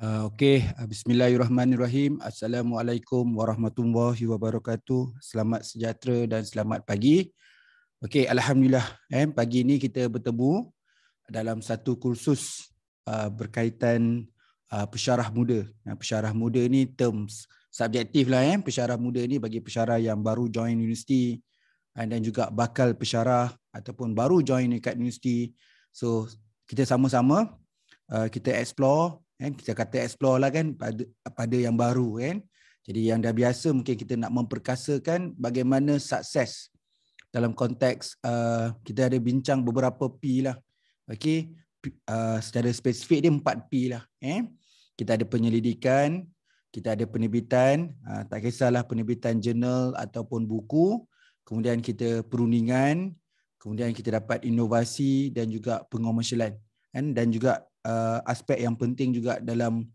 Ah, okay. Ah, bismillahirrahmanirrahim. Assalamualaikum warahmatullahi wabarakatuh. Selamat sejahtera dan selamat pagi. Okay, Alhamdulillah. Eh, pagi ini kita bertemu dalam satu kursus uh, berkaitan uh, pesyarah muda. Uh, pesyarah muda ini terms subjektif lah. Eh. Pesyarah muda ini bagi pesyarah yang baru join universiti dan juga bakal pesyarah ataupun baru join dekat universiti. So, kita sama-sama uh, kita explore kan kita kata explore lah kan pada pada yang baru kan jadi yang dah biasa mungkin kita nak memperkasakan bagaimana sukses dalam konteks uh, kita ada bincang beberapa P lah okey uh, secara spesifik dia 4 P lah eh kita ada penyelidikan kita ada penerbitan uh, tak kisahlah penerbitan jurnal ataupun buku kemudian kita perundingan kemudian kita dapat inovasi dan juga pengomersialan kan dan juga uh, aspek yang penting juga dalam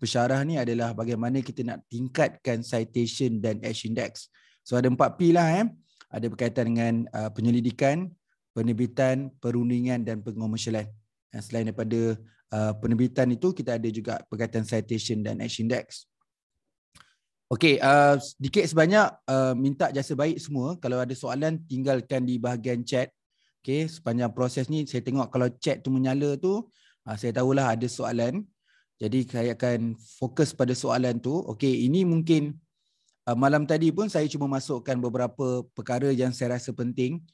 pesyarah ni adalah bagaimana kita nak tingkatkan citation dan h index. So ada empat P lah eh. Ada berkaitan dengan uh, penyelidikan, penerbitan, perundingan dan pengomersialan. Dan selain daripada uh, penerbitan itu, kita ada juga berkaitan citation dan h index. Okey, uh, sedikit sebanyak uh, minta jasa baik semua. Kalau ada soalan, tinggalkan di bahagian chat. Okey, sepanjang proses ni saya tengok kalau chat tu menyala tu, Uh, saya tahulah ada soalan. Jadi saya akan fokus pada soalan tu. Okey, ini mungkin uh, malam tadi pun saya cuma masukkan beberapa perkara yang saya rasa penting.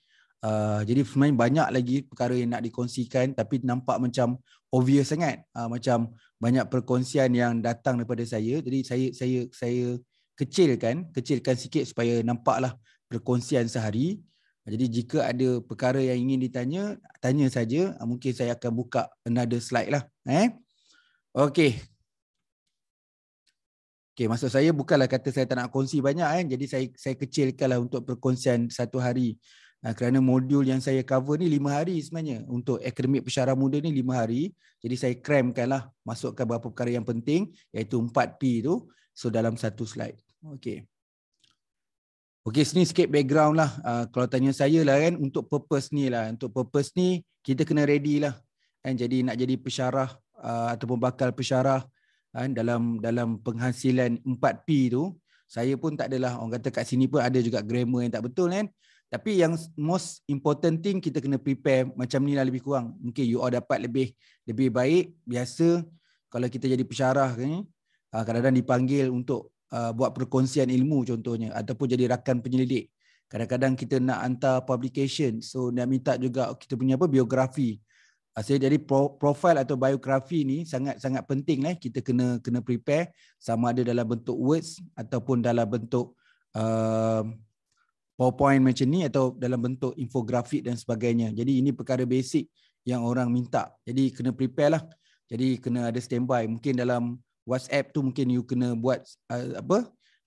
Uh, jadi sebenarnya banyak lagi perkara yang nak dikongsikan tapi nampak macam obvious sangat. Uh, macam banyak perkongsian yang datang daripada saya. Jadi saya saya saya kecilkan, kecilkan sikit supaya nampaklah perkongsian sehari. Jadi jika ada perkara yang ingin ditanya, tanya saja. Ah, mungkin saya akan buka another slide lah. Eh? okay. Okey, maksud saya bukanlah kata saya tak nak kongsi banyak eh. Jadi saya saya lah untuk perkongsian satu hari. Nah, kerana modul yang saya cover ni lima hari sebenarnya. Untuk akademik pesara muda ni lima hari. Jadi saya kremkanlah masukkan beberapa perkara yang penting iaitu 4P tu. So dalam satu slide. Okay. Okey, sini sikit background lah. Uh, kalau tanya saya lah kan, untuk purpose ni lah. Untuk purpose ni, kita kena ready lah. Kan, jadi nak jadi pesyarah uh, ataupun bakal pesyarah kan, dalam dalam penghasilan 4P tu. Saya pun tak adalah. Orang kata kat sini pun ada juga grammar yang tak betul kan. Tapi yang most important thing kita kena prepare macam ni lah lebih kurang. Mungkin you all dapat lebih lebih baik. Biasa kalau kita jadi pesyarah kan, kadang-kadang dipanggil untuk Uh, buat perkongsian ilmu contohnya ataupun jadi rakan penyelidik. Kadang-kadang kita nak hantar publication so nak minta juga kita punya apa biografi. Uh, Asyik jadi profile atau biografi ni sangat-sangat penting lah, eh. Kita kena kena prepare sama ada dalam bentuk words ataupun dalam bentuk uh, PowerPoint macam ni atau dalam bentuk infografik dan sebagainya. Jadi ini perkara basic yang orang minta. Jadi kena prepare lah. Jadi kena ada standby. Mungkin dalam WhatsApp tu mungkin you kena buat uh, apa?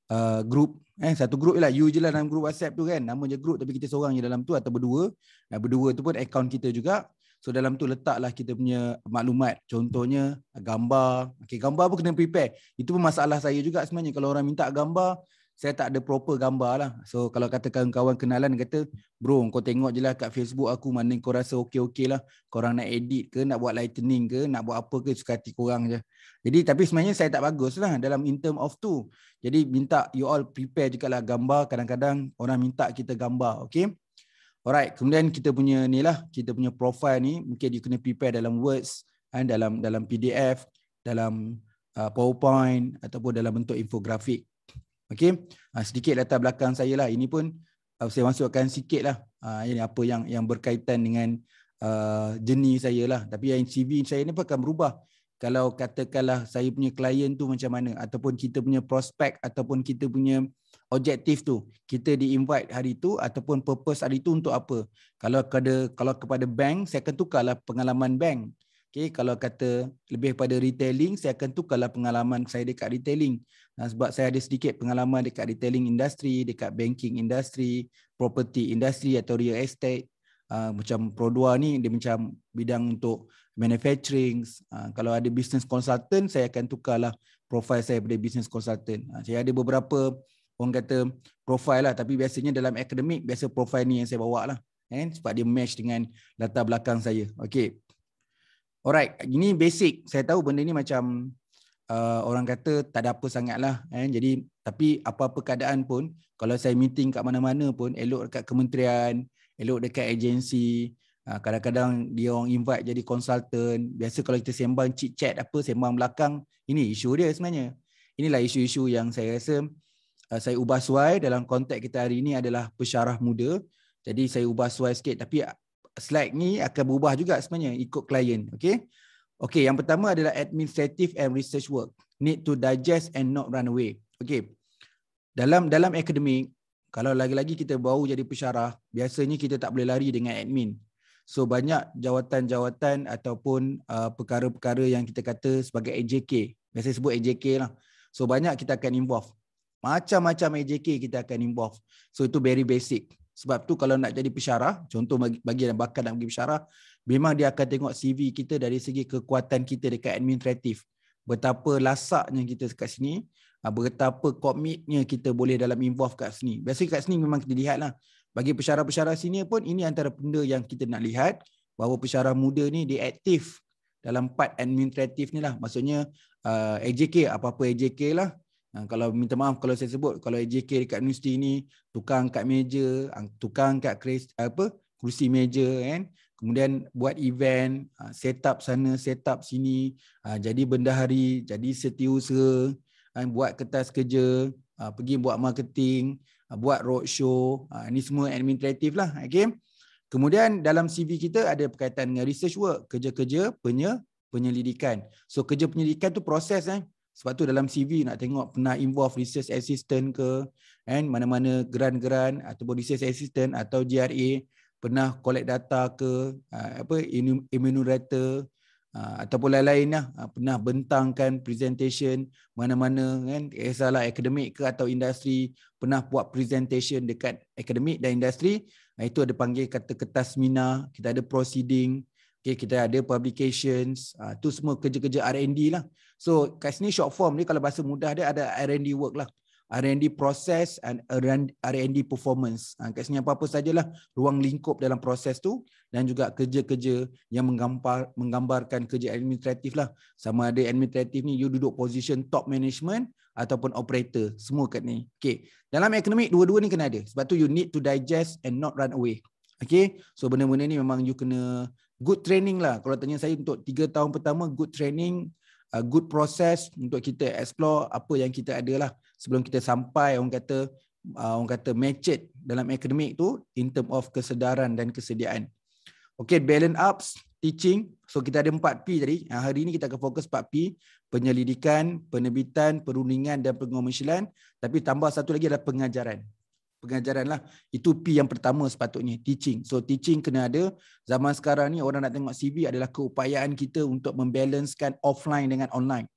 Uh, group eh satu group lah you je lah dalam group WhatsApp tu kan. Nama je group tapi kita seorang je dalam tu atau berdua. Nah, berdua tu pun account kita juga. So dalam tu letaklah kita punya maklumat. Contohnya gambar. Okay, gambar pun kena prepare. Itu pun masalah saya juga sebenarnya. Kalau orang minta gambar, saya tak ada proper gambar lah. So kalau kata kawan kawan kenalan kata, bro kau tengok je lah kat Facebook aku mana kau rasa okey-okey lah. Korang nak edit ke, nak buat lightning ke, nak buat apa ke, suka hati korang je. Jadi tapi sebenarnya saya tak bagus lah dalam in term of two. Jadi minta you all prepare juga lah gambar. Kadang-kadang orang minta kita gambar, okay? Alright, kemudian kita punya ni lah, kita punya profile ni, mungkin you kena prepare dalam words, dalam dalam PDF, dalam uh, PowerPoint ataupun dalam bentuk infografik. Okey, ha, sedikit latar belakang saya lah. Ini pun ah, saya masukkan sikit lah. Ha, ini apa yang yang berkaitan dengan uh, jenis saya lah. Tapi yang CV saya ni pun akan berubah. Kalau katakanlah saya punya klien tu macam mana ataupun kita punya prospek ataupun kita punya objektif tu kita di invite hari tu ataupun purpose hari tu untuk apa kalau kepada kalau kepada bank saya akan tukarlah pengalaman bank Okay, kalau kata lebih pada retailing, saya akan tukarlah pengalaman saya dekat retailing. Nah, sebab saya ada sedikit pengalaman dekat retailing industri, dekat banking industri, property industri atau real estate. Uh, macam Produa ni dia macam bidang untuk manufacturing uh, kalau ada business consultant saya akan tukarlah profil saya pada business consultant uh, saya ada beberapa orang kata profil lah tapi biasanya dalam akademik biasa profil ni yang saya bawa lah eh, sebab dia match dengan latar belakang saya Okay. Alright, ini basic. Saya tahu benda ni macam uh, orang kata tak ada apa sangat lah. Eh? Jadi, tapi apa-apa keadaan pun, kalau saya meeting kat mana-mana pun, elok dekat kementerian, elok dekat agensi, uh, kadang-kadang dia orang invite jadi konsultan. Biasa kalau kita sembang chit-chat apa, sembang belakang, ini isu dia sebenarnya. Inilah isu-isu yang saya rasa uh, saya ubah suai dalam konteks kita hari ini adalah pesarah muda. Jadi saya ubah suai sikit tapi slide ni akan berubah juga sebenarnya ikut klien. Okay. Okay, yang pertama adalah administrative and research work. Need to digest and not run away. Okay. Dalam dalam akademik, kalau lagi-lagi kita baru jadi pesyarah, biasanya kita tak boleh lari dengan admin. So banyak jawatan-jawatan ataupun uh, perkara-perkara uh, yang kita kata sebagai AJK. Biasa sebut AJK lah. So banyak kita akan involve. Macam-macam AJK kita akan involve. So itu very basic. Sebab tu kalau nak jadi pesyarah, contoh bagi yang bakal nak pergi pesyarah, memang dia akan tengok CV kita dari segi kekuatan kita dekat administratif. Betapa lasaknya kita dekat sini, ah, betapa komitnya kita boleh dalam involve kat sini. Biasanya kat sini memang kita lihat lah. Bagi pesyarah-pesyarah sini pun, ini antara benda yang kita nak lihat bahawa pesyarah muda ni dia aktif dalam part administratif ni lah. Maksudnya uh, ah, AJK, apa-apa AJK lah. Ha, kalau minta maaf kalau saya sebut kalau AJK dekat universiti ni tukang kat meja, tukang kat kres, apa? kerusi meja kan. Kemudian buat event, ah, set up sana, set up sini, ah, jadi bendahari, jadi setiausaha, kan? buat kertas kerja, pergi buat marketing, buat roadshow, ni semua administratif lah. Okay. Kemudian dalam CV kita ada berkaitan dengan research work, kerja-kerja penye, penyelidikan. So kerja penyelidikan tu proses. Eh. Sebab tu dalam CV nak tengok pernah involve research assistant ke and mana-mana grant-grant ataupun research assistant atau GRA pernah collect data ke ah, apa immunorator ah, ataupun lain-lain lah ah, pernah bentangkan presentation mana-mana kan salah akademik ke atau industri pernah buat presentation dekat akademik dan industri itu ada panggil kata kertas seminar kita ada proceeding okay, kita ada publications tu semua kerja-kerja R&D lah So kat sini short form ni kalau bahasa mudah dia ada R&D work lah. R&D process and R&D performance. Ha, kat sini apa-apa sajalah ruang lingkup dalam proses tu dan juga kerja-kerja yang menggambar, menggambarkan kerja administratif lah. Sama ada administratif ni, you duduk position top management ataupun operator. Semua kat ni. Okay. Dalam ekonomi, dua-dua ni kena ada. Sebab tu you need to digest and not run away. Okay. So benda-benda ni memang you kena good training lah. Kalau tanya saya untuk 3 tahun pertama, good training uh, good process untuk kita explore apa yang kita ada lah sebelum kita sampai orang kata uh, orang kata matched dalam akademik tu in term of kesedaran dan kesediaan. Okay, balance ups, teaching. So kita ada empat P tadi. Uh, hari ini kita akan fokus empat P. Penyelidikan, penerbitan, perundingan dan pengomersialan. Tapi tambah satu lagi adalah pengajaran pengajaran lah. Itu P yang pertama sepatutnya, teaching. So teaching kena ada. Zaman sekarang ni orang nak tengok CV adalah keupayaan kita untuk membalancekan offline dengan online.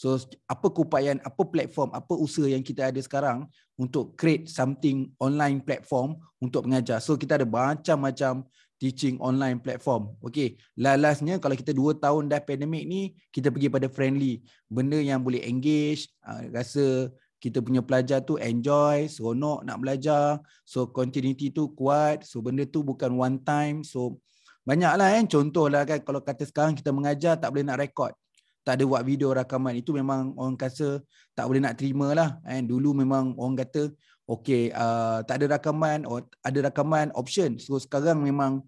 So apa keupayaan, apa platform, apa usaha yang kita ada sekarang untuk create something online platform untuk mengajar. So kita ada macam-macam teaching online platform. Okay, lalasnya kalau kita dua tahun dah pandemik ni, kita pergi pada friendly. Benda yang boleh engage, ah, rasa kita punya pelajar tu enjoy, seronok nak belajar. So continuity tu kuat. So benda tu bukan one time. So banyaklah kan contohlah kan kalau kata sekarang kita mengajar tak boleh nak record. Tak ada buat video rakaman itu memang orang kata tak boleh nak terima lah. Kan? Eh. Dulu memang orang kata okay uh, tak ada rakaman or ada rakaman option. So sekarang memang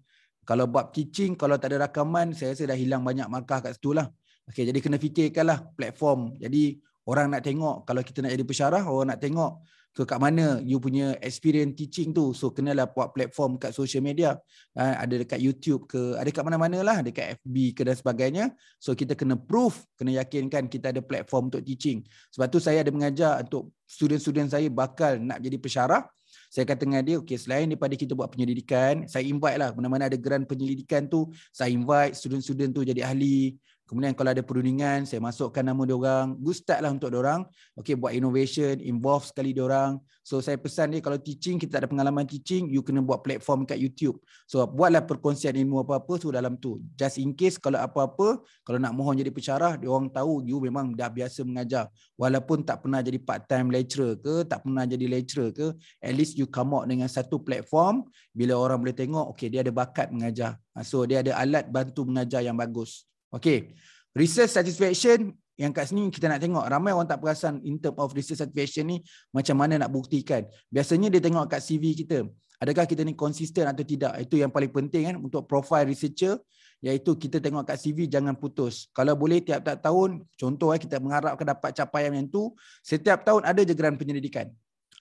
kalau buat teaching kalau tak ada rakaman saya rasa dah hilang banyak markah kat situ lah. Okay, jadi kena fikirkan lah platform. Jadi Orang nak tengok kalau kita nak jadi pesarah, orang nak tengok ke kat mana you punya experience teaching tu. So kenalah buat platform kat social media. Ha, ada dekat YouTube ke, ada kat mana-mana lah, ada kat FB ke dan sebagainya. So kita kena proof, kena yakinkan kita ada platform untuk teaching. Sebab tu saya ada mengajar untuk student-student saya bakal nak jadi pesarah. Saya kata dengan dia, okay, selain daripada kita buat penyelidikan, saya invite lah mana-mana ada grant penyelidikan tu, saya invite student-student tu jadi ahli, Kemudian kalau ada perundingan, saya masukkan nama dia orang. Good start lah untuk dia orang. Okay, buat innovation, involve sekali dia orang. So saya pesan dia kalau teaching, kita ada pengalaman teaching, you kena buat platform kat YouTube. So buatlah perkongsian ilmu apa-apa tu dalam tu. Just in case kalau apa-apa, kalau nak mohon jadi pencerah, dia orang tahu you memang dah biasa mengajar. Walaupun tak pernah jadi part-time lecturer ke, tak pernah jadi lecturer ke, at least you come out dengan satu platform, bila orang boleh tengok, okay, dia ada bakat mengajar. Ah, so dia ada alat bantu mengajar yang bagus. Okay. Research satisfaction yang kat sini kita nak tengok ramai orang tak perasan in term of research satisfaction ni macam mana nak buktikan. Biasanya dia tengok kat CV kita. Adakah kita ni konsisten atau tidak? Itu yang paling penting kan untuk profile researcher iaitu kita tengok kat CV jangan putus. Kalau boleh tiap-tiap tahun, contoh eh, kita mengharapkan dapat capaian yang tu, setiap tahun ada je geran penyelidikan.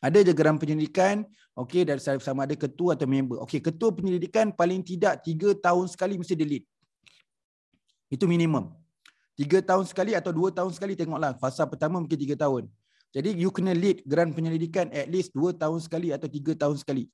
Ada je geran penyelidikan, okey dari sama ada ketua atau member. Okey, ketua penyelidikan paling tidak 3 tahun sekali mesti delete. Itu minimum. tiga tahun sekali atau dua tahun sekali tengoklah. Fasa pertama mungkin tiga tahun. Jadi you kena lead grant penyelidikan at least dua tahun sekali atau tiga tahun sekali.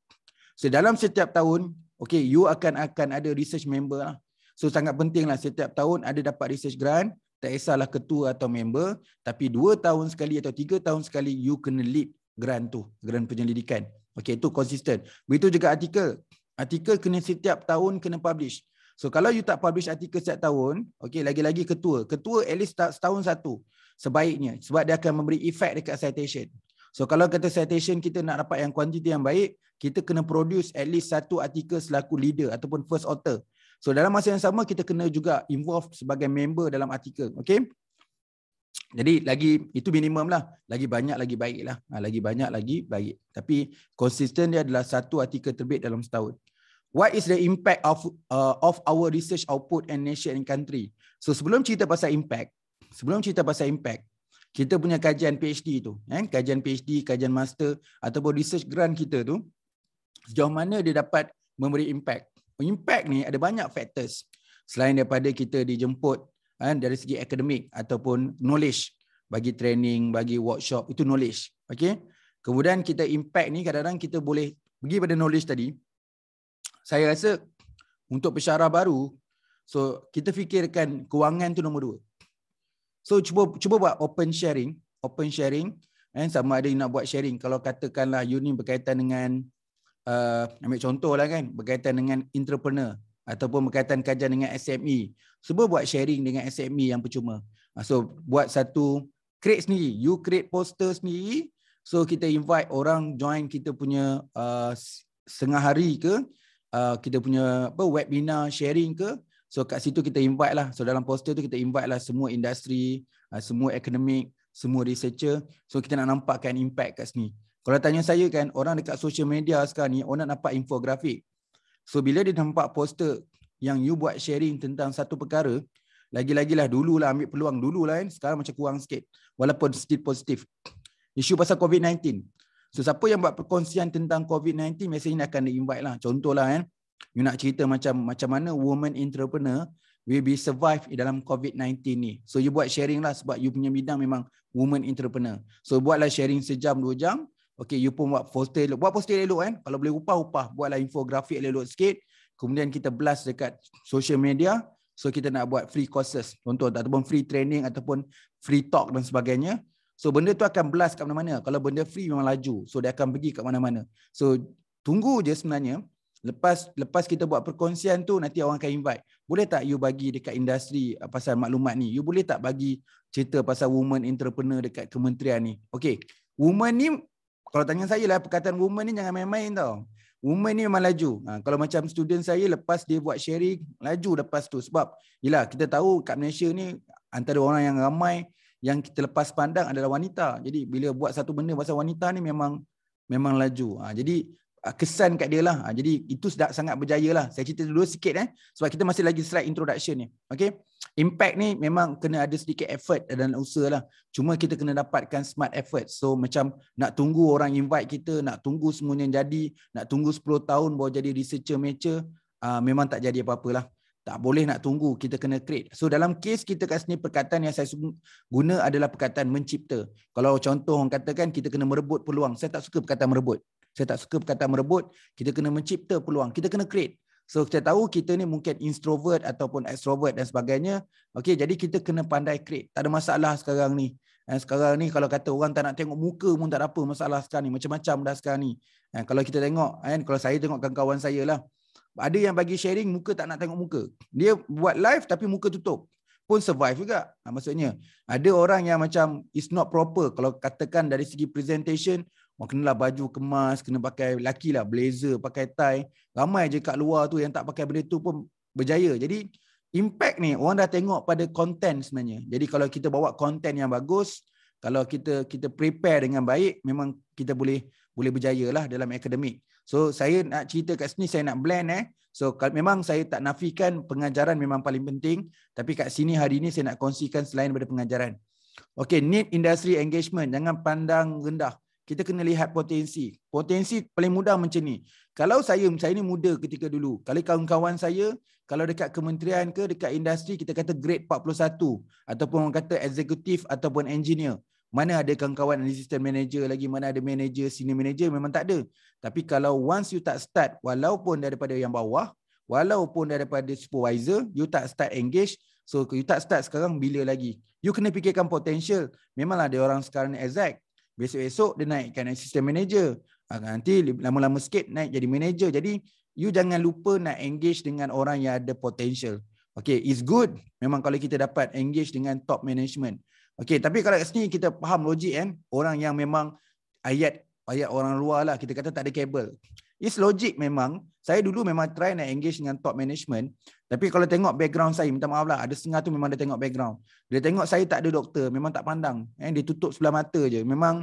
So dalam setiap tahun, okay, you akan akan ada research member lah. So sangat pentinglah setiap tahun ada dapat research grant, tak kisahlah ketua atau member, tapi dua tahun sekali atau tiga tahun sekali you kena lead grant tu, grant penyelidikan. Okay, itu konsisten. Begitu juga artikel. Artikel kena setiap tahun kena publish. So kalau you tak publish artikel setiap tahun, okay, lagi-lagi ketua. Ketua at least setahun satu sebaiknya sebab dia akan memberi efek dekat citation. So kalau kata citation kita nak dapat yang kuantiti yang baik, kita kena produce at least satu artikel selaku leader ataupun first author. So dalam masa yang sama kita kena juga involve sebagai member dalam artikel. Okay? Jadi lagi itu minimum lah. Lagi banyak lagi baik lah. Ha, lagi banyak lagi baik. Tapi konsisten dia adalah satu artikel terbit dalam setahun. What is the impact of uh, of our research output and nation and country? So sebelum cerita pasal impact, sebelum cerita pasal impact, kita punya kajian PhD tu, eh? kajian PhD, kajian master ataupun research grant kita tu, sejauh mana dia dapat memberi impact. Impact ni ada banyak factors. Selain daripada kita dijemput kan, dari segi akademik ataupun knowledge bagi training, bagi workshop, itu knowledge. Okay? Kemudian kita impact ni kadang-kadang kita boleh pergi pada knowledge tadi, saya rasa untuk pesyarah baru, so kita fikirkan kewangan tu nombor dua. So cuba cuba buat open sharing, open sharing, eh, sama ada nak buat sharing. Kalau katakanlah you ni berkaitan dengan, uh, ambil contoh lah kan, berkaitan dengan entrepreneur ataupun berkaitan kajian dengan SME. Cuba buat sharing dengan SME yang percuma. Ah, so buat satu, create sendiri, you create poster sendiri, So kita invite orang join kita punya uh, setengah hari ke Uh, kita punya apa webinar sharing ke so kat situ kita invite lah so dalam poster tu kita invite lah semua industri uh, semua akademik semua researcher so kita nak nampakkan impact kat sini kalau tanya saya kan orang dekat social media sekarang ni orang nak nampak infografik so bila dia nampak poster yang you buat sharing tentang satu perkara lagi-lagilah lah ambil peluang dululah kan sekarang macam kurang sikit walaupun still positif isu pasal covid-19 So siapa yang buat perkongsian tentang COVID-19 mesej ni akan di-invite lah. Contohlah kan, you nak cerita macam macam mana woman entrepreneur will be survive dalam COVID-19 ni. So you buat sharing lah sebab you punya bidang memang woman entrepreneur. So buatlah sharing sejam dua jam. Okay, you pun buat poster elok. Buat poster elok kan. Kalau boleh upah-upah, buatlah infografik elok sikit. Kemudian kita blast dekat social media. So kita nak buat free courses. Contoh ataupun free training ataupun free talk dan sebagainya. So benda tu akan blast kat mana-mana. Kalau benda free memang laju. So dia akan pergi kat mana-mana. So tunggu je sebenarnya. Lepas lepas kita buat perkongsian tu nanti orang akan invite. Boleh tak you bagi dekat industri uh, pasal maklumat ni? You boleh tak bagi cerita pasal woman entrepreneur dekat kementerian ni? Okay. Woman ni, kalau tanya saya lah perkataan woman ni jangan main-main tau. Woman ni memang laju. Ha, kalau macam student saya lepas dia buat sharing, laju lepas tu. Sebab yelah kita tahu kat Malaysia ni antara orang yang ramai yang kita lepas pandang adalah wanita. Jadi bila buat satu benda pasal wanita ni memang memang laju. Ha, jadi ah, kesan kat dia lah. Ha, jadi itu sudah sangat berjaya lah. Saya cerita dulu sikit eh. Sebab kita masih lagi slide introduction ni. Okay. Impact ni memang kena ada sedikit effort dan usaha lah. Cuma kita kena dapatkan smart effort. So macam nak tunggu orang invite kita, nak tunggu semuanya jadi, nak tunggu 10 tahun baru jadi researcher mature, uh, memang tak jadi apa-apa lah. Tak boleh nak tunggu, kita kena create. So dalam case kita kat sini, perkataan yang saya guna adalah perkataan mencipta. Kalau contoh orang katakan kita kena merebut peluang. Saya tak suka perkataan merebut. Saya tak suka perkataan merebut. Kita kena mencipta peluang. Kita kena create. So kita tahu kita ni mungkin introvert ataupun extrovert dan sebagainya. Okay, jadi kita kena pandai create. Tak ada masalah sekarang ni. Dan eh, sekarang ni kalau kata orang tak nak tengok muka pun tak ada apa masalah sekarang ni. Macam-macam dah sekarang ni. Dan eh, kalau kita tengok, kan, kalau saya tengok kawan-kawan saya lah. Ada yang bagi sharing muka tak nak tengok muka. Dia buat live tapi muka tutup. Pun survive juga. Ha, maksudnya ada orang yang macam it's not proper kalau katakan dari segi presentation Oh, kenalah baju kemas, kena pakai laki lah, blazer, pakai tie. Ramai je kat luar tu yang tak pakai benda tu pun berjaya. Jadi, impact ni orang dah tengok pada content sebenarnya. Jadi, kalau kita bawa content yang bagus, kalau kita kita prepare dengan baik, memang kita boleh boleh berjaya lah dalam akademik. So saya nak cerita kat sini saya nak blend eh. So kalau memang saya tak nafikan pengajaran memang paling penting, tapi kat sini hari ini saya nak kongsikan selain daripada pengajaran. Okay, need industry engagement. Jangan pandang rendah. Kita kena lihat potensi. Potensi paling mudah macam ni. Kalau saya, saya ni muda ketika dulu. Kalau kawan-kawan saya, kalau dekat kementerian ke, dekat industri, kita kata grade 41. Ataupun orang kata executive ataupun engineer. Mana ada kawan-kawan assistant manager lagi, mana ada manager, senior manager, memang tak ada. Tapi kalau once you tak start, walaupun daripada yang bawah, walaupun daripada supervisor, you tak start engage, so you tak start sekarang, bila lagi? You kena fikirkan potential. Memanglah ada orang sekarang exact Besok-esok dia naikkan assistant manager. Ah, nanti lama-lama sikit naik jadi manager. Jadi you jangan lupa nak engage dengan orang yang ada potential. Okay, it's good. Memang kalau kita dapat engage dengan top management. Okey, tapi kalau kat sini kita faham logik kan, orang yang memang ayat ayat orang luar lah, kita kata tak ada kabel. It's logic memang. Saya dulu memang try nak engage dengan top management. Tapi kalau tengok background saya, minta maaf lah. Ada setengah tu memang dia tengok background. Dia tengok saya tak ada doktor. Memang tak pandang. Eh, dia tutup sebelah mata je. Memang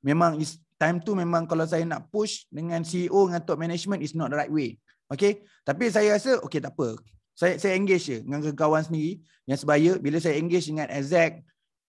memang is, time tu memang kalau saya nak push dengan CEO dengan top management, is not the right way. Okay? Tapi saya rasa, okay tak apa. Saya, saya engage je dengan kawan sendiri. Yang sebaya, bila saya engage dengan exec,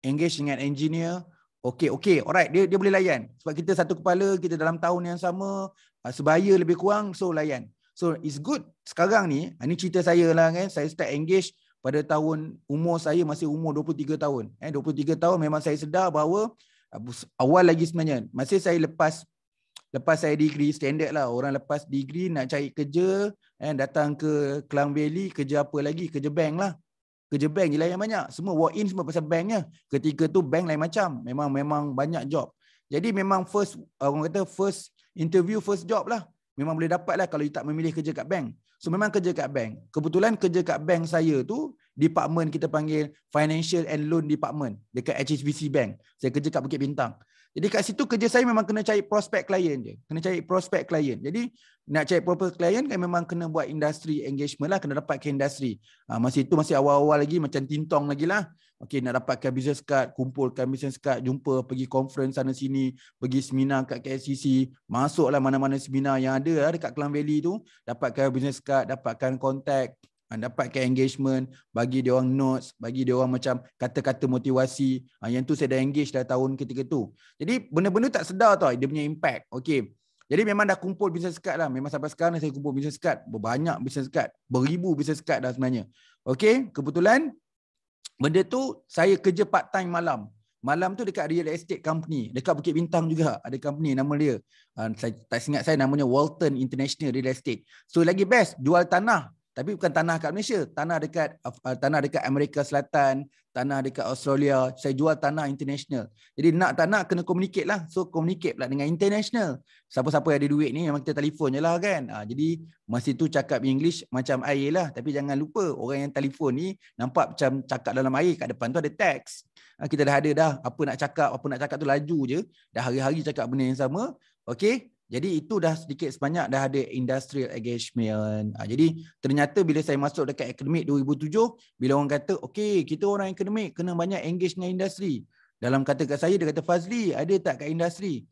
engage dengan engineer okay, okay, alright dia dia boleh layan sebab kita satu kepala kita dalam tahun yang sama uh, sebaya lebih kurang so layan so it's good sekarang ni ini ah, cerita saya lah kan saya start engage pada tahun umur saya masih umur 23 tahun eh 23 tahun memang saya sedar bahawa uh, awal lagi sebenarnya masih saya lepas lepas saya degree standard lah orang lepas degree nak cari kerja eh datang ke Klang Valley kerja apa lagi kerja bank lah kerja bank je lah yang banyak. Semua walk in semua pasal bank je. Ketika tu bank lain macam. Memang memang banyak job. Jadi memang first orang kata first interview first job lah. Memang boleh dapat lah kalau you tak memilih kerja kat bank. So memang kerja kat bank. Kebetulan kerja kat bank saya tu department kita panggil financial and loan department dekat HSBC Bank. Saya kerja kat Bukit Bintang. Jadi kat situ kerja saya memang kena cari prospect klien je. Kena cari prospect klien. Jadi nak cari proposal client kan memang kena buat industry engagement lah kena dapatkan industry ha, masa itu masih awal-awal lagi macam tintong lagi lah okay, nak dapatkan business card kumpulkan business card jumpa pergi conference sana sini pergi seminar kat KSCC masuk lah mana-mana seminar yang ada lah dekat Klang Valley tu dapatkan business card dapatkan contact ah, dapatkan engagement bagi dia orang notes bagi dia orang macam kata-kata motivasi ah, yang tu saya dah engage dah tahun ketika tu jadi benda-benda tak sedar tau dia punya impact Okay. Jadi memang dah kumpul business card lah. Memang sampai sekarang saya kumpul business card. Berbanyak business card. Beribu business card dah sebenarnya. Okay. Kebetulan benda tu saya kerja part time malam. Malam tu dekat real estate company. Dekat Bukit Bintang juga ada company nama dia. Uh, saya, tak ingat saya namanya Walton International Real Estate. So lagi best jual tanah tapi bukan tanah kat Malaysia tanah dekat uh, tanah dekat Amerika Selatan tanah dekat Australia saya jual tanah international jadi nak tak nak kena communicate lah so communicate pula dengan international siapa-siapa yang ada duit ni memang kita telefon je lah kan uh, jadi masa tu cakap English macam air lah tapi jangan lupa orang yang telefon ni nampak macam cakap dalam air kat depan tu ada teks uh, ah, kita dah ada dah apa nak cakap apa nak cakap tu laju je dah hari-hari cakap benda yang sama Okey, jadi itu dah sedikit sebanyak dah ada industrial engagement. Ha, jadi ternyata bila saya masuk dekat akademik 2007, bila orang kata, okay kita orang akademik kena banyak engage dengan industri. Dalam kata kat saya, dia kata, Fazli ada tak kat industri?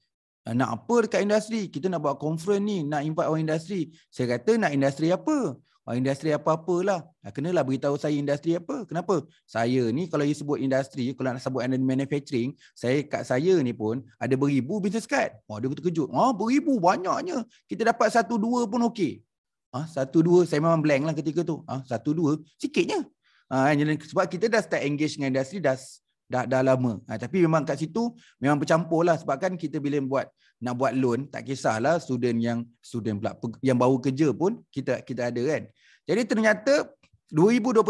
Ah, nak apa dekat industri? Kita nak buat conference ni, nak invite orang industri. Saya kata nak industri apa? oh, industri apa-apa lah. Kenalah beritahu saya industri apa. Kenapa? Saya ni kalau you sebut industri, kalau nak sebut manufacturing, saya kat saya ni pun ada beribu business card. Oh, dia terkejut. Oh, beribu banyaknya. Kita dapat satu dua pun okey. Ah, satu dua, saya memang blank lah ketika tu. Ah, satu dua, sikitnya. Ah, sebab kita dah start engage dengan industri dah, dah, dah lama. Ah, tapi memang kat situ, memang bercampur lah. Sebab kan kita bila buat nak buat loan tak kisahlah student yang student pula yang baru kerja pun kita kita ada kan jadi ternyata 2021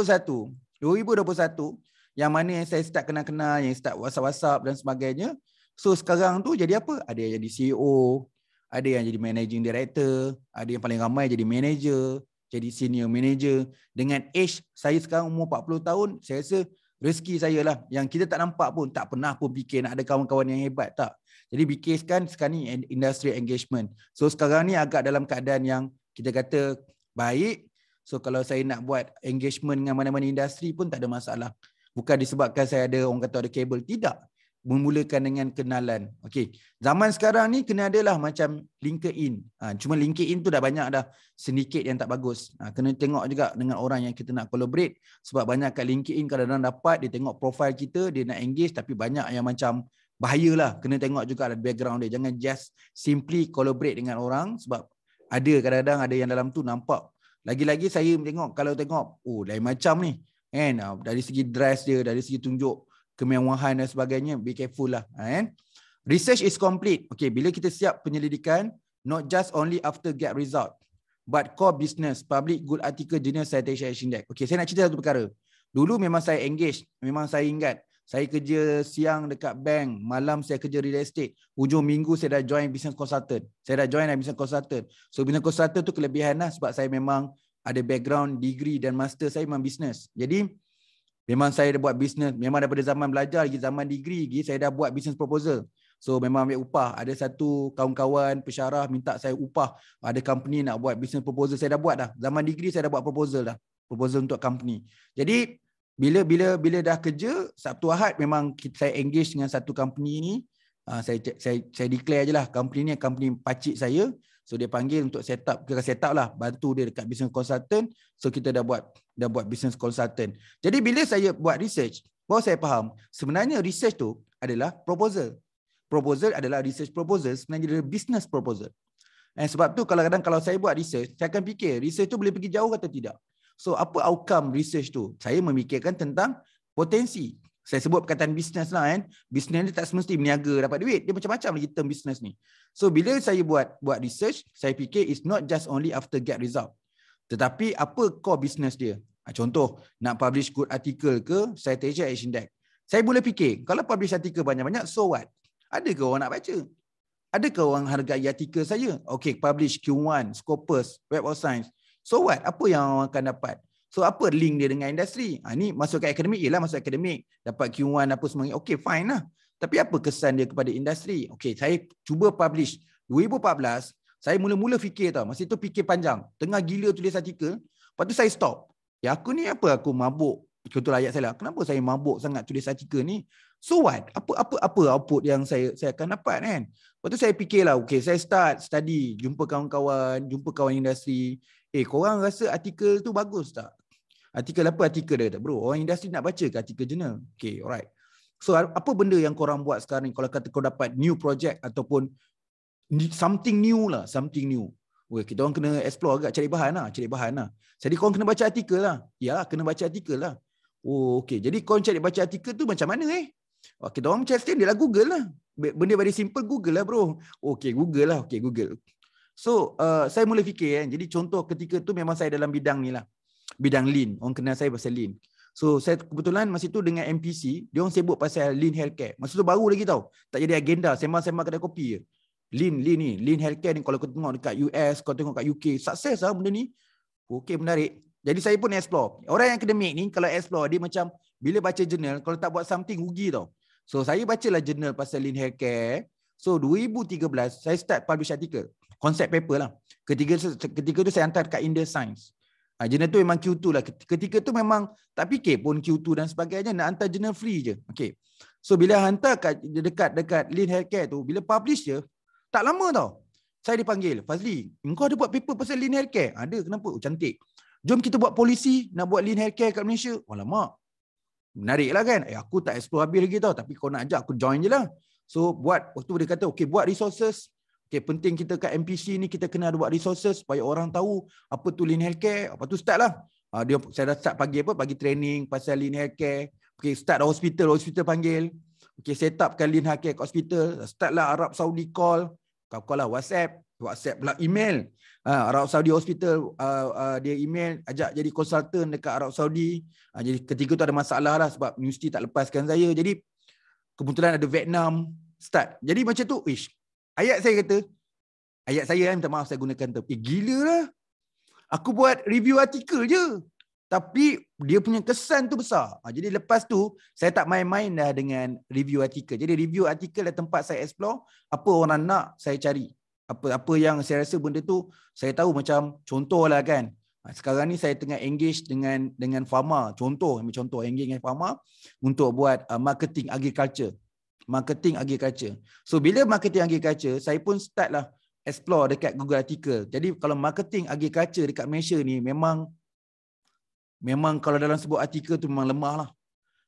2021 yang mana yang saya start kenal-kenal yang start WhatsApp-WhatsApp dan sebagainya so sekarang tu jadi apa ada yang jadi CEO ada yang jadi managing director ada yang paling ramai jadi manager jadi senior manager dengan age saya sekarang umur 40 tahun saya rasa rezeki saya lah yang kita tak nampak pun tak pernah pun fikir nak ada kawan-kawan yang hebat tak jadi BKS kan sekarang ni industry engagement. So sekarang ni agak dalam keadaan yang kita kata baik. So kalau saya nak buat engagement dengan mana-mana industri pun tak ada masalah. Bukan disebabkan saya ada orang kata ada kabel. Tidak. Memulakan dengan kenalan. Okay. Zaman sekarang ni kena adalah macam LinkedIn. Ha, cuma link in tu dah banyak dah sedikit yang tak bagus. Ha, kena tengok juga dengan orang yang kita nak collaborate. Sebab banyak kat LinkedIn kalau orang dapat dia tengok profil kita, dia nak engage tapi banyak yang macam bahayalah kena tengok juga ada background dia jangan just simply collaborate dengan orang sebab ada kadang-kadang ada yang dalam tu nampak lagi-lagi saya tengok kalau tengok oh lain macam ni kan ah, dari segi dress dia dari segi tunjuk kemewahan dan sebagainya be careful lah ah, kan research is complete okey bila kita siap penyelidikan not just only after get result but core business public good article journal citation index okey saya nak cerita satu perkara dulu memang saya engage memang saya ingat saya kerja siang dekat bank, malam saya kerja real estate. Hujung minggu saya dah join business consultant. Saya dah join dah business consultant. So business consultant tu kelebihan lah sebab saya memang ada background degree dan master saya memang business. Jadi memang saya dah buat business, memang daripada zaman belajar lagi zaman degree lagi saya dah buat business proposal. So memang ambil upah. Ada satu kawan-kawan pesyarah minta saya upah. Ada company nak buat business proposal. Saya dah buat dah. Zaman degree saya dah buat proposal dah. Proposal untuk company. Jadi bila bila bila dah kerja Sabtu Ahad memang kita, saya engage dengan satu company ni uh, saya saya saya declare ajalah company ni company pacik saya so dia panggil untuk set up kita set up lah bantu dia dekat business consultant so kita dah buat dah buat business consultant jadi bila saya buat research baru saya faham sebenarnya research tu adalah proposal proposal adalah research proposal sebenarnya dia business proposal dan sebab tu kalau kadang kalau saya buat research saya akan fikir research tu boleh pergi jauh atau tidak So apa outcome research tu? Saya memikirkan tentang potensi. Saya sebut perkataan bisnes lah kan. Bisnes ni tak semestinya berniaga dapat duit. Dia macam-macam lagi term bisnes ni. So bila saya buat buat research, saya fikir it's not just only after get result. Tetapi apa core bisnes dia? Ah, contoh, nak publish good article ke strategy action deck. Saya boleh fikir, kalau publish artikel banyak-banyak, so what? Adakah orang nak baca? Adakah orang hargai artikel saya? Okay, publish Q1, Scopus, Web of Science. So what? Apa yang orang akan dapat? So apa link dia dengan industri? Ha, ni masuk ke akademik, ialah masuk akademik. Dapat Q1 apa semua. Okay, fine lah. Tapi apa kesan dia kepada industri? Okay, saya cuba publish. 2014, saya mula-mula fikir tau. Masa itu fikir panjang. Tengah gila tulis artikel. Lepas tu saya stop. Ya aku ni apa aku mabuk? Contoh lah ayat saya lah. Kenapa saya mabuk sangat tulis artikel ni? So what? Apa apa apa output yang saya saya akan dapat kan? Lepas tu saya fikirlah, okay, saya start study, jumpa kawan-kawan, jumpa kawan industri, Eh korang rasa artikel tu bagus tak? Artikel apa artikel dia kata? Bro, orang industri nak baca ke artikel jurnal? Okay, alright. So apa benda yang korang buat sekarang Kalau kata kau dapat new project ataupun something new lah, something new. Okay, kita orang kena explore agak cari bahan lah, cari bahan lah. Jadi korang kena baca artikel lah. Ya kena baca artikel lah. Oh, okay. Jadi korang cari baca artikel tu macam mana eh? Oh, kita orang macam standard lah, Google lah. Benda very simple, Google lah bro. Okay, Google lah. Okay, Google. So uh, saya mula fikir kan. Jadi contoh ketika tu memang saya dalam bidang ni lah. Bidang lean. Orang kenal saya pasal lean. So saya kebetulan masa tu dengan MPC, dia orang sibuk pasal lean healthcare. Masa tu baru lagi tau. Tak jadi agenda. Sembang-sembang kena kopi je. Lean, lean ni. Lean healthcare ni kalau kau tengok dekat US, kau tengok dekat UK. Sukses lah benda ni. Okay, menarik. Jadi saya pun explore. Orang yang akademik ni kalau explore dia macam bila baca jurnal kalau tak buat something rugi tau. So saya bacalah jurnal pasal lean healthcare. So 2013 saya start publish artikel konsep paper lah. Ketika ketika tu saya hantar kat India Science. Ha, ah, jurnal tu memang Q2 lah. Ketika tu memang tak fikir pun Q2 dan sebagainya. Nak hantar jurnal free je. Okay. So bila hantar kat, dekat dekat Lean Healthcare tu, bila publish je, tak lama tau. Saya dipanggil, Fazli, engkau ada buat paper pasal Lean Healthcare? Ada, kenapa? Oh, cantik. Jom kita buat polisi nak buat Lean Healthcare kat Malaysia. Alamak, menarik lah kan? Eh, aku tak explore habis lagi tau. Tapi kau nak ajak, aku join je lah. So buat, waktu dia kata, okay, buat resources, Okay, penting kita kat MPC ni kita kena ada buat resources supaya orang tahu apa tu lean healthcare, apa tu start lah. Uh, dia saya dah start pagi apa pagi training pasal lean healthcare. Okay, start hospital, hospital panggil. Okay, set up kan lean healthcare kat hospital, start lah Arab Saudi call, kau call lah WhatsApp, WhatsApp pula email. Uh, Arab Saudi hospital uh, uh, dia email ajak jadi consultant dekat Arab Saudi. Uh, jadi ketika tu ada masalah lah sebab universiti tak lepaskan saya. Jadi kebetulan ada Vietnam start. Jadi macam tu, ish, Ayat saya kata, ayat saya kan, minta maaf saya gunakan term. Eh gila lah. Aku buat review artikel je. Tapi dia punya kesan tu besar. Ha, jadi lepas tu, saya tak main-main dah dengan review artikel. Jadi review artikel dah tempat saya explore. Apa orang nak, saya cari. Apa apa yang saya rasa benda tu, saya tahu macam contoh lah kan. Ha, sekarang ni saya tengah engage dengan dengan farmer. Contoh, contoh. Engage dengan farmer untuk buat uh, marketing agriculture marketing agriculture. So bila marketing agriculture, saya pun startlah explore dekat Google Article. Jadi kalau marketing agriculture dekat Malaysia ni memang memang kalau dalam sebuah artikel tu memang lemah lah.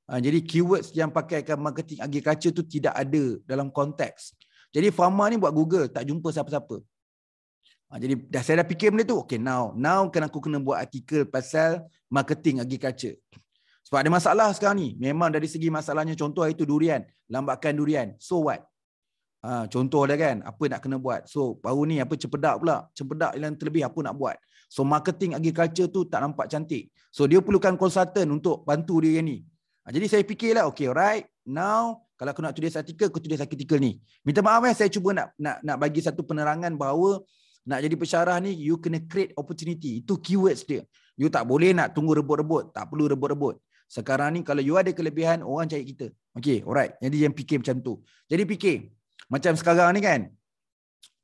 Ha, jadi keywords yang pakai pakaikan marketing agriculture tu tidak ada dalam konteks. Jadi farma ni buat Google tak jumpa siapa-siapa. Ha, jadi dah saya dah fikir benda tu. Okay now, now kan aku kena buat artikel pasal marketing agriculture. Sebab ada masalah sekarang ni. Memang dari segi masalahnya contoh itu durian. lambakan durian. So what? Ha, contoh dia kan. Apa nak kena buat? So baru ni apa cempedak pula. Cempedak yang terlebih apa nak buat? So marketing agriculture tu tak nampak cantik. So dia perlukan konsultan untuk bantu dia yang ni. Ha, jadi saya fikirlah. Okay right. Now kalau aku nak tulis artikel, aku tulis artikel ni. Minta maaf eh, saya cuba nak nak nak bagi satu penerangan bahawa nak jadi pesarah ni, you kena create opportunity. Itu keywords dia. You tak boleh nak tunggu rebut-rebut. Tak perlu rebut-rebut. Sekarang ni kalau you ada kelebihan orang cari kita. Okey, alright. Jadi jangan fikir macam tu. Jadi fikir macam sekarang ni kan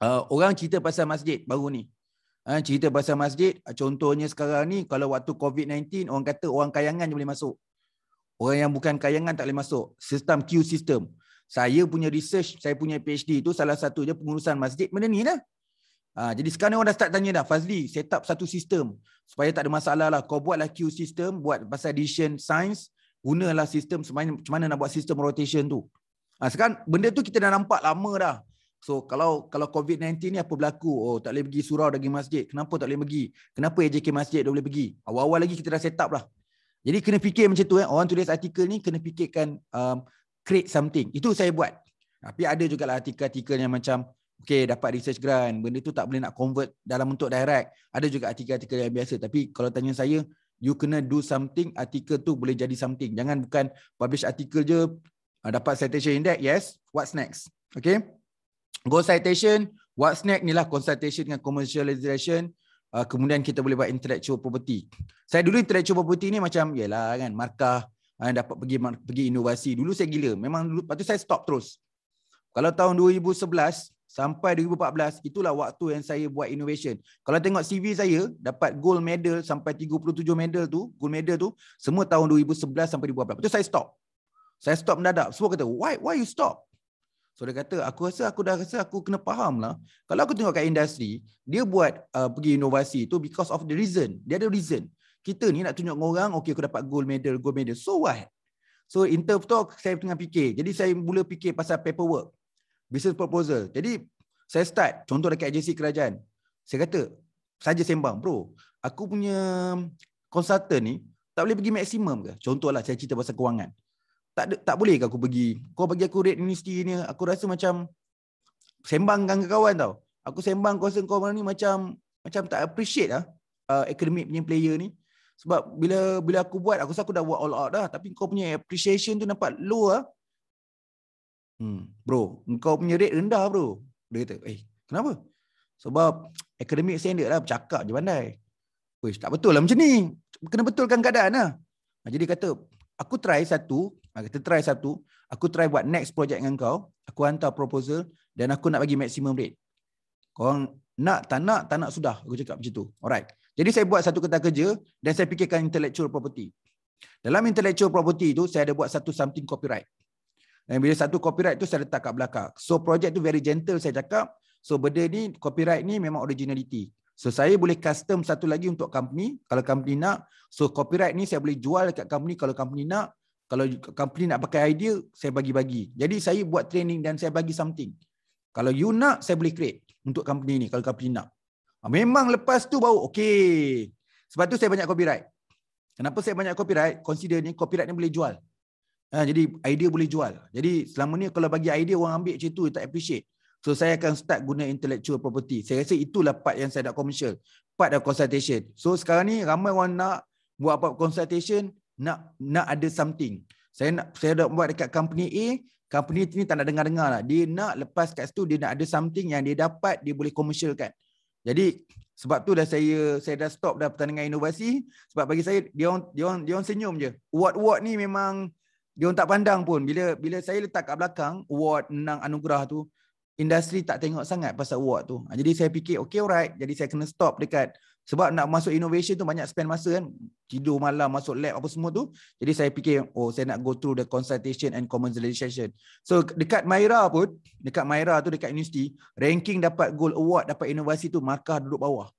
uh, orang cerita pasal masjid baru ni. Ha, cerita pasal masjid, uh, contohnya sekarang ni kalau waktu COVID-19 orang kata orang kayangan je boleh masuk. Orang yang bukan kayangan tak boleh masuk. Sistem queue system. Saya punya research, saya punya PhD tu salah satu je pengurusan masjid benda ni lah. Ha, jadi sekarang orang dah start tanya dah, Fazli, set up satu sistem supaya tak ada masalah lah. Kau buatlah Q system, buat pasal addition science, gunalah sistem macam mana nak buat sistem rotation tu. Ha, sekarang benda tu kita dah nampak lama dah. So kalau kalau COVID-19 ni apa berlaku? Oh tak boleh pergi surau dan pergi masjid. Kenapa tak boleh pergi? Kenapa AJK masjid Dah boleh pergi? Awal-awal lagi kita dah set up lah. Jadi kena fikir macam tu eh. Orang tulis artikel ni kena fikirkan um, create something. Itu saya buat. Tapi ada juga artikel-artikel yang macam okay dapat research grant benda tu tak boleh nak convert dalam bentuk direct ada juga artikel-artikel yang biasa tapi kalau tanya saya you kena do something artikel tu boleh jadi something jangan bukan publish artikel je ah, dapat citation index yes what's next okay go citation what's next ni lah consultation dengan commercialization ah, kemudian kita boleh buat intellectual property saya dulu intellectual property ni macam yalah kan markah uh, dapat pergi pergi inovasi dulu saya gila memang dulu lepas tu saya stop terus kalau tahun 2011 sampai 2014 itulah waktu yang saya buat innovation. Kalau tengok CV saya dapat gold medal sampai 37 medal tu, gold medal tu semua tahun 2011 sampai 2014. Betul saya stop. Saya stop mendadak. Semua kata, "Why why you stop?" So dia kata, "Aku rasa aku dah rasa aku kena faham lah. Kalau aku tengok kat industri, dia buat uh, pergi inovasi tu because of the reason. Dia ada reason. Kita ni nak tunjuk orang, okay aku dapat gold medal, gold medal. So what? So in term tu saya tengah fikir. Jadi saya mula fikir pasal paperwork business proposal. Jadi saya start contoh dekat agensi kerajaan. Saya kata saja sembang bro. Aku punya konsultan ni tak boleh pergi maksimum ke? Contohlah saya cerita pasal kewangan. Tak de, tak boleh ke aku pergi? Kau bagi aku rate universiti ni, aku rasa macam sembang dengan kawan tau. Aku sembang kau rasa kau ni macam macam tak appreciate lah uh, akademik punya player ni. Sebab bila bila aku buat, aku rasa aku dah buat all out dah. Tapi kau punya appreciation tu nampak low lah. Hmm, bro, engkau punya rate rendah bro. Dia kata, eh kenapa? Sebab akademik standard lah, bercakap je pandai. Wih, tak betul lah macam ni. Kena betulkan keadaan lah. Ha, jadi kata, aku try satu, ha, kita try satu, aku try buat next project dengan kau, aku hantar proposal dan aku nak bagi maximum rate. Kau nak tak nak, tak nak sudah. Aku cakap macam tu. Alright. Jadi saya buat satu kertas kerja dan saya fikirkan intellectual property. Dalam intellectual property tu, saya ada buat satu something copyright. And bila satu copyright tu saya letak kat belakang. So project tu very gentle saya cakap. So benda ni copyright ni memang originality. So saya boleh custom satu lagi untuk company kalau company nak. So copyright ni saya boleh jual dekat company kalau company nak. Kalau company nak pakai idea, saya bagi-bagi. Jadi saya buat training dan saya bagi something. Kalau you nak, saya boleh create untuk company ni kalau company nak. Ah, memang lepas tu bau okey. Sebab tu saya banyak copyright. Kenapa saya banyak copyright? Consider ni copyright ni boleh jual. Ha, jadi idea boleh jual. Jadi selama ni kalau bagi idea orang ambil macam tu tak appreciate. So saya akan start guna intellectual property. Saya rasa itulah part yang saya nak commercial. Part of consultation. So sekarang ni ramai orang nak buat apa consultation nak nak ada something. Saya nak saya dah buat dekat company A, company ni tak nak dengar-dengar lah. Dia nak lepas kat situ dia nak ada something yang dia dapat dia boleh commercialkan. Jadi sebab tu dah saya saya dah stop dah pertandingan inovasi sebab bagi saya dia orang dia orang dia orang senyum je. Word word ni memang dia orang tak pandang pun bila bila saya letak kat belakang award menang anugerah tu industri tak tengok sangat pasal award tu ha, jadi saya fikir okay alright jadi saya kena stop dekat sebab nak masuk innovation tu banyak spend masa kan tidur malam masuk lab apa semua tu jadi saya fikir oh saya nak go through the consultation and commercialization so dekat Myra pun dekat Myra tu dekat universiti ranking dapat gold award dapat inovasi tu markah duduk bawah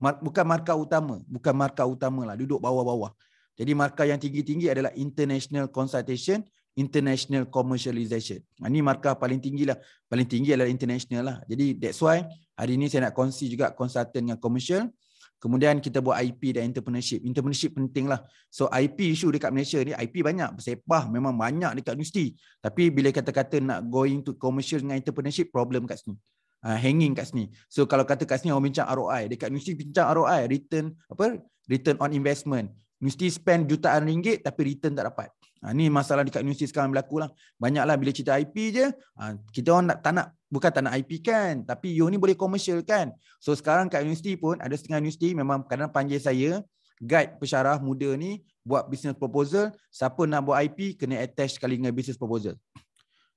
Mar- bukan markah utama bukan markah utama lah duduk bawah-bawah jadi markah yang tinggi-tinggi adalah international consultation, international commercialization. Ini ha, markah paling tinggi lah. Paling tinggi adalah international lah. Jadi that's why hari ini saya nak kongsi juga consultant dengan commercial. Kemudian kita buat IP dan entrepreneurship. Entrepreneurship penting lah. So IP isu dekat Malaysia ni, IP banyak. Bersepah memang banyak dekat universiti. Tapi bila kata-kata nak going to commercial dengan entrepreneurship, problem kat sini. Uh, hanging kat sini. So kalau kata kat sini orang bincang ROI, dekat universiti bincang ROI, return apa? Return on investment. Universiti spend jutaan ringgit tapi return tak dapat. Ha, ni masalah dekat universiti sekarang berlaku lah. Banyaklah bila cerita IP je, ha, kita orang nak, tak nak, bukan tak nak IP kan. Tapi you ni boleh commercial kan. So sekarang kat universiti pun, ada setengah universiti memang kadang panggil saya, guide pesarah muda ni buat business proposal, siapa nak buat IP kena attach sekali dengan business proposal.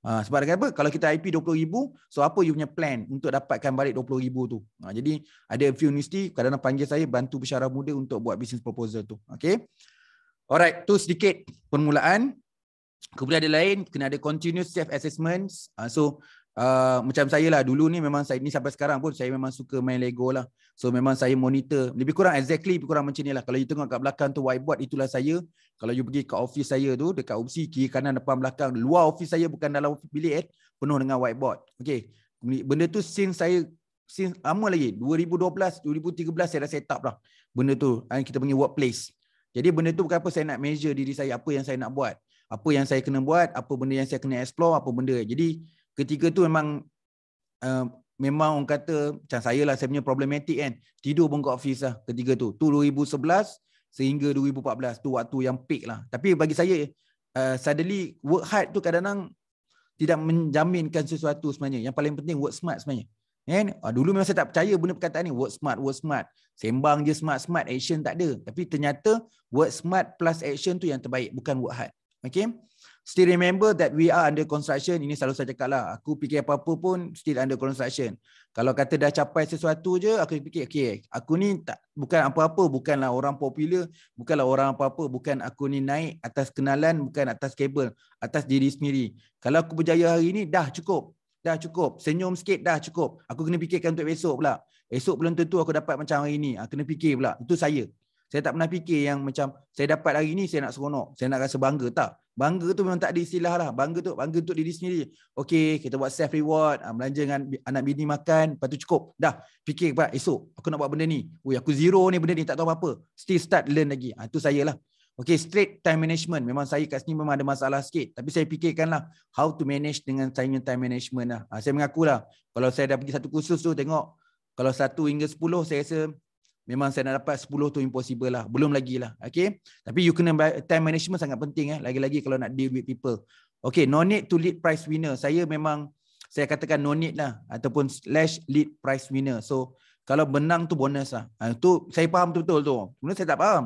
Ha, sebab apa? Kalau kita IP 20 ribu, so apa you punya plan untuk dapatkan balik 20 ribu tu? Ha, jadi ada a few universiti kadang-kadang panggil saya bantu pesara muda untuk buat business proposal tu. Okay. Alright, tu sedikit permulaan. Kemudian ada lain, kena ada continuous self-assessment. Ha, ah, so Uh, macam saya lah dulu ni memang saya ni sampai sekarang pun saya memang suka main Lego lah. So memang saya monitor lebih kurang exactly lebih kurang macam ni lah. Kalau you tengok kat belakang tu whiteboard itulah saya. Kalau you pergi ke office saya tu dekat opsi kiri kanan depan belakang luar office saya bukan dalam bilik eh, penuh dengan whiteboard. Okay. Benda tu since saya since lama lagi 2012 2013 saya dah set up lah benda tu yang ah, kita panggil workplace. Jadi benda tu bukan apa saya nak measure diri saya apa yang saya nak buat. Apa yang saya kena buat, apa benda yang saya kena explore, apa benda. Jadi ketika tu memang uh, memang orang kata macam saya lah saya punya problematik kan tidur pun kat office lah ketika tu tu 2011 sehingga 2014 tu waktu yang peak lah tapi bagi saya uh, suddenly work hard tu kadang-kadang tidak menjaminkan sesuatu sebenarnya yang paling penting work smart sebenarnya kan uh, dulu memang saya tak percaya benda perkataan ni work smart work smart sembang je smart smart action tak ada tapi ternyata work smart plus action tu yang terbaik bukan work hard okey still remember that we are under construction. Ini selalu saya cakap lah. Aku fikir apa-apa pun still under construction. Kalau kata dah capai sesuatu je, aku fikir, okay, aku ni tak bukan apa-apa, bukanlah orang popular, bukanlah orang apa-apa, bukan aku ni naik atas kenalan, bukan atas kabel, atas diri sendiri. Kalau aku berjaya hari ni, dah cukup. Dah cukup. Senyum sikit, dah cukup. Aku kena fikirkan untuk esok pula. Esok belum tentu aku dapat macam hari ni. Aku kena fikir pula. Itu saya. Saya tak pernah fikir yang macam saya dapat hari ni saya nak seronok, saya nak rasa bangga tak. Bangga tu memang tak ada istilah lah. Bangga tu, bangga untuk diri sendiri. Okay, kita buat self reward, ah, belanja dengan anak bini makan, lepas tu cukup. Dah, fikir kepada esok, aku nak buat benda ni. Ui, aku zero ni benda ni, tak tahu apa-apa. Still start learn lagi. Ha, tu saya lah. Okay, straight time management. Memang saya kat sini memang ada masalah sikit. Tapi saya fikirkan lah, how to manage dengan saya time management lah. Ha, saya mengakulah, kalau saya dah pergi satu kursus tu, tengok, kalau satu hingga sepuluh, saya rasa memang saya nak dapat 10 tu impossible lah. Belum lagi lah. Okay. Tapi you kena time management sangat penting eh. Lagi-lagi kalau nak deal with people. Okay. No need to lead price winner. Saya memang saya katakan no need lah. Ataupun slash lead price winner. So kalau menang tu bonus lah. Ha, tu saya faham betul-betul tu. Sebenarnya saya tak faham.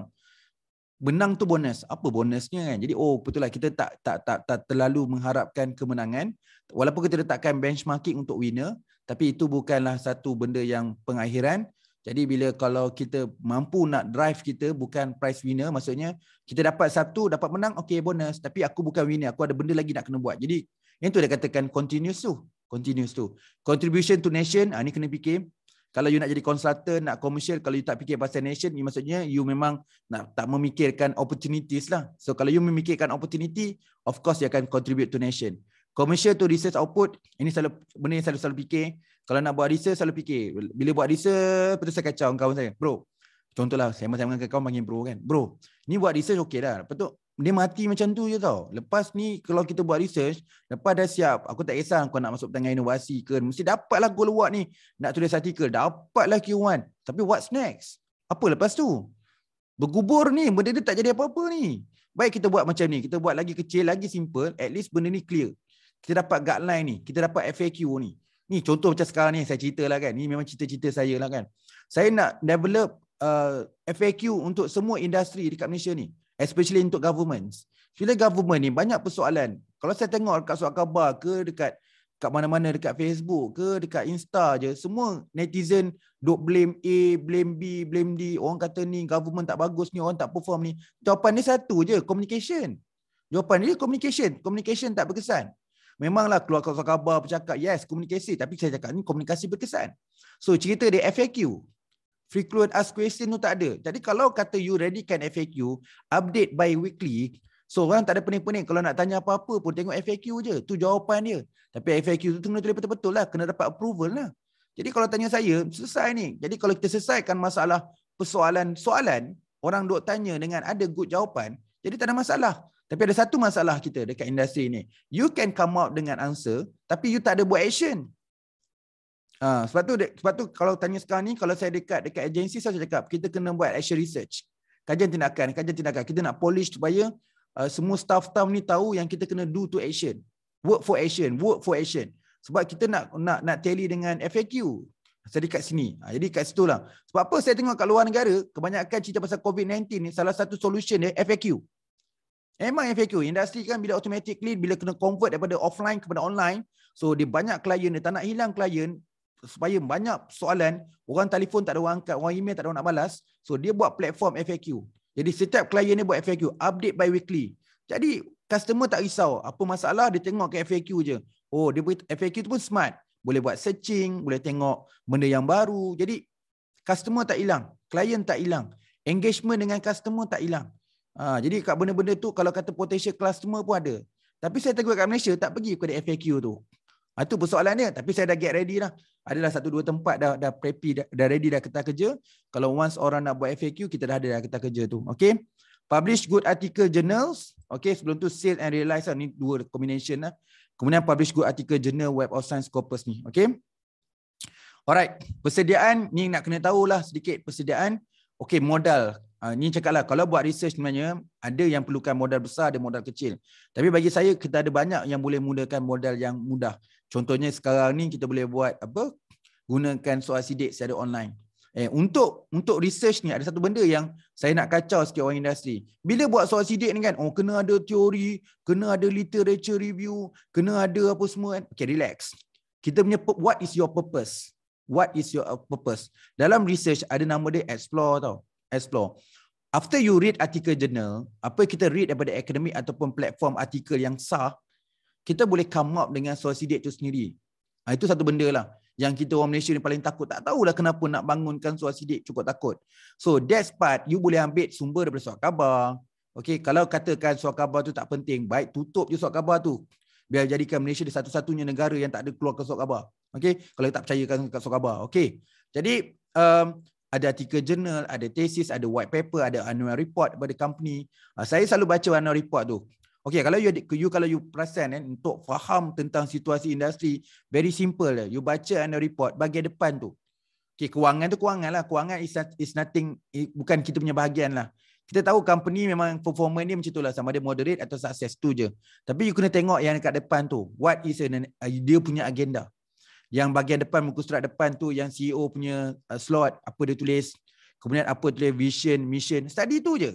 Menang tu bonus. Apa bonusnya kan? Jadi oh betul lah kita tak, tak tak tak terlalu mengharapkan kemenangan. Walaupun kita letakkan benchmarking untuk winner. Tapi itu bukanlah satu benda yang pengakhiran. Jadi bila kalau kita mampu nak drive kita bukan price winner maksudnya kita dapat satu dapat menang okey bonus tapi aku bukan winner aku ada benda lagi nak kena buat. Jadi yang tu dia katakan continuous tu. Continuous tu. Contribution to nation ah ni kena fikir. Kalau you nak jadi consultant nak commercial kalau you tak fikir pasal nation ni maksudnya you memang nak tak memikirkan opportunities lah. So kalau you memikirkan opportunity of course you akan contribute to nation. Commercial to research output ini selalu benda yang selalu-selalu fikir kalau nak buat research selalu fikir bila buat research betul saya kacau kawan saya bro contohlah saya macam dengan kawan panggil bro kan bro ni buat research okey dah lepas tu dia mati macam tu je tau lepas ni kalau kita buat research lepas dah siap aku tak kisah kau nak masuk tengah inovasi ke mesti dapatlah goal buat ni nak tulis artikel dapatlah Q1 tapi what's next apa lepas tu Bergubur ni Benda ni tak jadi apa-apa ni Baik kita buat macam ni Kita buat lagi kecil Lagi simple At least benda ni clear Kita dapat guideline ni Kita dapat FAQ ni Ni contoh macam sekarang ni saya cerita lah kan. Ni memang cerita-cerita saya lah kan. Saya nak develop uh, FAQ untuk semua industri dekat Malaysia ni. Especially untuk governments. Bila government ni banyak persoalan. Kalau saya tengok dekat surat khabar ke dekat kat mana-mana dekat Facebook ke dekat Insta je semua netizen duk blame A, blame B, blame D. Orang kata ni government tak bagus ni, orang tak perform ni. Jawapan ni satu je, communication. Jawapan ni communication. Communication tak berkesan. Memanglah keluar kosong khabar bercakap yes komunikasi tapi saya cakap ni komunikasi berkesan. So cerita dia FAQ. Frequent ask question tu tak ada. Jadi kalau kata you ready readykan FAQ, update by weekly, so orang tak ada pening-pening kalau nak tanya apa-apa pun tengok FAQ je. Tu jawapan dia. Tapi FAQ tu tengok tulis betul-betul lah. Kena dapat approval lah. Jadi kalau tanya saya, selesai ni. Jadi kalau kita selesaikan masalah persoalan-soalan, orang duk tanya dengan ada good jawapan, jadi tak ada masalah. Tapi ada satu masalah kita dekat industri ni. You can come out dengan answer tapi you tak ada buat action. Ha, sebab tu sebab tu kalau tanya sekarang ni kalau saya dekat dekat agensi saya cakap kita kena buat action research. Kajian tindakan, kajian tindakan. Kita nak polish supaya uh, semua staff-staff ni tahu yang kita kena do to action. Work for action, work for action. Sebab kita nak nak nak tally dengan FAQ. Saya dekat sini. Ha, jadi kat situ lah. Sebab apa saya tengok kat luar negara, kebanyakan cerita pasal COVID-19 ni salah satu solution dia FAQ. Memang FAQ industri kan bila automatically bila kena convert daripada offline kepada online so dia banyak klien dia tak nak hilang klien supaya banyak soalan orang telefon tak ada orang angkat orang email tak ada orang nak balas so dia buat platform FAQ jadi setiap klien ni buat FAQ update by weekly jadi customer tak risau apa masalah dia tengok ke FAQ je oh dia buat FAQ tu pun smart boleh buat searching boleh tengok benda yang baru jadi customer tak hilang klien tak hilang engagement dengan customer tak hilang Ha, jadi kat benda-benda tu kalau kata potential semua pun ada. Tapi saya tengok kat Malaysia tak pergi kepada FAQ tu. Ha, tu persoalan dia. Tapi saya dah get ready lah. Adalah satu dua tempat dah dah preppy, dah, dah ready dah kertas kerja. Kalau once orang nak buat FAQ, kita dah ada dah kertas kerja tu. Okay. Publish good article journals. Okay, sebelum tu sales and realize lah. Ni dua combination lah. Kemudian publish good article journal web of science corpus ni. Okay. Alright. Persediaan ni nak kena tahulah sedikit persediaan. Okay, modal. Uh, ni cakap lah, kalau buat research sebenarnya, ada yang perlukan modal besar, ada modal kecil. Tapi bagi saya, kita ada banyak yang boleh menggunakan modal yang mudah. Contohnya sekarang ni, kita boleh buat apa? Gunakan soal sidik secara online. Eh, untuk untuk research ni, ada satu benda yang saya nak kacau sikit orang industri. Bila buat soal sidik ni kan, oh kena ada teori, kena ada literature review, kena ada apa semua kan. Okay, relax. Kita punya, what is your purpose? What is your uh, purpose? Dalam research, ada nama dia explore tau. Explore after you read artikel jurnal, apa yang kita read daripada akademik ataupun platform artikel yang sah, kita boleh come up dengan source date tu sendiri. Ha, itu satu benda lah yang kita orang Malaysia ni paling takut. Tak tahulah kenapa nak bangunkan source date cukup takut. So that's part you boleh ambil sumber daripada surat khabar. Okay, kalau katakan surat khabar tu tak penting, baik tutup je surat khabar tu. Biar jadikan Malaysia satu-satunya negara yang tak ada keluarkan surat khabar. Okay, kalau tak percayakan surat khabar. Okay, jadi um, ada artikel jurnal, ada thesis, ada white paper, ada annual report pada company. Uh, saya selalu baca annual report tu. Okay, kalau you, you kalau you perasan eh, untuk faham tentang situasi industri, very simple. Eh. You baca annual report bagian depan tu. Okay, kewangan tu kewangan lah. Kewangan is, not, is nothing, it, bukan kita punya bahagian lah. Kita tahu company memang performance dia macam tu lah. Sama ada moderate atau success tu je. Tapi you kena tengok yang dekat depan tu. What is a, a, uh, dia punya agenda? yang bahagian depan muka surat depan tu yang CEO punya uh, slot apa dia tulis kemudian apa tulis vision mission study tu je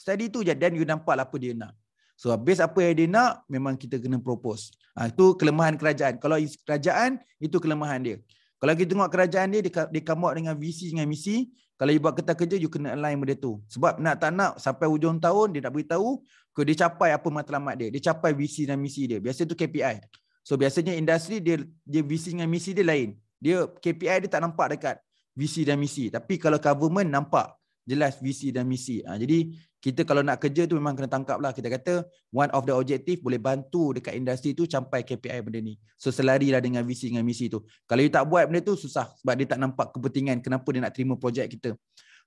study tu je dan you nampak lah apa dia nak so based apa yang dia nak memang kita kena propose uh, itu kelemahan kerajaan kalau kerajaan itu kelemahan dia kalau kita tengok kerajaan dia dia, dia come dengan visi dengan misi kalau you buat kereta kerja you kena align benda tu sebab nak tak nak sampai hujung tahun dia nak beritahu ke dia capai apa matlamat dia dia capai visi dan misi dia biasa tu KPI So biasanya industri dia dia visi dengan misi dia lain. Dia KPI dia tak nampak dekat visi dan misi. Tapi kalau government nampak jelas visi dan misi. Ha, jadi kita kalau nak kerja tu memang kena tangkap lah. Kita kata one of the objective boleh bantu dekat industri tu capai KPI benda ni. So selari lah dengan visi dengan misi tu. Kalau dia tak buat benda tu susah sebab dia tak nampak kepentingan kenapa dia nak terima projek kita.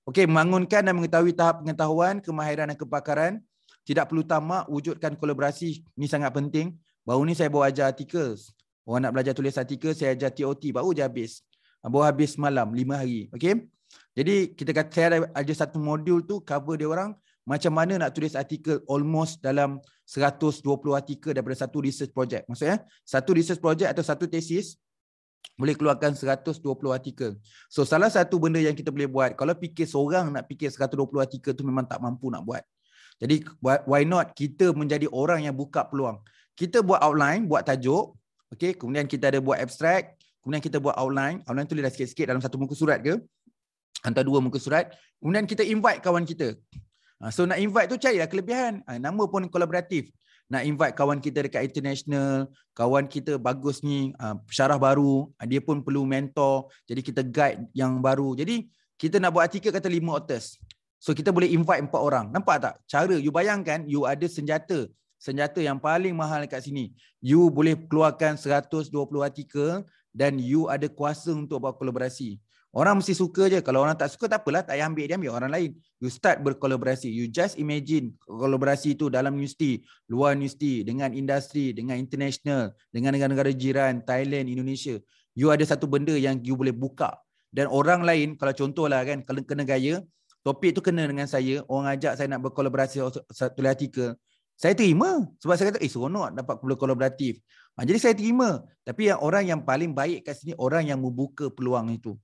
Okay, membangunkan dan mengetahui tahap pengetahuan, kemahiran dan kepakaran. Tidak perlu tamak, wujudkan kolaborasi. Ini sangat penting. Baru ni saya baru ajar artikel. Orang nak belajar tulis artikel, saya ajar TOT. Baru je habis. Baru habis malam, lima hari. Okay? Jadi, kita kata saya ada satu modul tu, cover dia orang. Macam mana nak tulis artikel almost dalam 120 artikel daripada satu research project. Maksudnya, satu research project atau satu tesis, boleh keluarkan 120 artikel. So salah satu benda yang kita boleh buat, kalau fikir seorang nak fikir 120 artikel tu memang tak mampu nak buat. Jadi why not kita menjadi orang yang buka peluang kita buat outline, buat tajuk, okay? kemudian kita ada buat abstract, kemudian kita buat outline, outline tulis dah sikit-sikit dalam satu muka surat ke, hantar dua muka surat, kemudian kita invite kawan kita. Ha, so nak invite tu carilah kelebihan, ha, nama pun kolaboratif. Nak invite kawan kita dekat international, kawan kita bagus ni, ha, syarah baru, dia pun perlu mentor, jadi kita guide yang baru. Jadi kita nak buat artikel kata lima authors. So kita boleh invite empat orang. Nampak tak? Cara, you bayangkan you ada senjata senjata yang paling mahal dekat sini. You boleh keluarkan 120 artikel dan you ada kuasa untuk buat kolaborasi. Orang mesti suka je. Kalau orang tak suka, tak apalah. Tak payah ambil dia, ambil orang lain. You start berkolaborasi. You just imagine kolaborasi itu dalam universiti, luar universiti, dengan industri, dengan international, dengan negara-negara jiran, Thailand, Indonesia. You ada satu benda yang you boleh buka. Dan orang lain, kalau contohlah kan, kena gaya, topik tu kena dengan saya, orang ajak saya nak berkolaborasi satu artikel, saya terima sebab saya kata eh seronok dapat kolaboratif ha, jadi saya terima tapi yang orang yang paling baik kat sini orang yang membuka peluang itu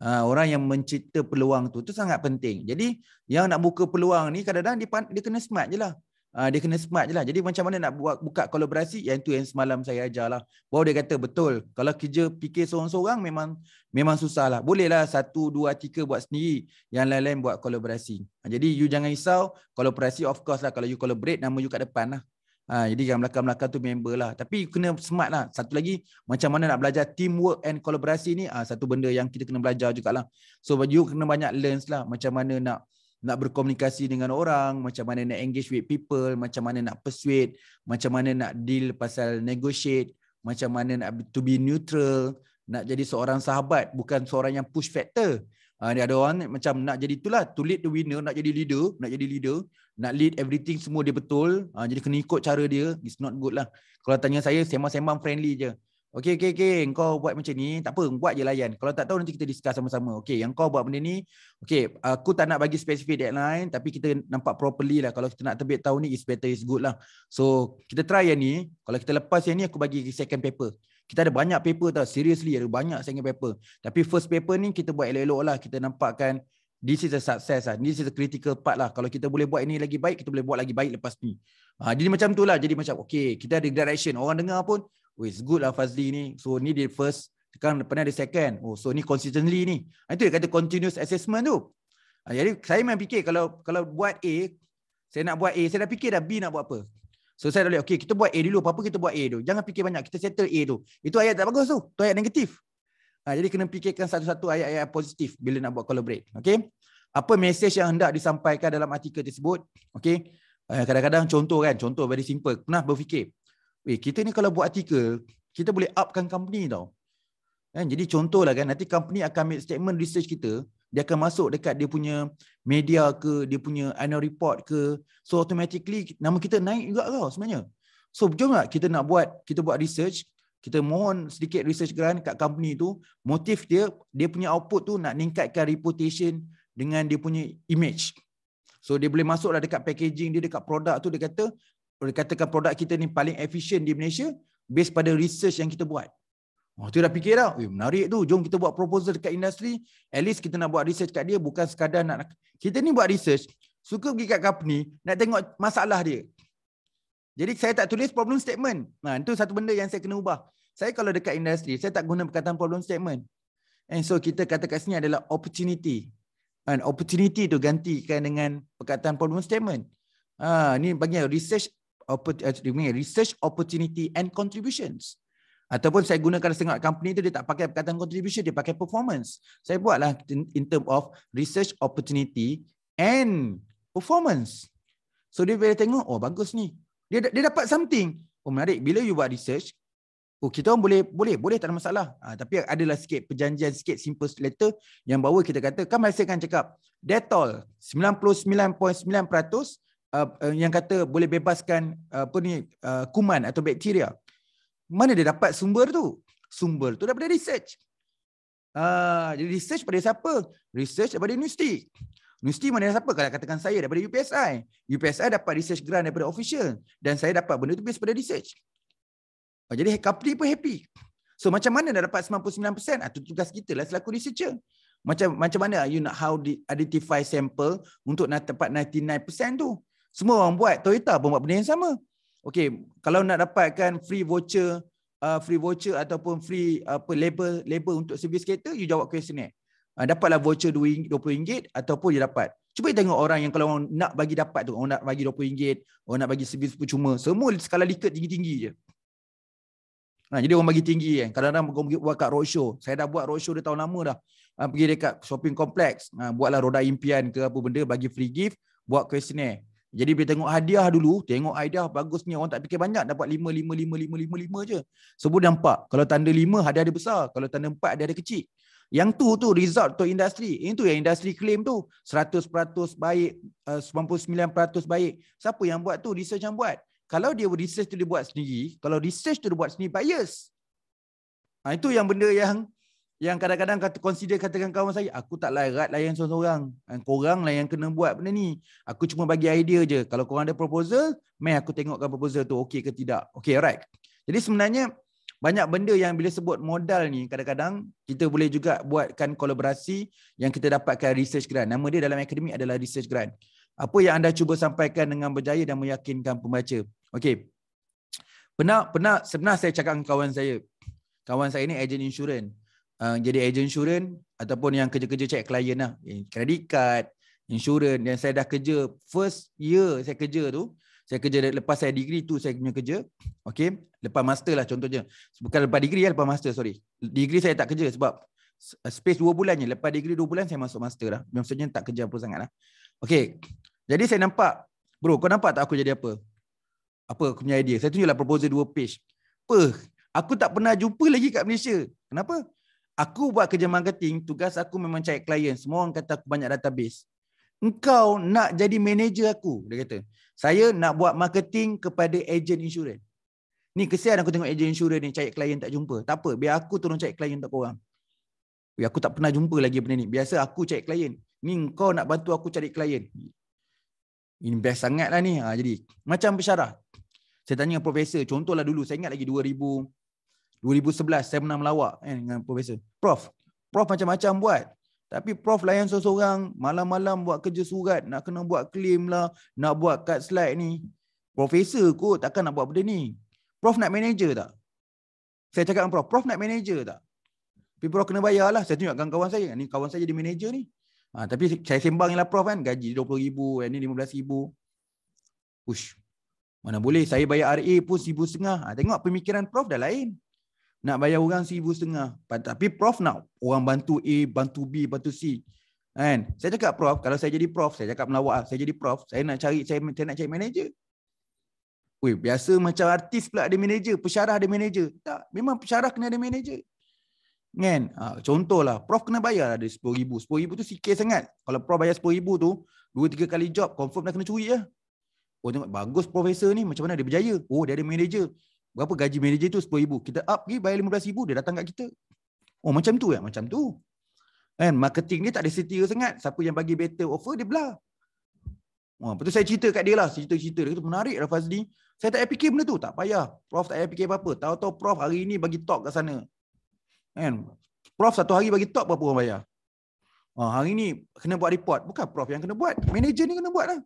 ha, orang yang mencipta peluang tu tu sangat penting jadi yang nak buka peluang ni kadang-kadang dia, dia kena smart je lah uh, dia kena smart je lah. Jadi macam mana nak buat, buka kolaborasi? Yang tu yang semalam saya ajar lah. Bahawa dia kata betul. Kalau kerja fikir seorang-seorang memang memang susah lah. Boleh lah satu, dua, tiga buat sendiri. Yang lain-lain buat kolaborasi. Uh, jadi you jangan risau. Kolaborasi of course lah. Kalau you collaborate nama you kat depan lah. Ha, ah, jadi yang belakang-belakang tu member lah. Tapi kena smart lah. Satu lagi, macam mana nak belajar teamwork and kolaborasi ni, ha, satu benda yang kita kena belajar jugalah. So, you kena banyak learn lah macam mana nak nak berkomunikasi dengan orang, macam mana nak engage with people, macam mana nak persuade, macam mana nak deal pasal negotiate, macam mana nak be, to be neutral, nak jadi seorang sahabat, bukan seorang yang push factor. Uh, ada orang macam nak jadi itulah, to lead the winner, nak jadi leader, nak jadi leader, nak lead everything semua dia betul, uh, jadi kena ikut cara dia, it's not good lah. Kalau tanya saya, sembang-sembang friendly je. Okay, okay, okay. Kau buat macam ni. Tak apa, buat je layan. Kalau tak tahu, nanti kita discuss sama-sama. Okay, yang kau buat benda ni. Okay, aku tak nak bagi specific deadline. Tapi kita nampak properly lah. Kalau kita nak terbit tahun ni, it's better, it's good lah. So, kita try yang ni. Kalau kita lepas yang ni, aku bagi second paper. Kita ada banyak paper tau. Seriously, ada banyak second paper. Tapi first paper ni, kita buat elok-elok lah. Kita nampakkan This is a success lah. This is a critical part lah. Kalau kita boleh buat ini lagi baik, kita boleh buat lagi baik lepas ni. Ha, jadi macam tu lah. Jadi macam, okay, kita ada direction. Orang dengar pun, Oh, it's good lah Fazli ni. So ni dia first. Sekarang pernah ada second. Oh, so ni consistently ni. Ah, itu dia kata continuous assessment tu. Ah, jadi saya memang fikir kalau kalau buat A, saya nak buat A, saya dah fikir dah B nak buat apa. So saya dah boleh, okay, kita buat A dulu. Apa-apa kita buat A tu. Jangan fikir banyak. Kita settle A tu. Itu ayat tak bagus tu. Itu ayat negatif. Ha, jadi kena fikirkan satu-satu ayat-ayat positif bila nak buat collaborate. Okay? Apa mesej yang hendak disampaikan dalam artikel tersebut? Okay? Kadang-kadang contoh kan, contoh very simple. Pernah berfikir, Eh, kita ni kalau buat artikel, kita boleh upkan company tau. Eh, jadi contohlah kan, nanti company akan make statement research kita, dia akan masuk dekat dia punya media ke, dia punya annual report ke. So automatically nama kita naik juga tau sebenarnya. So jom lah kita nak buat, kita buat research, kita mohon sedikit research grant kat company tu, motif dia, dia punya output tu nak meningkatkan reputation dengan dia punya image. So dia boleh masuklah dekat packaging dia, dekat produk tu, dia kata boleh katakan produk kita ni paling efisien di Malaysia based pada research yang kita buat. Oh, tu dah fikir dah. Eh, menarik tu. Jom kita buat proposal dekat industri. At least kita nak buat research kat dia bukan sekadar nak kita ni buat research suka pergi kat company nak tengok masalah dia. Jadi saya tak tulis problem statement. Nah, ha, itu satu benda yang saya kena ubah. Saya kalau dekat industri, saya tak guna perkataan problem statement. And so kita kata kat sini adalah opportunity. And opportunity tu gantikan dengan perkataan problem statement. Ah, ha, ni bagi research opportunity, eh, research opportunity and contributions. Ataupun saya gunakan setengah company itu dia tak pakai perkataan contribution, dia pakai performance. Saya buatlah in, term of research opportunity and performance. So dia boleh tengok, oh bagus ni. Dia dia dapat something. Oh menarik, bila you buat research, oh kita orang boleh, boleh, boleh tak ada masalah. Ha, tapi adalah sikit perjanjian, sikit simple letter yang bawa kita kata, kan saya akan cakap, Dettol 99.9% Uh, uh, yang kata boleh bebaskan uh, apa ni uh, kuman atau bakteria. Mana dia dapat sumber tu? Sumber tu daripada research. Uh, jadi research pada siapa? Research daripada universiti. Universiti mana siapa? Kalau katakan saya daripada UPSI. UPSI dapat research grant daripada official. Dan saya dapat benda tu based pada research. Uh, jadi company pun happy. So macam mana nak dapat 99%? Itu ah, tugas kita lah selaku researcher. Macam macam mana you nak how to identify sample untuk nak dapat 99% tu? Semua orang buat, Toyota pun buat benda yang sama. Okey, kalau nak dapatkan free voucher, uh, free voucher ataupun free apa label label untuk servis kereta, you jawab questionnaire. Uh, dapatlah voucher RM20 ataupun dia dapat. Cuba tengok orang yang kalau orang nak bagi dapat tu, orang nak bagi RM20, orang nak bagi servis percuma, semua skala liquid tinggi-tinggi je. Nah, ha, jadi orang bagi tinggi kan. Kadang-kadang kau pergi buat kat roadshow. Saya dah buat show, dah tahun lama dah. Ha, pergi dekat shopping complex. Ha, buatlah roda impian ke apa benda. Bagi free gift. Buat questionnaire. Jadi bila tengok hadiah dulu, tengok hadiah bagusnya orang tak fikir banyak dapat 5 5 5 5 5 5 je. Sebut nampak. Kalau tanda 5 hadiah dia besar, kalau tanda 4 hadiah dia kecil. Yang tu tu result tu industri. Yang tu yang industri claim tu 100% baik, 99% eh, baik. Siapa yang buat tu? Research yang buat. Kalau dia research tu dia buat sendiri, kalau research tu dia buat sendiri bias. Ha, itu yang benda yang yang kadang-kadang kata consider katakan kawan saya aku tak larat layan seorang-seorang dan korang lah yang kena buat benda ni aku cuma bagi idea je kalau korang ada proposal mai aku tengokkan proposal tu okey ke tidak okey alright jadi sebenarnya banyak benda yang bila sebut modal ni kadang-kadang kita boleh juga buatkan kolaborasi yang kita dapatkan research grant nama dia dalam akademik adalah research grant apa yang anda cuba sampaikan dengan berjaya dan meyakinkan pembaca okey pernah pernah sebenarnya saya cakap dengan kawan saya kawan saya ni agent insurans Ah, jadi agen insurans ataupun yang kerja-kerja check client lah eh, credit card insurans yang saya dah kerja first year saya kerja tu saya kerja lepas saya degree tu saya punya kerja okay. lepas master lah contohnya bukan lepas degree ya lepas master sorry degree saya tak kerja sebab eh, space 2 bulan je lepas degree 2 bulan saya masuk master lah maksudnya tak kerja apa sangat lah Okay. jadi saya nampak bro kau nampak tak aku jadi apa apa aku punya idea saya tunjuklah proposal 2 page apa aku tak pernah jumpa lagi kat Malaysia kenapa Aku buat kerja marketing, tugas aku memang cari klien. Semua orang kata aku banyak database. Engkau nak jadi manager aku, dia kata. Saya nak buat marketing kepada agent insurans. Ni kesian aku tengok agent insurans ni cari klien tak jumpa. Tak apa, biar aku turun cari klien untuk korang. Ui, aku tak pernah jumpa lagi benda ni. Biasa aku cari klien. Ni engkau nak bantu aku cari klien. Ini best sangat lah ni. Ha, jadi, macam pesarah. Saya tanya profesor, contohlah dulu. Saya ingat lagi 2011 saya pernah melawak kan dengan profesor. Prof, prof macam-macam buat. Tapi prof layan seorang-seorang malam-malam buat kerja surat, nak kena buat claim lah, nak buat kad slide ni. Profesor kot takkan nak buat benda ni. Prof nak manager tak? Saya cakap dengan prof, prof nak manager tak? Tapi prof kena bayar lah. Saya tunjukkan kawan saya. Ni kawan saya jadi manager ni. Ha, tapi saya sembang lah prof kan. Gaji RM20,000. Yang ni RM15,000. Ush. Mana boleh saya bayar RA pun RM1,500. Ha, tengok pemikiran prof dah lain nak bayar orang seribu setengah. Tapi prof nak orang bantu A, bantu B, bantu C. Kan? Saya cakap prof, kalau saya jadi prof, saya cakap melawak lah. Saya jadi prof, saya nak cari saya, saya nak cari manager. Ui, biasa macam artis pula ada manager, pesyarah ada manager. Tak, memang pesyarah kena ada manager. Kan? Ha, contohlah, prof kena bayar ada RM10,000. RM10,000 tu sikit sangat. Kalau prof bayar RM10,000 tu, dua tiga kali job, confirm dah kena curi lah. Oh tengok, bagus profesor ni. Macam mana dia berjaya? Oh, dia ada manager berapa gaji manager tu 10000 kita up pergi bayar 15000 dia datang kat kita oh macam tu ya macam tu kan marketing ni tak ada setia sangat siapa yang bagi better offer dia belah Wah, betul saya cerita kat dia lah, cerita-cerita dia kata menarik Rafazli. Saya tak payah fikir benda tu, tak payah. Prof tak payah fikir apa-apa. Tahu-tahu prof hari ni bagi top kat sana. Kan? Prof satu hari bagi top berapa orang bayar? Ha, hari ni kena buat report. Bukan prof yang kena buat, manager ni kena buat lah.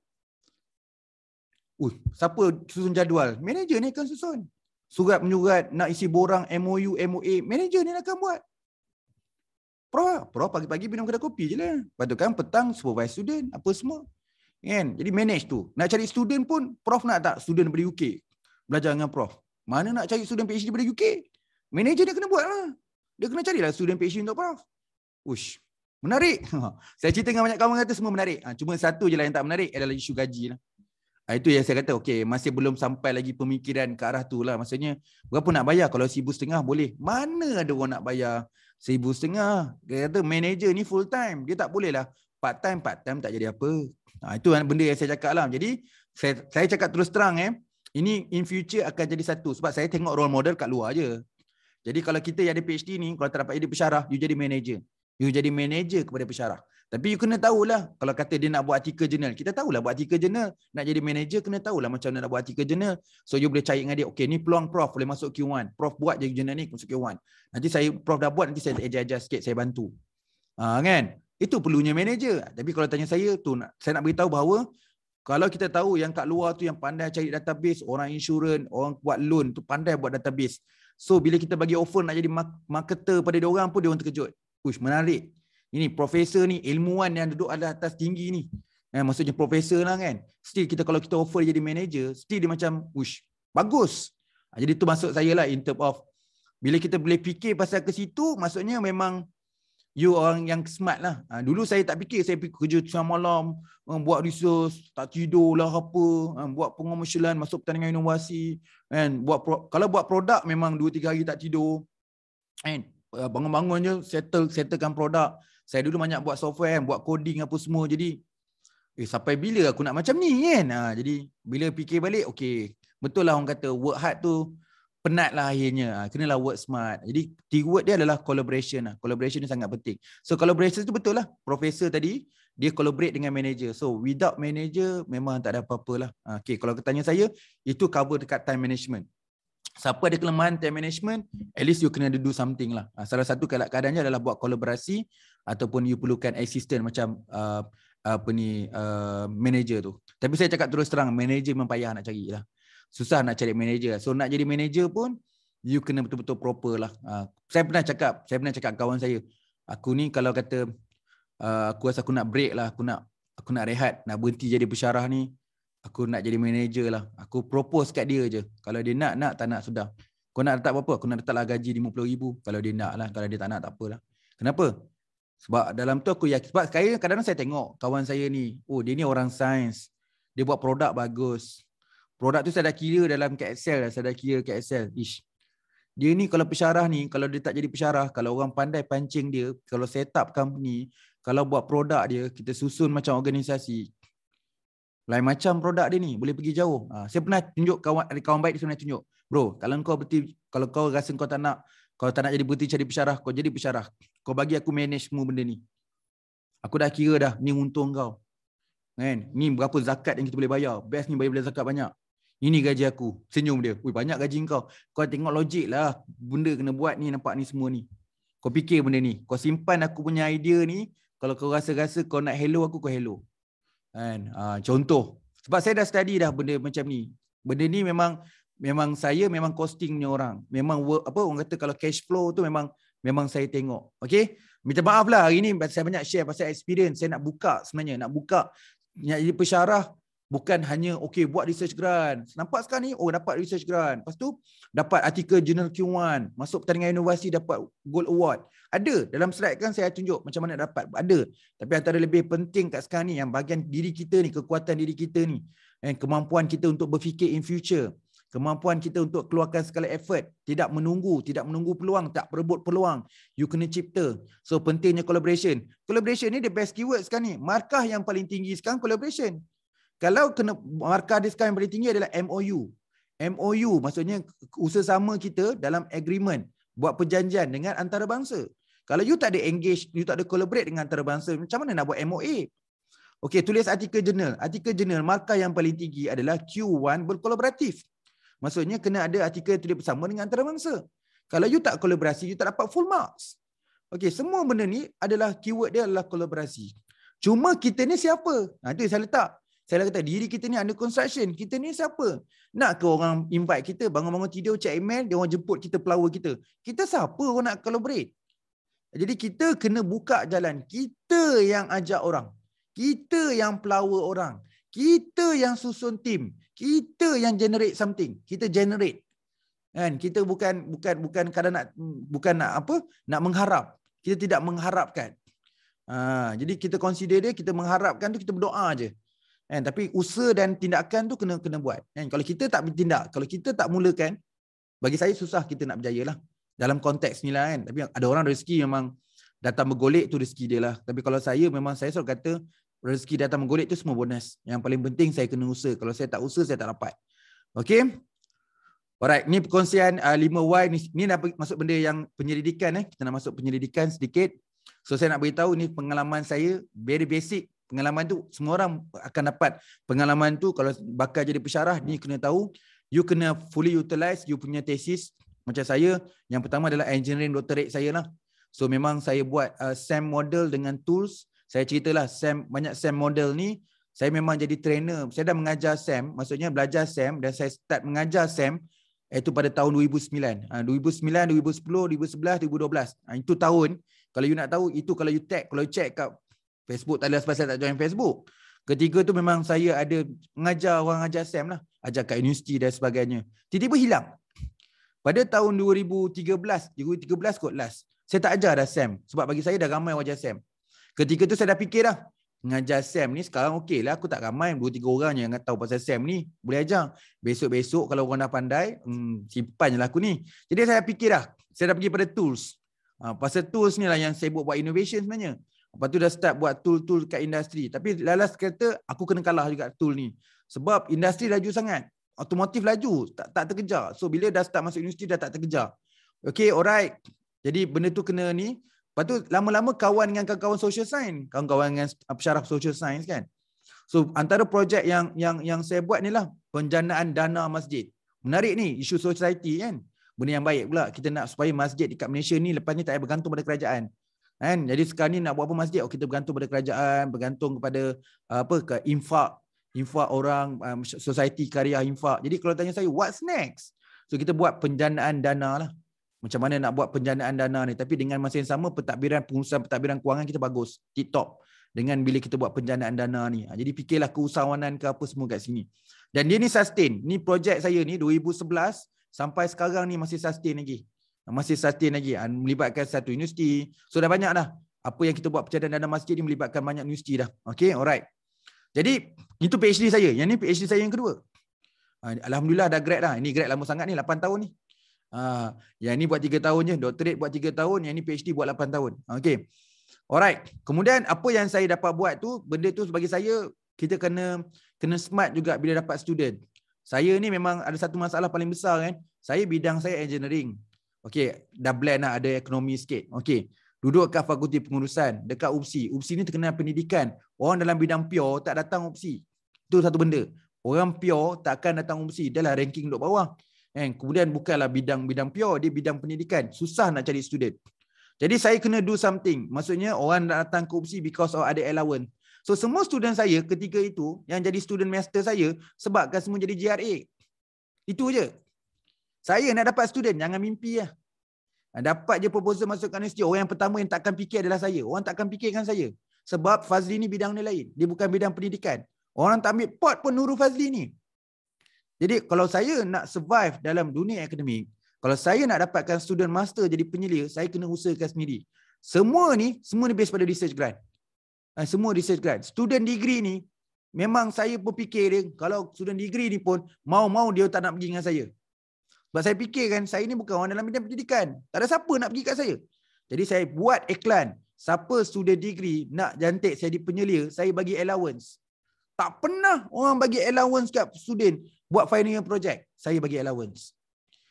Uh, siapa susun jadual? Manager ni kan susun surat menyurat nak isi borang MOU MOA manager ni akan buat pro pro pagi-pagi minum kedai kopi je lah lepas tu kan petang supervise student apa semua kan jadi manage tu nak cari student pun prof nak tak student dari UK belajar dengan prof mana nak cari student PhD dari UK manager dia kena buat lah dia kena carilah student PhD untuk prof ush menarik saya cerita dengan banyak kawan kata semua menarik ha, cuma satu je lah yang tak menarik adalah isu gaji lah Ah, itu yang saya kata okey masih belum sampai lagi pemikiran ke arah tu lah maksudnya berapa nak bayar kalau seibu setengah boleh mana ada orang nak bayar seibu setengah dia kata manager ni full time dia tak boleh lah part time part time tak jadi apa ha, itu benda yang saya cakap lah jadi saya, saya cakap terus terang eh ini in future akan jadi satu sebab saya tengok role model kat luar je jadi kalau kita yang ada PhD ni kalau tak dapat jadi pesyarah you jadi manager you jadi manager kepada pesyarah tapi you kena lah. kalau kata dia nak buat artikel jurnal. Kita tahu lah buat artikel jurnal. Nak jadi manager kena tahu lah macam mana nak buat artikel jurnal. So you boleh cari dengan dia. Okay ni peluang prof boleh masuk Q1. Prof buat je jurnal ni masuk Q1. Nanti saya prof dah buat nanti saya ajar-ajar sikit saya bantu. Ha, kan? Itu perlunya manager. Tapi kalau tanya saya tu saya nak beritahu bahawa kalau kita tahu yang kat luar tu yang pandai cari database, orang insurans, orang buat loan tu pandai buat database. So bila kita bagi offer nak jadi marketer pada dia orang pun dia orang terkejut. Push menarik ini profesor ni ilmuwan yang duduk ada atas tinggi ni eh, maksudnya profesor lah kan still kita kalau kita offer jadi manager still dia macam wush bagus ah, jadi tu maksud saya lah in term of bila kita boleh fikir pasal ke situ maksudnya memang you orang yang smart lah ha, dulu saya tak fikir saya pergi kerja siang malam eh, buat research tak tidur lah apa eh, buat pengomersialan masuk pertandingan inovasi and buat pro- kalau buat produk memang 2 3 hari tak tidur kan eh, bangun-bangun je settle settlekan produk saya dulu banyak buat software buat coding apa semua. Jadi eh sampai bila aku nak macam ni kan? Ha, jadi bila fikir balik, okey, betul lah orang kata work hard tu penat lah akhirnya. Ha, kenalah work smart. Jadi tiga word dia adalah collaboration. Lah. Collaboration ni sangat penting. So collaboration tu betul lah. Profesor tadi, dia collaborate dengan manager. So without manager, memang tak ada apa-apa lah. Ha, okay, kalau aku tanya saya, itu cover dekat time management. Siapa ada kelemahan time management, at least you kena do something lah. Ha, salah satu keadaannya adalah buat kolaborasi ataupun you perlukan assistant macam uh, apa ni uh, manager tu. Tapi saya cakap terus terang manager memang payah nak cari lah. Susah nak cari manager. So nak jadi manager pun you kena betul-betul proper lah. Uh, saya pernah cakap, saya pernah cakap kawan saya, aku ni kalau kata uh, aku rasa aku nak break lah, aku nak aku nak rehat, nak berhenti jadi pesyarah ni, aku nak jadi manager lah. Aku propose kat dia je. Kalau dia nak, nak, tak nak, sudah. Kau nak letak apa Kau Aku nak letaklah gaji RM50,000. Kalau dia nak lah. Kalau dia tak nak, tak apalah. Kenapa? Sebab dalam tu aku yakin. Sebab kadang-kadang saya tengok kawan saya ni. Oh, dia ni orang sains. Dia buat produk bagus. Produk tu saya dah kira dalam ke Excel. Saya dah kira ke Excel. Ish. Dia ni kalau pesyarah ni, kalau dia tak jadi pesyarah, kalau orang pandai pancing dia, kalau set up company, kalau buat produk dia, kita susun macam organisasi, lain macam produk dia ni, boleh pergi jauh. Ha, saya pernah tunjuk kawan, kawan baik dia pernah tunjuk. Bro, kalau kau berarti, kalau kau rasa kau tak nak, kalau tak nak jadi berarti cari pesyarah, kau jadi pesyarah. Kau bagi aku manage semua benda ni. Aku dah kira dah ni untung kau. Kan? Ni berapa zakat yang kita boleh bayar. Best ni bayar boleh zakat banyak. Ini gaji aku. Senyum dia. Ui banyak gaji kau. Kau tengok logik lah. Benda kena buat ni nampak ni semua ni. Kau fikir benda ni. Kau simpan aku punya idea ni. Kalau kau rasa-rasa kau nak hello aku, kau hello. Kan? Ha, contoh. Sebab saya dah study dah benda macam ni. Benda ni memang memang saya memang costingnya orang. Memang work, apa orang kata kalau cash flow tu memang memang saya tengok. Okay? Minta maaf lah hari ni saya banyak share pasal experience. Saya nak buka sebenarnya. Nak buka. Nak jadi pesyarah. Bukan hanya okay buat research grant. Nampak sekarang ni? Oh dapat research grant. Lepas tu dapat artikel journal Q1. Masuk pertandingan inovasi dapat gold award. Ada. Dalam slide kan saya tunjuk macam mana dapat. Ada. Tapi antara lebih penting kat sekarang ni yang bagian diri kita ni. Kekuatan diri kita ni. And kemampuan kita untuk berfikir in future kemampuan kita untuk keluarkan segala effort, tidak menunggu, tidak menunggu peluang, tak berebut peluang. You kena cipta. So pentingnya collaboration. Collaboration ni the best keyword sekarang ni. Markah yang paling tinggi sekarang collaboration. Kalau kena markah dia sekarang yang paling tinggi adalah MOU. MOU maksudnya usaha sama kita dalam agreement, buat perjanjian dengan antarabangsa. Kalau you tak ada engage, you tak ada collaborate dengan antarabangsa, macam mana nak buat MOA? Okay, tulis artikel jurnal. Artikel jurnal markah yang paling tinggi adalah Q1 berkolaboratif. Maksudnya kena ada artikel yang tulis bersama dengan antarabangsa. Kalau you tak kolaborasi, you tak dapat full marks. Okey, semua benda ni adalah keyword dia adalah kolaborasi. Cuma kita ni siapa? Ha, itu saya letak. Saya kata diri kita ni under construction. Kita ni siapa? Nak ke orang invite kita bangun-bangun tidur check email, dia orang jemput kita pelawa kita. Kita siapa orang nak collaborate? Jadi kita kena buka jalan. Kita yang ajak orang. Kita yang pelawa orang. Kita yang susun tim, kita yang generate something, kita generate. Kan? Kita bukan bukan bukan kadang nak bukan nak apa? Nak mengharap. Kita tidak mengharapkan. Ha, jadi kita consider dia, kita mengharapkan tu kita berdoa aje. Kan? Tapi usaha dan tindakan tu kena kena buat. Kan? Kalau kita tak bertindak, kalau kita tak mulakan, bagi saya susah kita nak berjaya lah. Dalam konteks ni lah kan. Tapi ada orang rezeki memang datang bergolek tu rezeki dia lah. Tapi kalau saya memang saya selalu kata rezeki datang menggolek tu semua bonus. Yang paling penting saya kena usaha. Kalau saya tak usaha saya tak dapat. Okay. Alright, ni perkongsian uh, 5Y ni ni dah masuk benda yang penyelidikan eh. Kita nak masuk penyelidikan sedikit. So saya nak beritahu ni pengalaman saya very basic. Pengalaman tu semua orang akan dapat. Pengalaman tu kalau bakal jadi pesarah ni kena tahu you kena fully utilize you punya tesis macam saya yang pertama adalah engineering doctorate saya lah. So memang saya buat uh, SAM model dengan tools saya ceritalah Sam banyak Sam model ni saya memang jadi trainer saya dah mengajar Sam maksudnya belajar Sam dan saya start mengajar Sam itu pada tahun 2009 2009 2010 2011 2012 itu tahun kalau you nak tahu itu kalau you tag kalau you check kat Facebook tak ada sebab saya tak join Facebook ketiga tu memang saya ada mengajar orang mengajar Sam lah ajar kat universiti dan sebagainya tiba-tiba hilang pada tahun 2013 2013 kot last saya tak ajar dah Sam sebab bagi saya dah ramai wajah Sam Ketika tu saya dah fikir dah Mengajar Sam ni sekarang okey lah Aku tak ramai dua tiga orang yang tahu pasal Sam ni Boleh ajar Besok-besok kalau orang dah pandai hmm, Simpan je lah aku ni Jadi saya dah fikir dah Saya dah pergi pada tools ha, Pasal tools ni lah yang saya buat buat innovation sebenarnya Lepas tu dah start buat tool-tool kat industri Tapi lalas kata aku kena kalah juga tool ni Sebab industri laju sangat Automotif laju tak, tak terkejar So bila dah start masuk industri dah tak terkejar Okay alright Jadi benda tu kena ni Lepas tu lama-lama kawan dengan kawan-kawan social science, kawan-kawan dengan pensyarah social science kan. So antara projek yang yang yang saya buat ni lah penjanaan dana masjid. Menarik ni isu society kan. Benda yang baik pula kita nak supaya masjid dekat Malaysia ni lepas ni tak payah bergantung pada kerajaan. Kan? Jadi sekarang ni nak buat apa masjid? Oh, kita bergantung pada kerajaan, bergantung kepada uh, apa ke infak infak orang um, society karya infak. Jadi kalau tanya saya what's next? So kita buat penjanaan dana lah macam mana nak buat penjanaan dana ni tapi dengan masa yang sama pentadbiran pengurusan pentadbiran kewangan kita bagus tip top dengan bila kita buat penjanaan dana ni ha, jadi fikirlah keusahawanan ke apa semua kat sini dan dia ni sustain ni projek saya ni 2011 sampai sekarang ni masih sustain lagi ha, masih sustain lagi ha, melibatkan satu universiti so dah banyak dah apa yang kita buat penjanaan dana masjid ni melibatkan banyak universiti dah okey alright jadi itu PhD saya yang ni PhD saya yang kedua Alhamdulillah dah grad dah. Ini grad lama sangat ni, 8 tahun ni. Ha, yang ni buat tiga tahun je, doctorate buat tiga tahun, yang ni PhD buat lapan tahun. Okey. Alright. Kemudian apa yang saya dapat buat tu, benda tu sebagai saya kita kena kena smart juga bila dapat student. Saya ni memang ada satu masalah paling besar kan. Saya bidang saya engineering. Okey, dah blend nak lah, ada ekonomi sikit. Okey. Duduk kat fakulti pengurusan dekat UPSI. UPSI ni terkenal pendidikan. Orang dalam bidang pure tak datang UPSI. Itu satu benda. Orang pure takkan datang UPSI. Dia lah ranking duduk bawah. Kan? Kemudian bukanlah bidang-bidang pure, dia bidang pendidikan. Susah nak cari student. Jadi saya kena do something. Maksudnya orang nak datang ke UPSI because of ada allowance. So semua student saya ketika itu yang jadi student master saya sebabkan semua jadi GRA. Itu je. Saya nak dapat student, jangan mimpi lah. Dapat je proposal masuk ke universiti, orang yang pertama yang takkan fikir adalah saya. Orang takkan fikirkan saya. Sebab Fazli ni bidang ni lain. Dia bukan bidang pendidikan. Orang tak ambil pot pun Nurul Fazli ni. Jadi kalau saya nak survive dalam dunia akademik, kalau saya nak dapatkan student master jadi penyelia, saya kena usahakan sendiri. Semua ni, semua ni based pada research grant. Eh, semua research grant. Student degree ni, memang saya pun fikir dia, kalau student degree ni pun, mau-mau dia tak nak pergi dengan saya. Sebab saya fikir kan, saya ni bukan orang dalam bidang pendidikan. Tak ada siapa nak pergi kat saya. Jadi saya buat iklan, siapa student degree nak jantik saya di penyelia, saya bagi allowance. Tak pernah orang bagi allowance kat student buat final year project. Saya bagi allowance.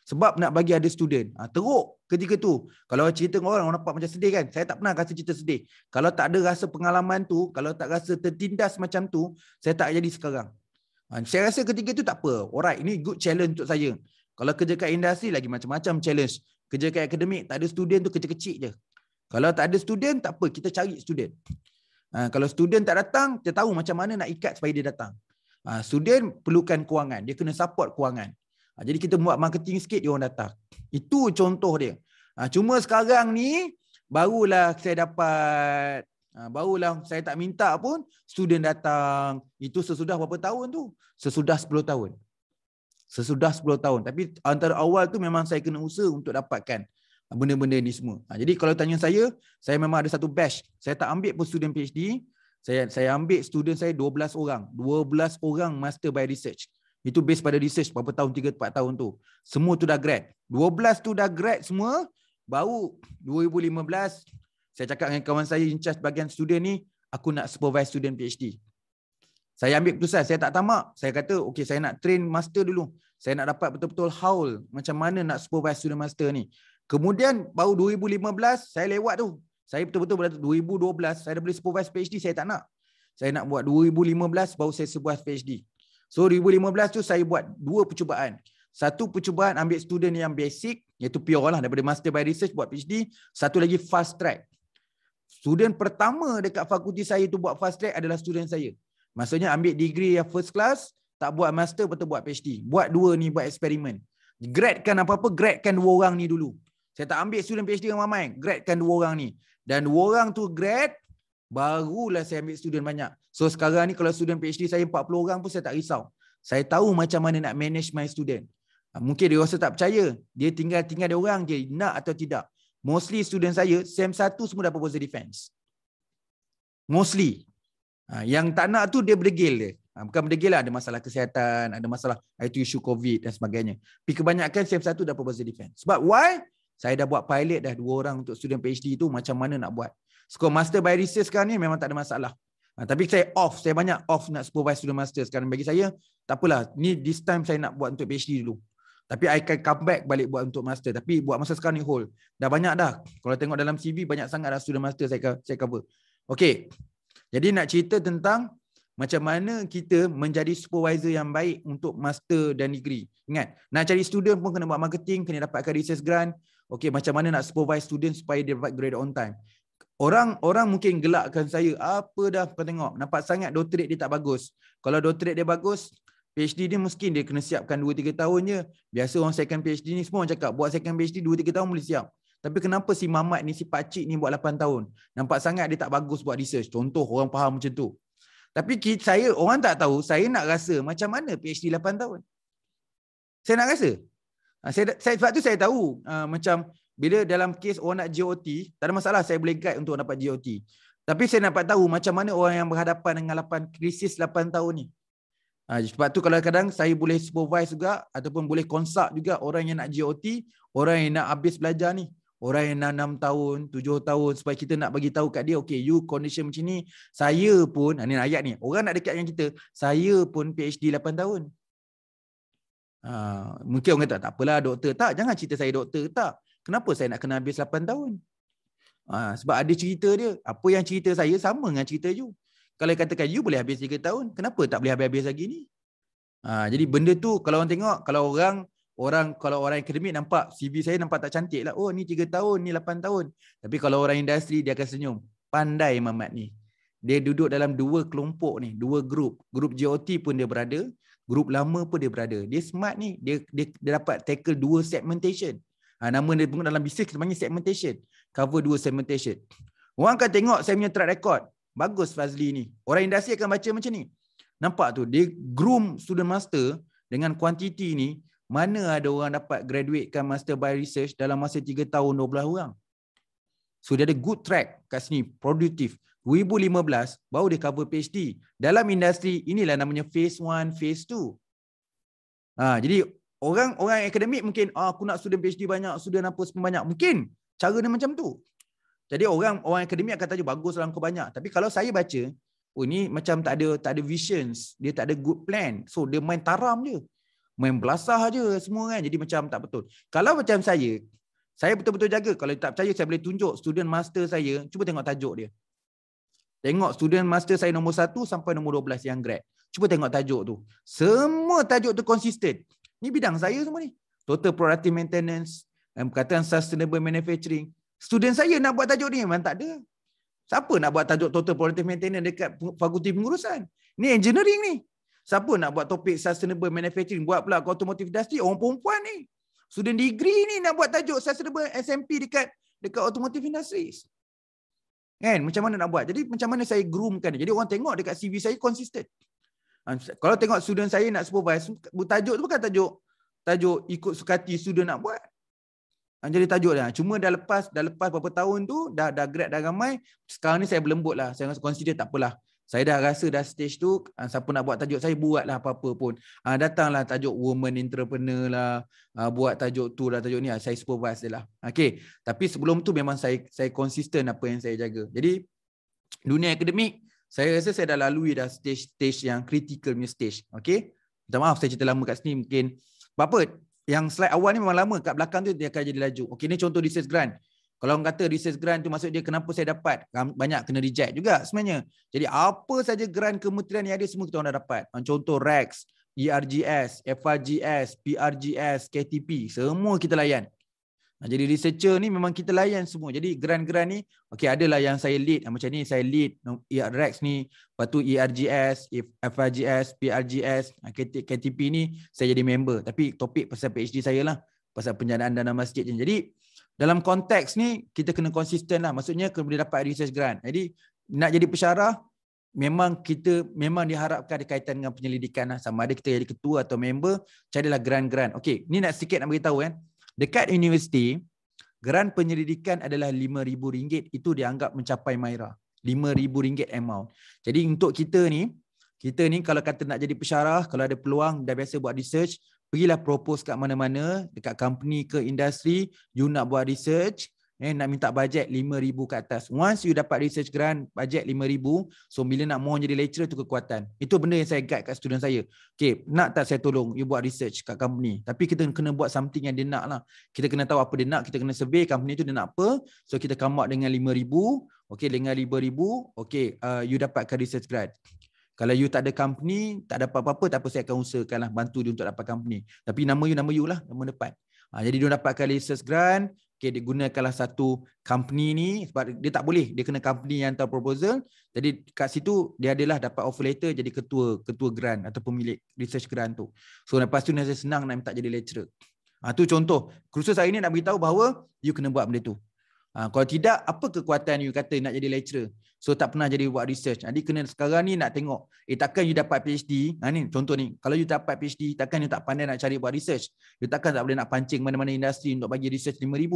Sebab nak bagi ada student. Ha, teruk ketika tu. Kalau cerita dengan orang, orang nampak macam sedih kan? Saya tak pernah rasa cerita sedih. Kalau tak ada rasa pengalaman tu, kalau tak rasa tertindas macam tu, saya tak jadi sekarang. Ha, saya rasa ketika tu tak apa. Alright, ini good challenge untuk saya. Kalau kerja kat industri, lagi macam-macam challenge. Kerja kat akademik, tak ada student tu kerja kecil je. Kalau tak ada student, tak apa. Kita cari student. Ha, kalau student tak datang, kita tahu macam mana nak ikat supaya dia datang. Ha, student perlukan kewangan. Dia kena support kewangan. Ha, jadi kita buat marketing sikit, dia orang datang. Itu contoh dia. Ha, cuma sekarang ni, barulah saya dapat, ha, barulah saya tak minta pun, student datang. Itu sesudah berapa tahun tu? Sesudah 10 tahun. Sesudah 10 tahun. Tapi antara awal tu memang saya kena usaha untuk dapatkan benda-benda ni semua. Ha, jadi kalau tanya saya, saya memang ada satu batch. Saya tak ambil pun student PhD. Saya saya ambil student saya 12 orang. 12 orang master by research. Itu based pada research berapa tahun, 3-4 tahun tu. Semua tu dah grad. 12 tu dah grad semua. Baru 2015, saya cakap dengan kawan saya in charge bagian student ni, aku nak supervise student PhD. Saya ambil keputusan, saya tak tamak. Saya kata, okay, saya nak train master dulu. Saya nak dapat betul-betul haul macam mana nak supervise student master ni. Kemudian baru 2015 saya lewat tu. Saya betul-betul pada 2012 saya dah boleh sebuah PhD saya tak nak. Saya nak buat 2015 baru saya sebuah PhD. So 2015 tu saya buat dua percubaan. Satu percubaan ambil student yang basic iaitu pure lah daripada master by research buat PhD. Satu lagi fast track. Student pertama dekat fakulti saya tu buat fast track adalah student saya. Maksudnya ambil degree yang first class, tak buat master, betul buat PhD. Buat dua ni buat eksperimen. Gradkan apa-apa, gradkan dua orang ni dulu. Saya tak ambil student PhD yang ramai. Gradkan dua orang ni. Dan dua orang tu grad, barulah saya ambil student banyak. So sekarang ni kalau student PhD saya 40 orang pun saya tak risau. Saya tahu macam mana nak manage my student. Ha, mungkin dia rasa tak percaya. Dia tinggal-tinggal dia orang je. Nak atau tidak. Mostly student saya, SEM 1 semua dapat positive defense. Mostly. Ha, yang tak nak tu dia berdegil dia. Ha, bukan berdegil lah. Ada masalah kesihatan. Ada masalah itu isu COVID dan sebagainya. Tapi kebanyakan CM1 dapat positive defense. Sebab why? Saya dah buat pilot dah dua orang untuk student PhD tu macam mana nak buat. Score master by research sekarang ni memang tak ada masalah. Ha, tapi saya off, saya banyak off nak supervise student master sekarang. Bagi saya, tak apalah. Ni this time saya nak buat untuk PhD dulu. Tapi I can come back balik buat untuk master. Tapi buat masa sekarang ni whole Dah banyak dah. Kalau tengok dalam CV, banyak sangat dah student master saya, saya cover. Okay. Jadi nak cerita tentang macam mana kita menjadi supervisor yang baik untuk master dan degree. Ingat, nak cari student pun kena buat marketing, kena dapatkan research grant, Okay, macam mana nak supervise student supaya dia dapat grade on time. Orang orang mungkin gelakkan saya, apa dah kau tengok, nampak sangat doctorate dia tak bagus. Kalau doctorate dia bagus, PhD dia mungkin dia kena siapkan 2-3 tahun je. Biasa orang second PhD ni semua orang cakap, buat second PhD 2-3 tahun boleh siap. Tapi kenapa si mamat ni, si pakcik ni buat 8 tahun? Nampak sangat dia tak bagus buat research. Contoh orang faham macam tu. Tapi saya orang tak tahu, saya nak rasa macam mana PhD 8 tahun. Saya nak rasa, Ah, saya, saya sebab tu saya tahu uh, macam bila dalam kes orang nak GOT, tak ada masalah saya boleh guide untuk dapat GOT. Tapi saya dapat tahu macam mana orang yang berhadapan dengan lapan krisis 8 tahun ni. Uh, sebab tu kadang-kadang saya boleh supervise juga ataupun boleh consult juga orang yang nak GOT, orang yang nak habis belajar ni. Orang yang nak 6 tahun, 7 tahun supaya kita nak bagi tahu kat dia, okay, you condition macam ni, saya pun, ini ayat ni, orang nak dekat dengan kita, saya pun PhD 8 tahun. Ah, mungkin orang kata tak apalah doktor tak jangan cerita saya doktor tak kenapa saya nak kena habis 8 tahun ha, sebab ada cerita dia apa yang cerita saya sama dengan cerita you kalau katakan you boleh habis 3 tahun kenapa tak boleh habis-habis lagi ni ha, jadi benda tu kalau orang tengok kalau orang orang kalau orang akademik nampak CV saya nampak tak cantik lah oh ni 3 tahun ni 8 tahun tapi kalau orang industri dia akan senyum pandai mamat ni dia duduk dalam dua kelompok ni dua grup grup JOT pun dia berada grup lama pun dia berada. Dia smart ni, dia dia, dia dapat tackle dua segmentation. Ha, nama dia pun dalam bisnes kita panggil segmentation. Cover dua segmentation. Orang akan tengok saya punya track record. Bagus Fazli ni. Orang industri akan baca macam ni. Nampak tu, dia groom student master dengan kuantiti ni, mana ada orang dapat graduatekan master by research dalam masa 3 tahun 12 orang. So dia ada good track kat sini, productive. 2015 baru dia cover PhD. Dalam industri inilah namanya phase 1, phase 2. Ha, jadi orang-orang akademik mungkin ah, aku nak student PhD banyak, student apa semua banyak. Mungkin cara dia macam tu. Jadi orang orang akademik akan tanya bagus orang lah, kau banyak. Tapi kalau saya baca, oh ni macam tak ada tak ada visions, dia tak ada good plan. So dia main taram je. Main belasah aje semua kan. Jadi macam tak betul. Kalau macam saya, saya betul-betul jaga. Kalau tak percaya saya boleh tunjuk student master saya, cuba tengok tajuk dia. Tengok student master saya nombor 1 sampai nombor 12 yang grad. Cuba tengok tajuk tu. Semua tajuk tu konsisten. Ni bidang saya semua ni. Total productive maintenance dan perkataan sustainable manufacturing. Student saya nak buat tajuk ni memang tak ada. Siapa nak buat tajuk total productive maintenance dekat fakulti pengurusan? Ni engineering ni. Siapa nak buat topik sustainable manufacturing buat pula kat automotive industry orang perempuan ni. Student degree ni nak buat tajuk sustainable SMP dekat dekat automotive industries. Kan? Macam mana nak buat? Jadi macam mana saya groomkan dia? Jadi orang tengok dekat CV saya konsisten. Ha, kalau tengok student saya nak supervise, tajuk tu bukan tajuk tajuk ikut sukati student nak buat. Ha, jadi tajuk dah. Cuma dah lepas dah lepas beberapa tahun tu, dah dah grad dah ramai. Sekarang ni saya berlembut lah. Saya rasa consider tak apalah. Saya dah rasa dah stage tu uh, siapa nak buat tajuk saya buatlah apa-apa pun. Uh, datanglah tajuk woman entrepreneur lah, uh, buat tajuk tu lah tajuk ni lah. saya supervise lah. Okay. Tapi sebelum tu memang saya saya konsisten apa yang saya jaga. Jadi dunia akademik saya rasa saya dah lalui dah stage-stage yang critical punya stage. Okay. Minta maaf saya cerita lama kat sini mungkin. Apa apa yang slide awal ni memang lama kat belakang tu dia akan jadi laju. Okey ni contoh research grant. Kalau orang kata research grant tu maksud dia kenapa saya dapat banyak kena reject juga sebenarnya. Jadi apa saja grant kementerian yang ada semua kita orang dah dapat. Contoh REX, ERGS, FRGS, PRGS, KTP, semua kita layan. Jadi researcher ni memang kita layan semua. Jadi grant-grant ni, okay, adalah yang saya lead. Macam ni saya lead ERGS ni, lepas tu ERGS, FRGS, PRGS, KTP ni saya jadi member. Tapi topik pasal PhD saya lah. Pasal penjanaan dana masjid je. jadi dalam konteks ni kita kena konsisten lah maksudnya kena boleh dapat research grant jadi nak jadi pesyarah memang kita memang diharapkan ada kaitan dengan penyelidikan lah. sama ada kita jadi ketua atau member carilah grant-grant okey ni nak sikit nak beritahu kan dekat universiti grant penyelidikan adalah RM5,000 itu dianggap mencapai Myra RM5,000 amount jadi untuk kita ni kita ni kalau kata nak jadi pesyarah kalau ada peluang dah biasa buat research pergilah propose kat mana-mana dekat company ke industri you nak buat research eh nak minta bajet 5000 ke atas once you dapat research grant bajet 5000 so bila nak mohon jadi lecturer tu kekuatan itu benda yang saya guide kat student saya Okay, nak tak saya tolong you buat research kat company tapi kita kena buat something yang dia nak lah kita kena tahu apa dia nak kita kena survey company tu dia nak apa so kita come up dengan 5000 Okay, dengan RM5,000, okay, uh, you dapatkan research grant. Kalau you tak ada company, tak ada apa-apa, tak apa saya akan usahakanlah bantu dia untuk dapat company. Tapi nama you, nama you lah, nama depan. Ha, jadi dia dapatkan research grant, okay, dia gunakanlah satu company ni, sebab dia tak boleh, dia kena company yang hantar proposal. Jadi kat situ, dia adalah dapat offer letter jadi ketua ketua grant atau pemilik research grant tu. So lepas tu, nasib senang nak minta jadi lecturer. Ha, contoh, kursus hari ni nak beritahu bahawa you kena buat benda tu. Ha, kalau tidak, apa kekuatan you kata nak jadi lecturer? So tak pernah jadi buat research. Jadi kena sekarang ni nak tengok. Eh takkan you dapat PhD. Ha, ni, contoh ni. Kalau you dapat PhD, takkan you tak pandai nak cari buat research. You takkan tak boleh nak pancing mana-mana industri untuk bagi research RM5,000.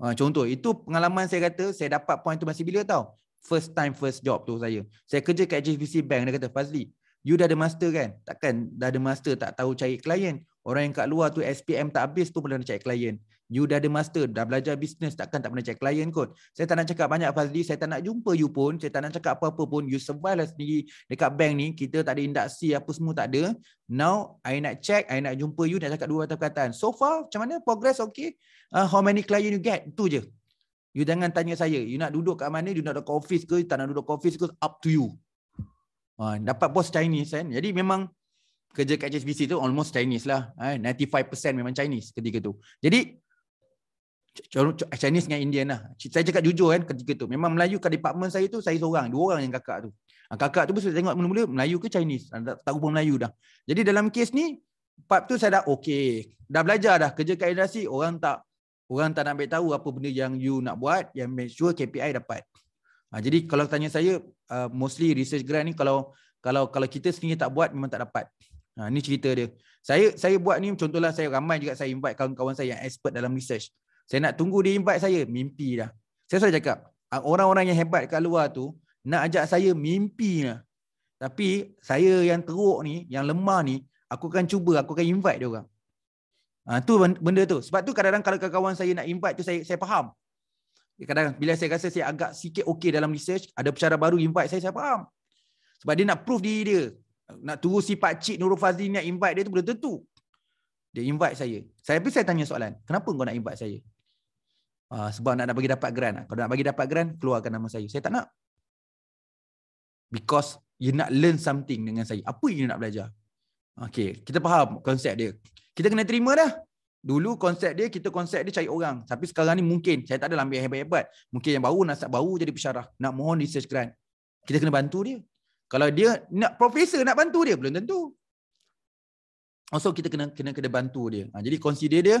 Ha, contoh, itu pengalaman saya kata saya dapat point tu masih bila tau. First time, first job tu saya. Saya kerja kat HSBC Bank. Dia kata, Fazli, you dah ada master kan? Takkan dah ada master tak tahu cari klien. Orang yang kat luar tu SPM tak habis tu pun nak cari klien. You dah ada master, dah belajar bisnes, takkan tak pernah cek klien kot. Saya tak nak cakap banyak Fazli, saya tak nak jumpa you pun, saya tak nak cakap apa-apa pun, you survive lah sendiri dekat bank ni, kita tak ada induksi, apa semua tak ada. Now, I nak check, I nak jumpa you, nak cakap dua atau perkataan. So far, macam mana? Progress okay? Uh, how many client you get? Itu je. You jangan tanya saya, you nak duduk kat mana, you nak duduk office ke, you tak nak duduk office ke, up to you. Uh, dapat bos Chinese kan? Jadi memang, kerja kat HSBC tu almost Chinese lah. 95% ha, memang Chinese ketika tu. Jadi, Ah, Chinese dengan Indian lah. Saya cakap jujur kan ketika tu. Memang Melayu kat department saya tu, saya seorang. Dua orang yang kakak tu. Ah, kakak tu pun saya tengok mula-mula Melayu ke Chinese. Ah, tak, tak rupa Melayu dah. Jadi dalam kes ni, part tu saya dah okay. Dah belajar dah. Kerja kat edasi, orang tak orang tak nak tahu apa benda yang you nak buat yang make sure KPI dapat. Ha, jadi kalau tanya saya, uh, mostly research grant ni kalau kalau kalau kita sendiri tak buat, memang tak dapat. Ha, ni cerita dia. Saya saya buat ni contohlah saya ramai juga saya invite kawan-kawan saya yang expert dalam research. Saya nak tunggu dia invite saya Mimpi dah Saya selalu cakap ah, Orang-orang yang hebat kat luar tu Nak ajak saya mimpi lah Tapi Saya yang teruk ni Yang lemah ni Aku akan cuba Aku akan invite dia orang ha, Tu benda tu Sebab tu kadang-kadang Kalau kawan saya nak invite tu Saya saya faham Kadang-kadang Bila saya rasa saya agak sikit okey dalam research Ada percara baru invite saya Saya faham Sebab dia nak proof diri dia Nak tunggu si pakcik Nurul Fazli ni Nak invite dia tu benda tu. dia invite saya. Saya tapi saya tanya soalan, kenapa kau nak invite saya? uh, sebab nak, nak bagi dapat grant. Lah. Kalau nak bagi dapat grant, keluarkan nama saya. Saya tak nak. Because you nak learn something dengan saya. Apa yang you nak belajar? Okay, kita faham konsep dia. Kita kena terima dah. Dulu konsep dia, kita konsep dia cari orang. Tapi sekarang ni mungkin, saya tak ada ambil yang hebat-hebat. Mungkin yang baru, nasab baru jadi pesyarah. Nak mohon research grant. Kita kena bantu dia. Kalau dia nak profesor nak bantu dia, belum tentu. Also kita kena kena kena bantu dia. Ha, jadi consider dia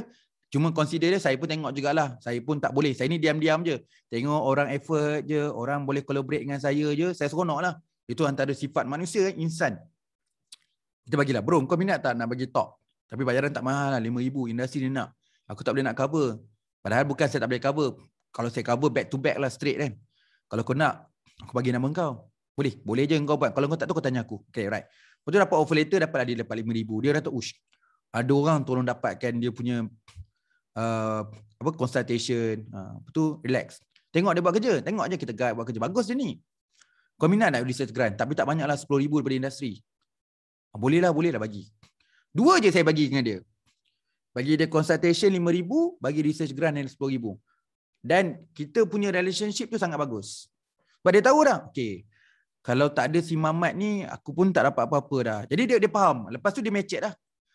Cuma consider dia saya pun tengok jugalah. Saya pun tak boleh. Saya ni diam-diam je. Tengok orang effort je, orang boleh collaborate dengan saya je, saya seronok lah. Itu antara sifat manusia, insan. Kita bagilah, bro kau minat tak nak bagi talk? Tapi bayaran tak mahal lah, RM5,000. Industri ni nak. Aku tak boleh nak cover. Padahal bukan saya tak boleh cover. Kalau saya cover back to back lah straight kan. Kalau kau nak, aku bagi nama kau. Boleh, boleh je kau buat. Kalau kau tak tahu, kau tanya aku. Okay, right. Lepas tu dapat offer letter, dapatlah dia dapat RM5,000. Dia dah tahu, ush. Ada orang tolong dapatkan dia punya uh, apa consultation apa uh, tu relax tengok dia buat kerja tengok aja kita guide buat kerja bagus dia ni kau minat nak research grant tapi tak banyaklah 10000 daripada industri ah, boleh lah boleh lah bagi dua je saya bagi dengan dia bagi dia consultation 5000 bagi research grant yang 10000 dan kita punya relationship tu sangat bagus sebab dia tahu dah okey kalau tak ada si Mamat ni aku pun tak dapat apa-apa dah jadi dia dia faham lepas tu dia mecek dah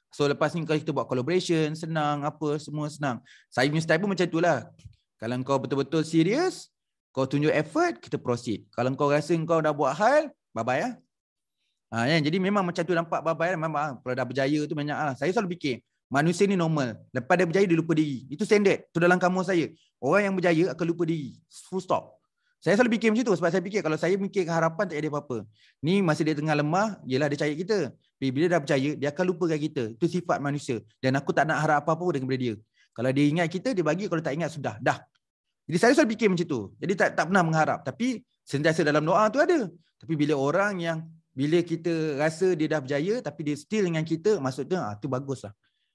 So lepas ni kalau kita buat collaboration, senang apa semua senang. Saya punya style pun macam itulah. Kalau kau betul-betul serius, kau tunjuk effort, kita proceed. Kalau kau rasa kau dah buat hal, bye-bye lah. Ha, ya. Jadi memang macam tu nampak bye-bye lah. Memang ah, kalau dah berjaya tu banyak lah. Saya selalu fikir, manusia ni normal. Lepas dia berjaya, dia lupa diri. Itu standard. Itu dalam kamu saya. Orang yang berjaya akan lupa diri. Full stop. Saya selalu fikir macam tu. Sebab saya fikir kalau saya fikir harapan tak ada apa-apa. Ni masa dia tengah lemah, ialah dia cari kita bila dah percaya dia akan lupakan kita itu sifat manusia dan aku tak nak harap apa-apa daripada dia kalau dia ingat kita dia bagi kalau tak ingat sudah dah jadi saya selalu fikir macam tu jadi tak tak pernah mengharap tapi sentiasa dalam doa tu ada tapi bila orang yang bila kita rasa dia dah berjaya tapi dia still dengan kita maksudnya ah tu lah.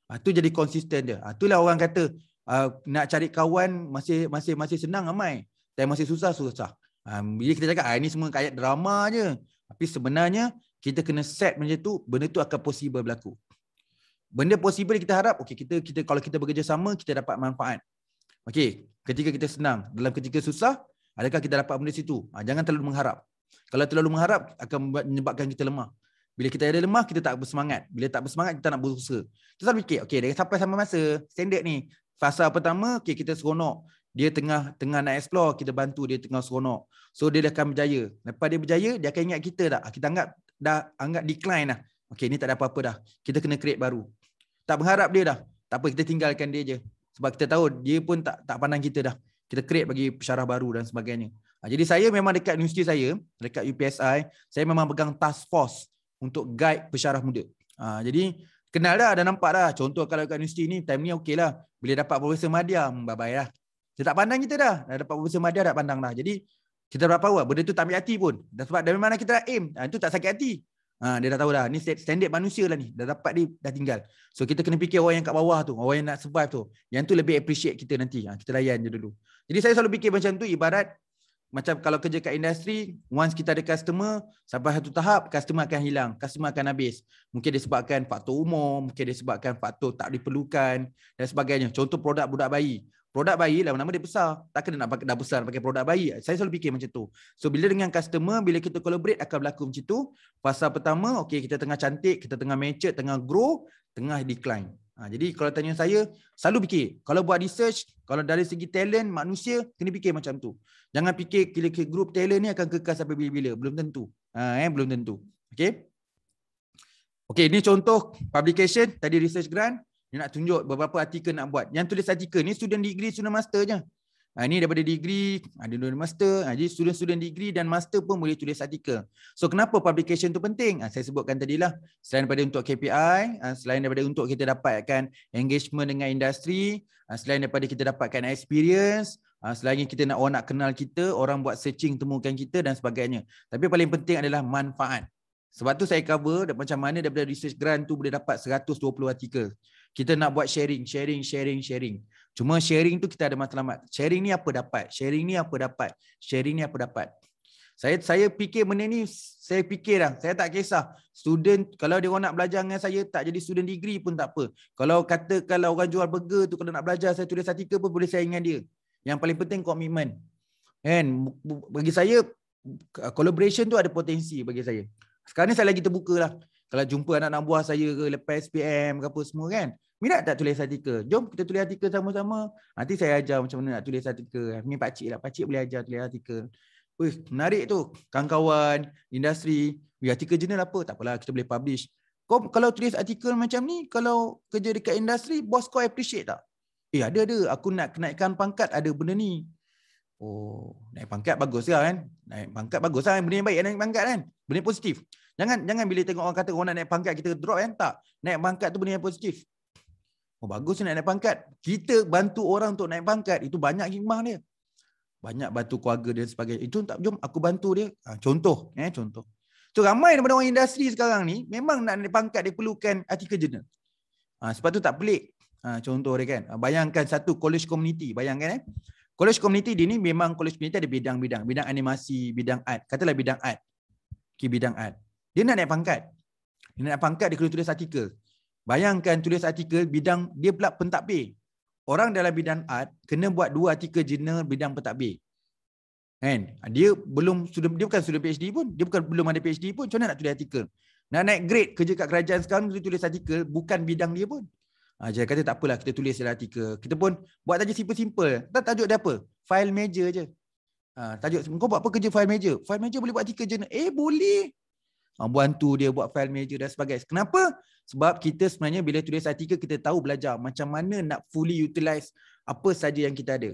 ah tu jadi konsisten dia ah itulah orang kata ah, nak cari kawan masih masih masih senang ramai tapi masih susah susah ah, bila kita cakap ah ini semua kayak drama je tapi sebenarnya kita kena set macam tu benda tu akan possible berlaku benda possible kita harap okey kita kita kalau kita bekerja sama kita dapat manfaat okey ketika kita senang dalam ketika susah adakah kita dapat benda situ ha, jangan terlalu mengharap kalau terlalu mengharap akan menyebabkan kita lemah bila kita ada lemah kita tak bersemangat bila tak bersemangat kita nak berusaha terus fikir okey Dari sampai sama masa standard ni fasa pertama okey kita seronok dia tengah tengah nak explore kita bantu dia tengah seronok so dia dah akan berjaya lepas dia berjaya dia akan ingat kita tak ha, kita anggap dah anggap decline lah. Okay, ni tak ada apa-apa dah. Kita kena create baru. Tak berharap dia dah. Tak apa, kita tinggalkan dia je. Sebab kita tahu dia pun tak tak pandang kita dah. Kita create bagi pesarah baru dan sebagainya. Ha, jadi saya memang dekat universiti saya, dekat UPSI, saya memang pegang task force untuk guide pesarah muda. Ha, jadi kenal dah, dah nampak dah. Contoh kalau dekat universiti ni, time ni okey lah. Bila dapat Profesor Madia, hmm, bye-bye lah. Dia tak pandang kita dah. Dah dapat Profesor Madia, dah pandang dah. Jadi kita berapa power benda tu tak ambil hati pun dah sebab dah memang kita dah aim ha, itu tak sakit hati ha, dia dah tahu dah Ini standard manusia lah ni dah dapat ni dah tinggal so kita kena fikir orang yang kat bawah tu orang yang nak survive tu yang tu lebih appreciate kita nanti ha, kita layan je dulu jadi saya selalu fikir macam tu ibarat macam kalau kerja kat industri once kita ada customer sampai satu tahap customer akan hilang customer akan habis mungkin disebabkan faktor umur mungkin disebabkan faktor tak diperlukan dan sebagainya contoh produk budak bayi Produk bayi lah nama dia besar. Takkan dia nak pakai dah besar pakai produk bayi. Saya selalu fikir macam tu. So bila dengan customer bila kita collaborate akan berlaku macam tu. Fasa pertama okay kita tengah cantik, kita tengah mature, tengah grow, tengah decline. Ha, jadi kalau tanya saya selalu fikir kalau buat research kalau dari segi talent manusia kena fikir macam tu. Jangan fikir kira -kira group talent ni akan kekas sampai bila-bila. Belum tentu. Ha, eh, belum tentu. Okay, okay ini contoh publication tadi research grant dia nak tunjuk beberapa artikel nak buat. Yang tulis artikel ni student degree, student master je. Ha, ini daripada degree, ada ha, dua master. Ha, jadi student-student degree dan master pun boleh tulis artikel. So kenapa publication tu penting? Ha, saya sebutkan tadilah. Selain daripada untuk KPI, ha, selain daripada untuk kita dapatkan engagement dengan industri, ha, selain daripada kita dapatkan experience, ha, selain kita nak orang nak kenal kita, orang buat searching temukan kita dan sebagainya. Tapi paling penting adalah manfaat. Sebab tu saya cover macam mana daripada research grant tu boleh dapat 120 artikel. Kita nak buat sharing, sharing, sharing, sharing. Cuma sharing tu kita ada matlamat. Sharing ni apa dapat? Sharing ni apa dapat? Sharing ni apa dapat? Saya saya fikir benda ni, saya fikir lah. Saya tak kisah. Student, kalau dia orang nak belajar dengan saya, tak jadi student degree pun tak apa. Kalau kata kalau orang jual burger tu, kalau nak belajar, saya tulis artikel pun boleh saya dengan dia. Yang paling penting komitmen. And bagi saya, collaboration tu ada potensi bagi saya. Sekarang ni saya lagi terbuka lah kalau jumpa anak-anak buah saya ke lepas SPM ke apa semua kan minat tak tulis artikel jom kita tulis artikel sama-sama nanti saya ajar macam mana nak tulis artikel ni pak lah pak boleh ajar tulis artikel Wih, menarik tu kawan-kawan industri Wih, artikel jurnal apa tak apalah kita boleh publish kau kalau tulis artikel macam ni kalau kerja dekat industri bos kau appreciate tak eh ada ada aku nak kenaikan pangkat ada benda ni Oh, naik pangkat bagus lah kan. Naik pangkat bagus lah. Benda yang baik naik pangkat kan. Benda positif. Jangan jangan bila tengok orang kata orang oh, nak naik pangkat kita drop kan tak. Naik pangkat tu benda yang positif. Oh bagus nak naik pangkat. Kita bantu orang untuk naik pangkat itu banyak hikmah dia. Banyak bantu keluarga dia sebagai itu tak jom aku bantu dia. Ha, contoh eh contoh. Tu so, ramai daripada orang industri sekarang ni memang nak naik pangkat dia perlukan hati kerja Ha, sebab tu tak pelik. Ha, contoh dia kan. Ha, bayangkan satu college community. Bayangkan eh. College community dia ni memang college community ada bidang-bidang. Bidang animasi, bidang art. Katalah bidang art. Okay, bidang art. Dia nak naik pangkat. Dia nak naik pangkat, dia kena tulis artikel. Bayangkan tulis artikel bidang dia pula pentadbir. Orang dalam bidang art kena buat dua artikel jurnal bidang pentadbir. Kan? Dia belum sudah dia bukan sudah PhD pun, dia bukan belum ada PhD pun, macam mana nak tulis artikel? Nak naik grade kerja kat kerajaan sekarang dia tulis artikel bukan bidang dia pun. Ha, ah, jadi kata tak apalah kita tulis dalam artikel. Kita pun buat saja simple-simple. Tak tajuk dia apa? File major aje. Ha, ah, tajuk kau buat apa kerja file major? File major boleh buat artikel jurnal. Eh boleh membantu ah, dia buat file manager dan sebagainya. Kenapa? Sebab kita sebenarnya bila tulis artikel kita tahu belajar macam mana nak fully utilize apa saja yang kita ada.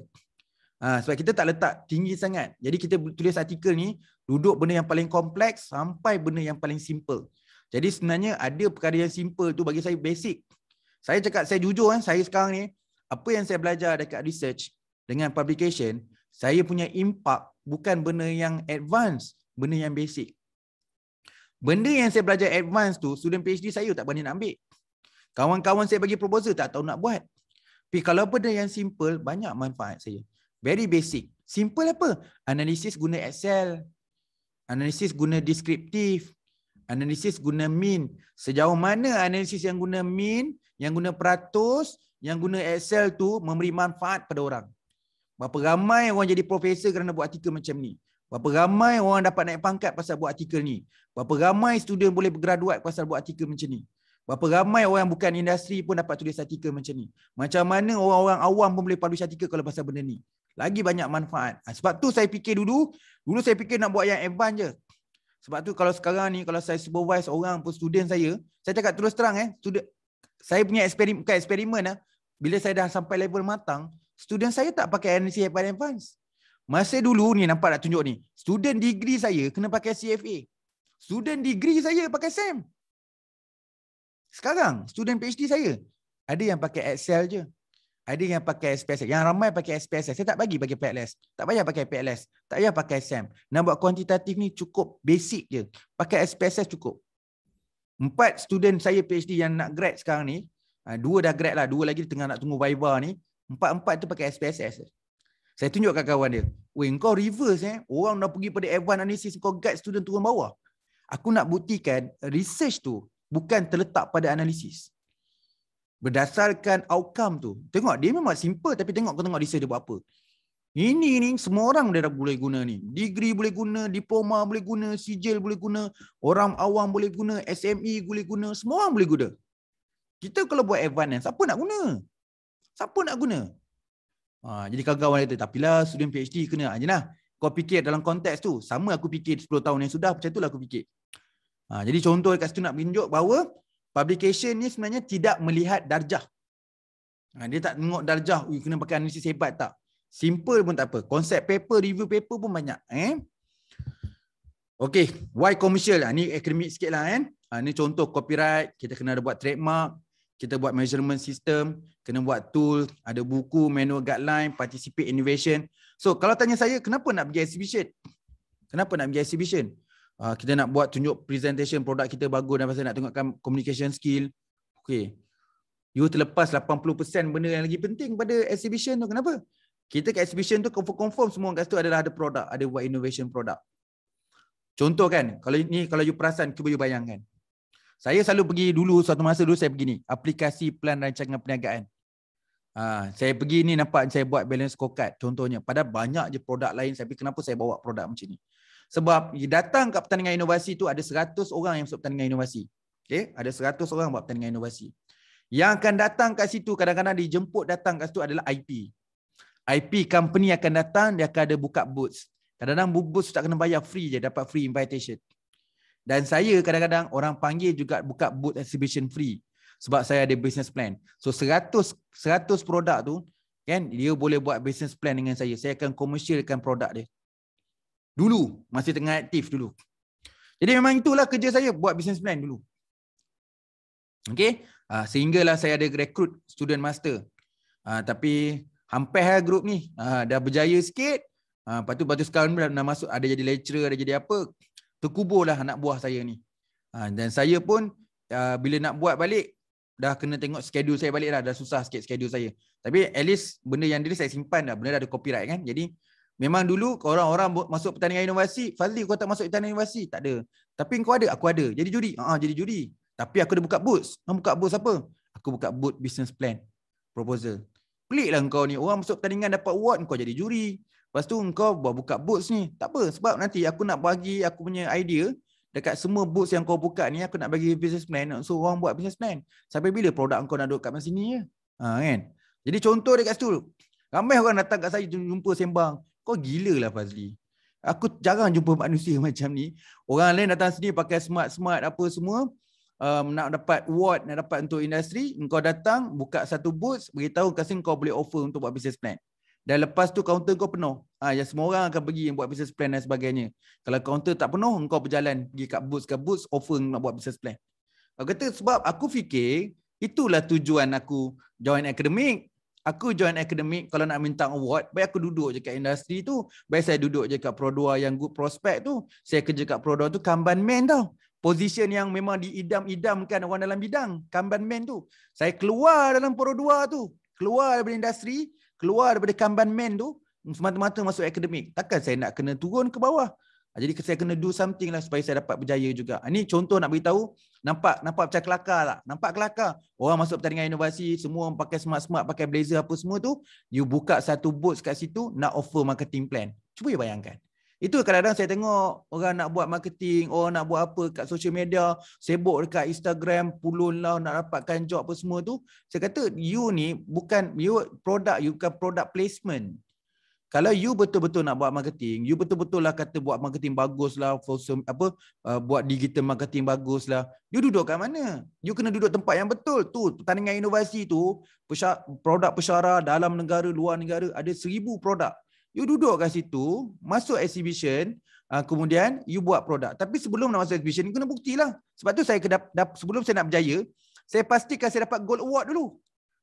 Ha, sebab kita tak letak tinggi sangat. Jadi kita tulis artikel ni duduk benda yang paling kompleks sampai benda yang paling simple. Jadi sebenarnya ada perkara yang simple tu bagi saya basic. Saya cakap saya jujur kan saya sekarang ni apa yang saya belajar dekat research dengan publication saya punya impact bukan benda yang advance benda yang basic. Benda yang saya belajar advance tu student PhD saya tak berani nak ambil. Kawan-kawan saya bagi proposal tak tahu nak buat. Tapi kalau benda yang simple banyak manfaat saya. Very basic. Simple apa? Analisis guna Excel. Analisis guna deskriptif, Analisis guna mean. Sejauh mana analisis yang guna mean, yang guna peratus, yang guna Excel tu memberi manfaat pada orang. Berapa ramai orang jadi profesor kerana buat artikel macam ni. Berapa ramai orang dapat naik pangkat pasal buat artikel ni? Berapa ramai student boleh bergraduat pasal buat artikel macam ni? Berapa ramai orang bukan industri pun dapat tulis artikel macam ni? Macam mana orang-orang awam pun boleh publish artikel kalau pasal benda ni? Lagi banyak manfaat. Ha, sebab tu saya fikir dulu, dulu saya fikir nak buat yang advance je. Sebab tu kalau sekarang ni, kalau saya supervise orang pun student saya, saya cakap terus terang eh, student, saya punya eksperimen, bukan eksperimen lah, bila saya dah sampai level matang, student saya tak pakai NC advance. Masa dulu ni nampak nak tunjuk ni. Student degree saya kena pakai CFA. Student degree saya pakai SEM. Sekarang student PhD saya ada yang pakai Excel je. Ada yang pakai SPSS. Yang ramai pakai SPSS. Saya tak bagi pakai PLS. Tak payah pakai PLS. Tak payah pakai SEM. Nak buat kuantitatif ni cukup basic je. Pakai SPSS cukup. Empat student saya PhD yang nak grad sekarang ni. Ah, dua dah grad lah. Dua lagi tengah nak tunggu Viva ni. Empat-empat tu pakai SPSS. Saya tunjuk kat kawan dia. Weh, kau reverse eh. Orang nak pergi pada advanced analysis, kau guide student turun bawah. Aku nak buktikan research tu bukan terletak pada analisis. Berdasarkan outcome tu. Tengok, dia memang simple tapi tengok kau tengok research dia buat apa. Ini ni semua orang dia dah boleh guna ni. Degree boleh guna, diploma boleh guna, sijil boleh guna, orang awam boleh guna, SME boleh guna, semua orang boleh guna. Kita kalau buat advanced, siapa nak guna? Siapa nak guna? Ha, jadi kawan-kawan kata, tapi lah student PhD kena aje ha, lah. Kau fikir dalam konteks tu, sama aku fikir 10 tahun yang sudah, macam lah aku fikir. Ha, jadi contoh dekat situ nak menunjuk bahawa publication ni sebenarnya tidak melihat darjah. Ha, dia tak tengok darjah, Ui, kena pakai analisis hebat tak. Simple pun tak apa. Konsep paper, review paper pun banyak. Eh? Okay, why commercial? Ha, ni akademik sikit lah kan. Eh? Ha, ni contoh copyright, kita kena ada buat trademark, kita buat measurement system, kena buat tool, ada buku, manual guideline, participate innovation. So kalau tanya saya, kenapa nak pergi exhibition? Kenapa nak pergi exhibition? Uh, kita nak buat tunjuk presentation produk kita bagus dan pasal nak tunjukkan communication skill. Okay. You terlepas 80% benda yang lagi penting pada exhibition tu. Kenapa? Kita kat exhibition tu confirm-confirm semua kat situ adalah ada produk, ada buat innovation produk. Contoh kan, kalau ni kalau you perasan, cuba you bayangkan. Saya selalu pergi dulu suatu masa dulu saya pergi ni aplikasi pelan rancangan perniagaan. Ha, saya pergi ni nampak saya buat balance scorecard contohnya. pada banyak je produk lain tapi kenapa saya bawa produk macam ni? Sebab datang kat pertandingan inovasi tu ada 100 orang yang masuk pertandingan inovasi. Okey, Ada 100 orang buat pertandingan inovasi. Yang akan datang kat situ kadang-kadang dijemput datang kat situ adalah IP. IP company akan datang dia akan ada buka booth. Kadang-kadang booth tak kena bayar free je dapat free invitation. Dan saya kadang-kadang orang panggil juga buka booth exhibition free sebab saya ada business plan. So 100 100 produk tu kan dia boleh buat business plan dengan saya. Saya akan komersialkan produk dia. Dulu masih tengah aktif dulu. Jadi memang itulah kerja saya buat business plan dulu. Okay, uh, sehinggalah saya ada rekrut student master. Uh, tapi hampir lah grup ni uh, dah berjaya sikit. Uh, lepas tu baru sekarang dah masuk ada jadi lecturer, ada jadi apa? terkuburlah anak buah saya ni. Ha, dan saya pun uh, bila nak buat balik, dah kena tengok skedul saya balik lah. Dah susah sikit schedule saya. Tapi at least benda yang dia saya simpan dah. Benda dah ada copyright kan. Jadi memang dulu orang-orang masuk pertandingan inovasi, Fazli kau tak masuk pertandingan inovasi? Tak ada. Tapi kau ada? Aku ada. Jadi juri? Ha, jadi juri. Tapi aku dah buka boots. Kau ha, buka boots apa? Aku buka boot business plan proposal. Pelik lah kau ni. Orang masuk pertandingan dapat award, kau jadi juri. Lepas tu engkau buat buka boots ni. Tak apa sebab nanti aku nak bagi aku punya idea dekat semua boots yang kau buka ni aku nak bagi business plan nak so, orang buat business plan. Sampai bila produk kau nak duduk kat macam sini je? Ya? Ha kan. Jadi contoh dekat situ. Ramai orang datang kat saya jumpa sembang. Kau gila lah Fazli. Aku jarang jumpa manusia macam ni. Orang lain datang sini pakai smart-smart apa semua. Um, nak dapat award, nak dapat untuk industri. Engkau datang, buka satu booth, beritahu kasi kau boleh offer untuk buat business plan. Dan lepas tu kaunter kau penuh. Ha, yang semua orang akan pergi yang buat business plan dan sebagainya. Kalau kaunter tak penuh, kau berjalan pergi kat Boots ke Boots, offer nak buat business plan. Kau kata sebab aku fikir, itulah tujuan aku join akademik. Aku join akademik kalau nak minta award, baik aku duduk je kat industri tu. Baik saya duduk je kat Produa yang good prospect tu. Saya kerja kat Produa tu, kamban man tau. Position yang memang diidam-idamkan orang dalam bidang. kamban man tu. Saya keluar dalam Produa tu. Keluar dari industri, keluar daripada kanban men tu semata-mata masuk akademik. Takkan saya nak kena turun ke bawah. Ah, jadi saya kena do something lah supaya saya dapat berjaya juga. Ini ah, contoh nak beritahu, nampak nampak macam kelakar tak? Nampak kelakar. Orang masuk pertandingan inovasi, semua pakai smart-smart, pakai blazer apa semua tu. You buka satu booth kat situ, nak offer marketing plan. Cuba you bayangkan. Itu kadang-kadang saya tengok orang nak buat marketing, orang nak buat apa kat social media, sibuk dekat Instagram, pulun lah nak dapatkan job apa semua tu. Saya kata you ni bukan you produk, you bukan produk placement. Kalau you betul-betul nak buat marketing, you betul-betul lah kata buat marketing bagus lah, apa, uh, buat digital marketing bagus lah, you duduk kat mana? You kena duduk tempat yang betul. Tu, pertandingan inovasi tu, produk pesara dalam negara, luar negara, ada seribu produk you duduk kat situ, masuk exhibition, ah, kemudian you buat produk. Tapi sebelum nak masuk exhibition, you kena buktilah. Sebab tu saya kedap dap sebelum saya nak berjaya, saya pastikan saya dapat gold award dulu.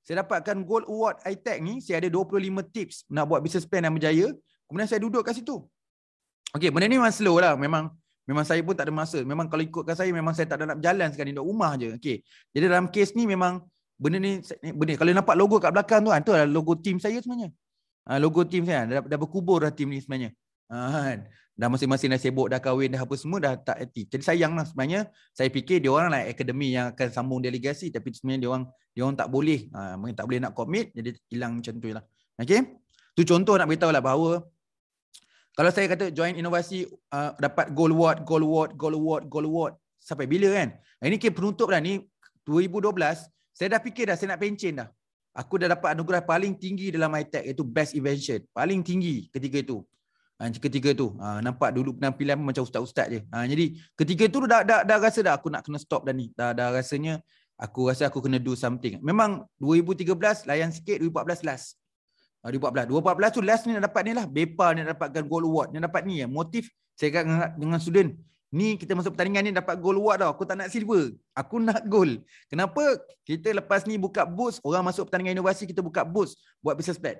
Saya dapatkan gold award iTech ni, saya ada 25 tips nak buat business plan yang berjaya. Kemudian saya duduk kat situ. Okay, benda ni memang slow lah. Memang memang saya pun tak ada masa. Memang kalau ikutkan saya, memang saya tak ada nak berjalan sekarang ni. Duduk rumah je. Okay. Jadi dalam kes ni memang benda ni, benda ni. kalau nampak logo kat belakang tu, ah, tu adalah logo team saya sebenarnya. Ah, logo tim saya kan, dah, dah berkubur dah tim ni sebenarnya ah, kan dah masing-masing dah sibuk dah kahwin dah apa semua dah tak aktif jadi sayang lah sebenarnya saya fikir dia oranglah akademi yang akan sambung delegasi tapi sebenarnya dia orang dia orang tak boleh ah tak boleh nak commit jadi hilang macam tu lah okey tu contoh nak beritahu lah bahawa kalau saya kata join inovasi uh, dapat gold award gold award gold award gold award sampai bila kan ini ke penutup dah ni 2012 saya dah fikir dah saya nak pencen dah aku dah dapat anugerah paling tinggi dalam Tech iaitu best invention paling tinggi ketika itu ha, ketika itu ha, nampak dulu penampilan macam ustaz-ustaz je ha, jadi ketiga tu dah, dah, dah rasa dah aku nak kena stop dah ni dah, dah rasanya aku rasa aku kena do something memang 2013 layan sikit 2014 last 2014 2014 tu last ni nak dapat ni lah BEPA ni nak dapatkan gold award ni nak dapat ni ya motif saya kata dengan, dengan student Ni kita masuk pertandingan ni dapat gol luar tau. Aku tak nak silver. Aku nak gol. Kenapa? Kita lepas ni buka boots. Orang masuk pertandingan inovasi, kita buka boots. Buat business plan.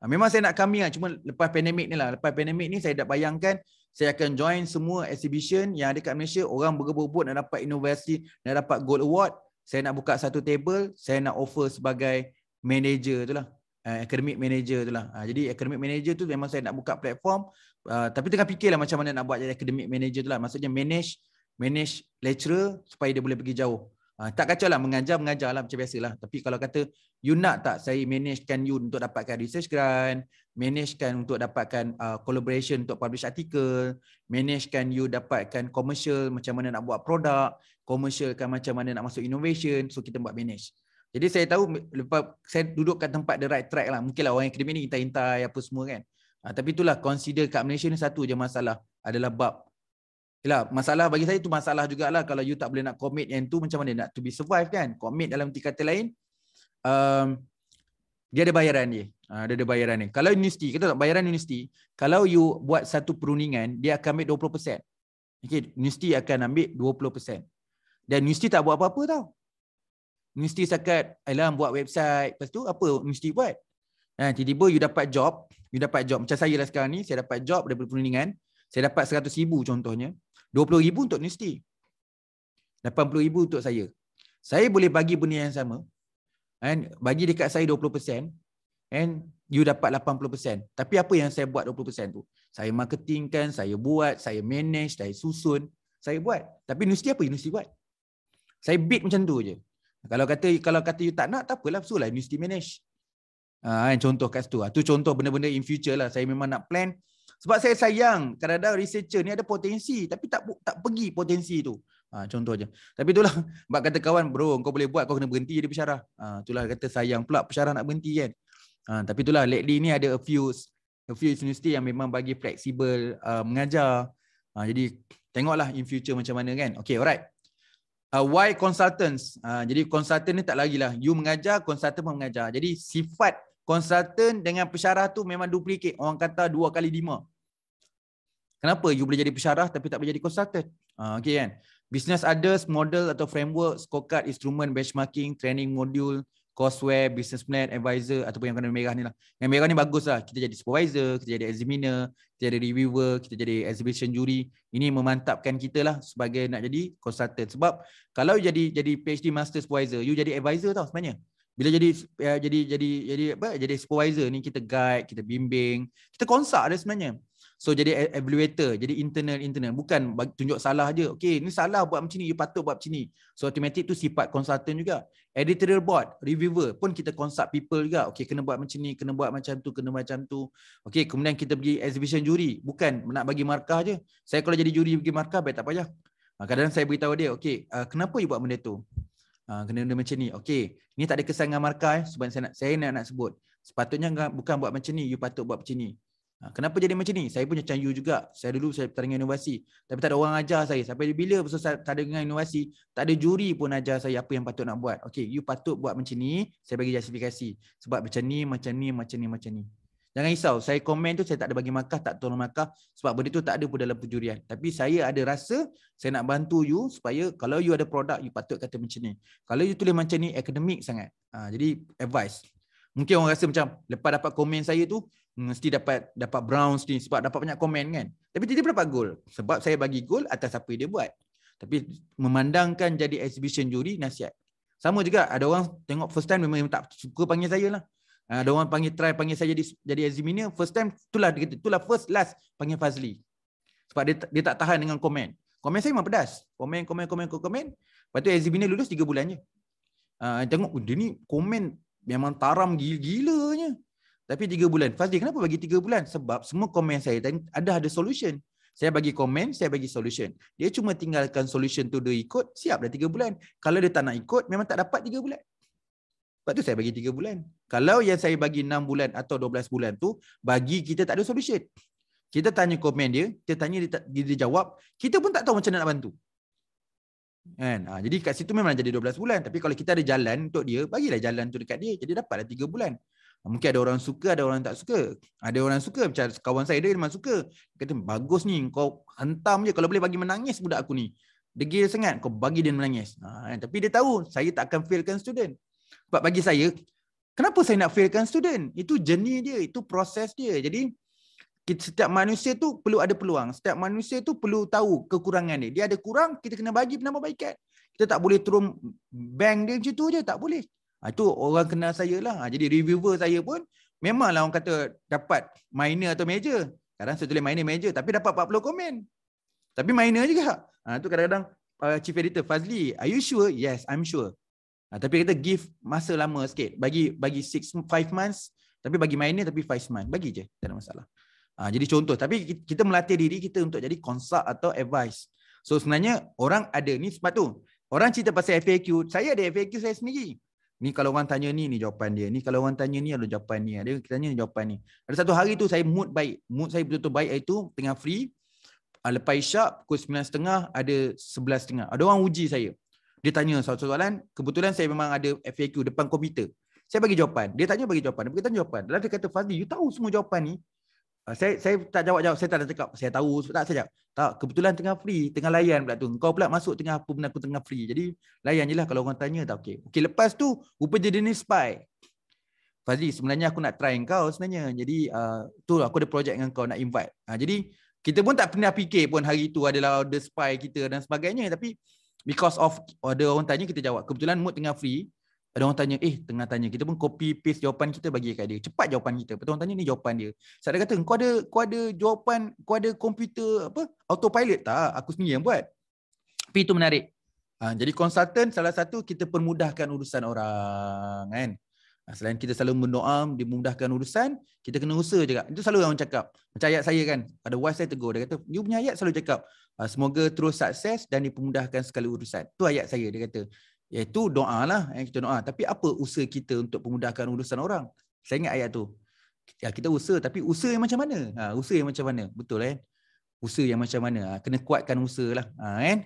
Ah, memang saya nak kami lah. Cuma lepas pandemik ni lah. Lepas pandemik ni saya dah bayangkan saya akan join semua exhibition yang ada kat Malaysia. Orang berebut-rebut nak dapat inovasi, nak dapat gold award. Saya nak buka satu table. Saya nak offer sebagai manager tu lah. Eh, academic manager tu lah. Ah, jadi academic manager tu memang saya nak buka platform ah, tapi tengah lah macam mana nak buat jadi academic manager tu lah. Maksudnya manage manage lecturer supaya dia boleh pergi jauh. Ah, tak kacau lah mengajar mengajar lah macam biasalah. Tapi kalau kata you nak tak saya managekan you untuk dapatkan research grant, managekan untuk dapatkan collaboration untuk publish artikel, managekan you dapatkan commercial macam mana nak buat produk, commercialkan macam mana nak masuk innovation so kita buat manage. Jadi saya tahu lepas saya duduk kat tempat the right track lah. Mungkinlah orang akademi ni intai-intai apa semua kan. Ha, tapi itulah consider kat Malaysia ni satu je masalah adalah bab. Yalah, masalah bagi saya tu masalah jugalah kalau you tak boleh nak commit yang tu macam mana nak to be survive kan. Commit dalam tiga kata lain. Um, dia ada bayaran dia. Ha, dia ada bayaran ni. Kalau universiti, kita tak bayaran universiti. Kalau you buat satu perundingan, dia akan ambil 20%. Okay, universiti akan ambil 20%. Dan universiti tak buat apa-apa tau mesti sakat ialah buat website lepas tu apa mesti buat ha tiba-tiba you dapat job you dapat job macam saya lah sekarang ni saya dapat job daripada perundingan saya dapat 100000 contohnya 20000 untuk universiti 80000 untuk saya saya boleh bagi benda yang sama and bagi dekat saya 20% and you dapat 80% tapi apa yang saya buat 20% tu saya marketingkan, saya buat saya manage saya susun saya buat tapi universiti apa universiti buat saya bid macam tu je kalau kata kalau kata you tak nak, tak apalah. So lah, university manage. Ah, ha, kan, contoh kat situ. Itu ha, contoh benda-benda in future lah. Saya memang nak plan. Sebab saya sayang kadang-kadang researcher ni ada potensi tapi tak tak pergi potensi tu. Ha, contoh aja. Tapi itulah bab kata kawan bro kau boleh buat kau kena berhenti jadi pensyarah. Ha, itulah kata sayang pula pensyarah nak berhenti kan. Ha, tapi itulah lately ni ada a few a few universiti yang memang bagi fleksibel uh, mengajar. Ha, jadi tengoklah in future macam mana kan. Okay alright. Uh, why consultants? Uh, jadi consultant ni tak lagi lah. You mengajar, consultant pun mengajar. Jadi sifat consultant dengan pesyarah tu memang duplicate. Orang kata dua kali lima. Kenapa you boleh jadi pesyarah tapi tak boleh jadi consultant? Uh, okay kan? Business others, model atau framework, scorecard, instrument, benchmarking, training module, courseware, business plan, advisor ataupun yang kena merah ni lah. Yang merah ni bagus lah. Kita jadi supervisor, kita jadi examiner, kita jadi reviewer, kita jadi exhibition jury. Ini memantapkan kita lah sebagai nak jadi consultant. Sebab kalau jadi jadi PhD master supervisor, you jadi advisor tau sebenarnya. Bila jadi eh, jadi jadi jadi apa? Jadi supervisor ni kita guide, kita bimbing, kita consult ada sebenarnya. So jadi e-, evaluator, jadi internal internal bukan tunjuk salah aje. Okey, ni salah buat macam ni, you patut buat macam ni. So automatic tu sifat consultant juga. Editorial board, reviewer pun kita consult people juga. Okey, kena buat macam ni, kena buat macam tu, kena macam tu. Okey, kemudian kita pergi exhibition juri, bukan nak bagi markah aje. Saya kalau jadi juri bagi markah, baik tak payah. Ah, kadang-kadang saya beritahu dia, okey, ah, kenapa you buat benda tu? Uh, kena benda macam ni. Okey, ni tak ada kesan dengan markah eh, sebab saya nak, saya nak, nak sebut. Sepatutnya bukan buat macam ni, you patut buat macam ni. Ha, kenapa jadi macam ni? Saya pun macam you juga. Saya dulu saya tertarik inovasi. Tapi tak ada orang ajar saya. Sampai bila besar tak ada dengan inovasi, tak ada juri pun ajar saya apa yang patut nak buat. Okay, you patut buat macam ni. Saya bagi justifikasi. Sebab macam ni, macam ni, macam ni, macam ni. Jangan risau. Saya komen tu saya tak ada bagi markah, tak tolong markah. Sebab benda tu tak ada pun dalam penjurian. Tapi saya ada rasa saya nak bantu you supaya kalau you ada produk, you patut kata macam ni. Kalau you tulis macam ni, akademik sangat. Ha, jadi advice. Mungkin orang rasa macam lepas dapat komen saya tu, mesti dapat dapat brown ni sebab dapat banyak komen kan. Tapi tiba-tiba dapat gol. Sebab saya bagi gol atas apa dia buat. Tapi memandangkan jadi exhibition juri nasihat. Sama juga ada orang tengok first time memang tak suka panggil saya lah. Ah, ada orang panggil try panggil saya jadi jadi examiner. First time itulah dia kata, itulah first last panggil Fazli. Sebab dia, dia tak tahan dengan komen. Komen saya memang pedas. Komen, komen, komen, komen. komen. Lepas tu examiner lulus 3 bulan je. Uh, tengok oh, dia ni komen memang taram gila, gila tapi tiga bulan. Fazli, kenapa bagi tiga bulan? Sebab semua komen saya tadi ada ada solution. Saya bagi komen, saya bagi solution. Dia cuma tinggalkan solution tu dia ikut, siap dah tiga bulan. Kalau dia tak nak ikut, memang tak dapat tiga bulan. Sebab tu saya bagi tiga bulan. Kalau yang saya bagi enam bulan atau dua belas bulan tu, bagi kita tak ada solution. Kita tanya komen dia, kita tanya dia, dia, dia jawab, kita pun tak tahu macam mana nak bantu. Kan? Ha, jadi kat situ memang jadi 12 bulan. Tapi kalau kita ada jalan untuk dia, bagilah jalan tu dekat dia. Jadi dapatlah 3 bulan. Mungkin ada orang suka, ada orang tak suka. Ada orang suka, macam kawan saya dia memang suka. Dia kata, bagus ni, kau hentam je. Kalau boleh bagi menangis budak aku ni. Degil sangat, kau bagi dia menangis. Ha, kan? tapi dia tahu, saya tak akan failkan student. Sebab bagi saya, kenapa saya nak failkan student? Itu jenis dia, itu proses dia. Jadi, kita setiap manusia tu perlu ada peluang. Setiap manusia tu perlu tahu kekurangan dia. Dia ada kurang, kita kena bagi penambah baikat. Kita tak boleh turun bank dia macam tu je, tak boleh. Ha, itu orang kenal saya lah. Ha, jadi reviewer saya pun memanglah orang kata dapat minor atau major. Kadang saya tulis minor major tapi dapat 40 komen. Tapi minor juga. Ha, itu kadang-kadang uh, chief editor Fazli, are you sure? Yes, I'm sure. Ha, tapi kita give masa lama sikit. Bagi bagi 6, 5 months. Tapi bagi minor tapi 5 months. Bagi je. Tak ada masalah. Ha, jadi contoh. Tapi kita melatih diri kita untuk jadi consult atau advice. So sebenarnya orang ada. Ni sebab tu. Orang cerita pasal FAQ. Saya ada FAQ saya sendiri. Ni kalau orang tanya ni, ni jawapan dia. Ni kalau orang tanya ni, ada jawapan ni. Ada kita tanya jawapan ni. Ada satu hari tu saya mood baik. Mood saya betul-betul baik Iaitu tengah free. Ah, lepas isyak, pukul 9.30, ada 11.30. Ada orang uji saya. Dia tanya soal soalan. Kebetulan saya memang ada FAQ depan komputer. Saya bagi jawapan. Dia tanya bagi jawapan. Dia bagi jawapan. Lalu dia kata, Fazli, you tahu semua jawapan ni? Ah, saya saya tak jawab jawab saya tak ada cakap saya tahu tak saya jawab. tak kebetulan tengah free tengah layan pula tu kau pula masuk tengah apa benda aku tengah free jadi layan je lah kalau orang tanya tak okey okey lepas tu rupa jadi ni spy Fazli sebenarnya aku nak try kau sebenarnya jadi uh, tu aku ada projek dengan kau nak invite ha, jadi kita pun tak pernah fikir pun hari tu adalah the spy kita dan sebagainya tapi because of ada orang tanya kita jawab kebetulan mood tengah free ada orang tanya, eh tengah tanya. Kita pun copy paste jawapan kita bagi kat dia. Cepat jawapan kita. Lepas orang tanya ni jawapan dia. Saya ada kata, kau ada kau ada jawapan, kau ada komputer apa? Autopilot tak? Aku sendiri yang buat. Tapi itu menarik. Ha, jadi konsultan salah satu kita permudahkan urusan orang kan. Ha, selain kita selalu mendoa dimudahkan urusan, kita kena usaha juga. Itu selalu orang cakap. Macam ayat saya kan, ada wife saya tegur. Dia kata, you punya ayat selalu cakap. Ha, semoga terus sukses dan dipermudahkan segala urusan. Itu ayat saya. Dia kata, iaitu doa lah yang kita doa tapi apa usaha kita untuk memudahkan urusan orang saya ingat ayat tu ya kita usaha tapi usaha yang macam mana ha, usaha yang macam mana betul kan eh? usaha yang macam mana ha, kena kuatkan usaha lah ha, kan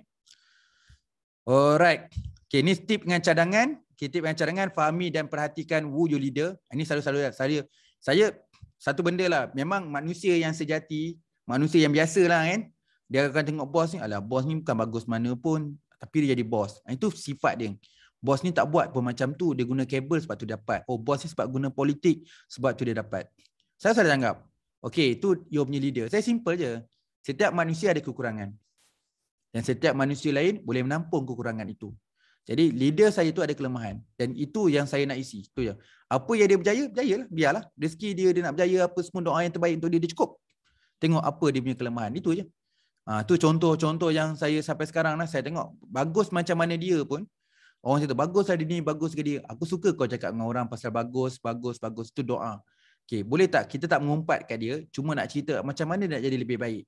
alright okay, ni tip dengan cadangan okay, tip dengan cadangan fahami dan perhatikan who you leader ini ha, selalu-selalu lah. saya saya satu benda lah memang manusia yang sejati manusia yang biasa lah kan dia akan tengok bos ni, alah bos ni bukan bagus mana pun tapi dia jadi bos. Itu sifat dia. Bos ni tak buat pun macam tu. Dia guna kabel sebab tu dia dapat. Oh, bos ni sebab guna politik sebab tu dia dapat. Saya selalu tanggap. Okay, itu you punya leader. Saya simple je. Setiap manusia ada kekurangan. Dan setiap manusia lain boleh menampung kekurangan itu. Jadi leader saya tu ada kelemahan. Dan itu yang saya nak isi. tu je. Apa yang dia berjaya, berjaya lah. Biarlah. Rezeki dia, dia nak berjaya apa semua doa yang terbaik untuk dia, dia cukup. Tengok apa dia punya kelemahan. Itu je. Ah, tu contoh-contoh yang saya sampai sekarang lah saya tengok bagus macam mana dia pun orang cakap baguslah dia ni bagus ke dia aku suka kau cakap dengan orang pasal bagus bagus bagus tu doa okay boleh tak kita tak mengumpat kat dia cuma nak cerita macam mana nak jadi lebih baik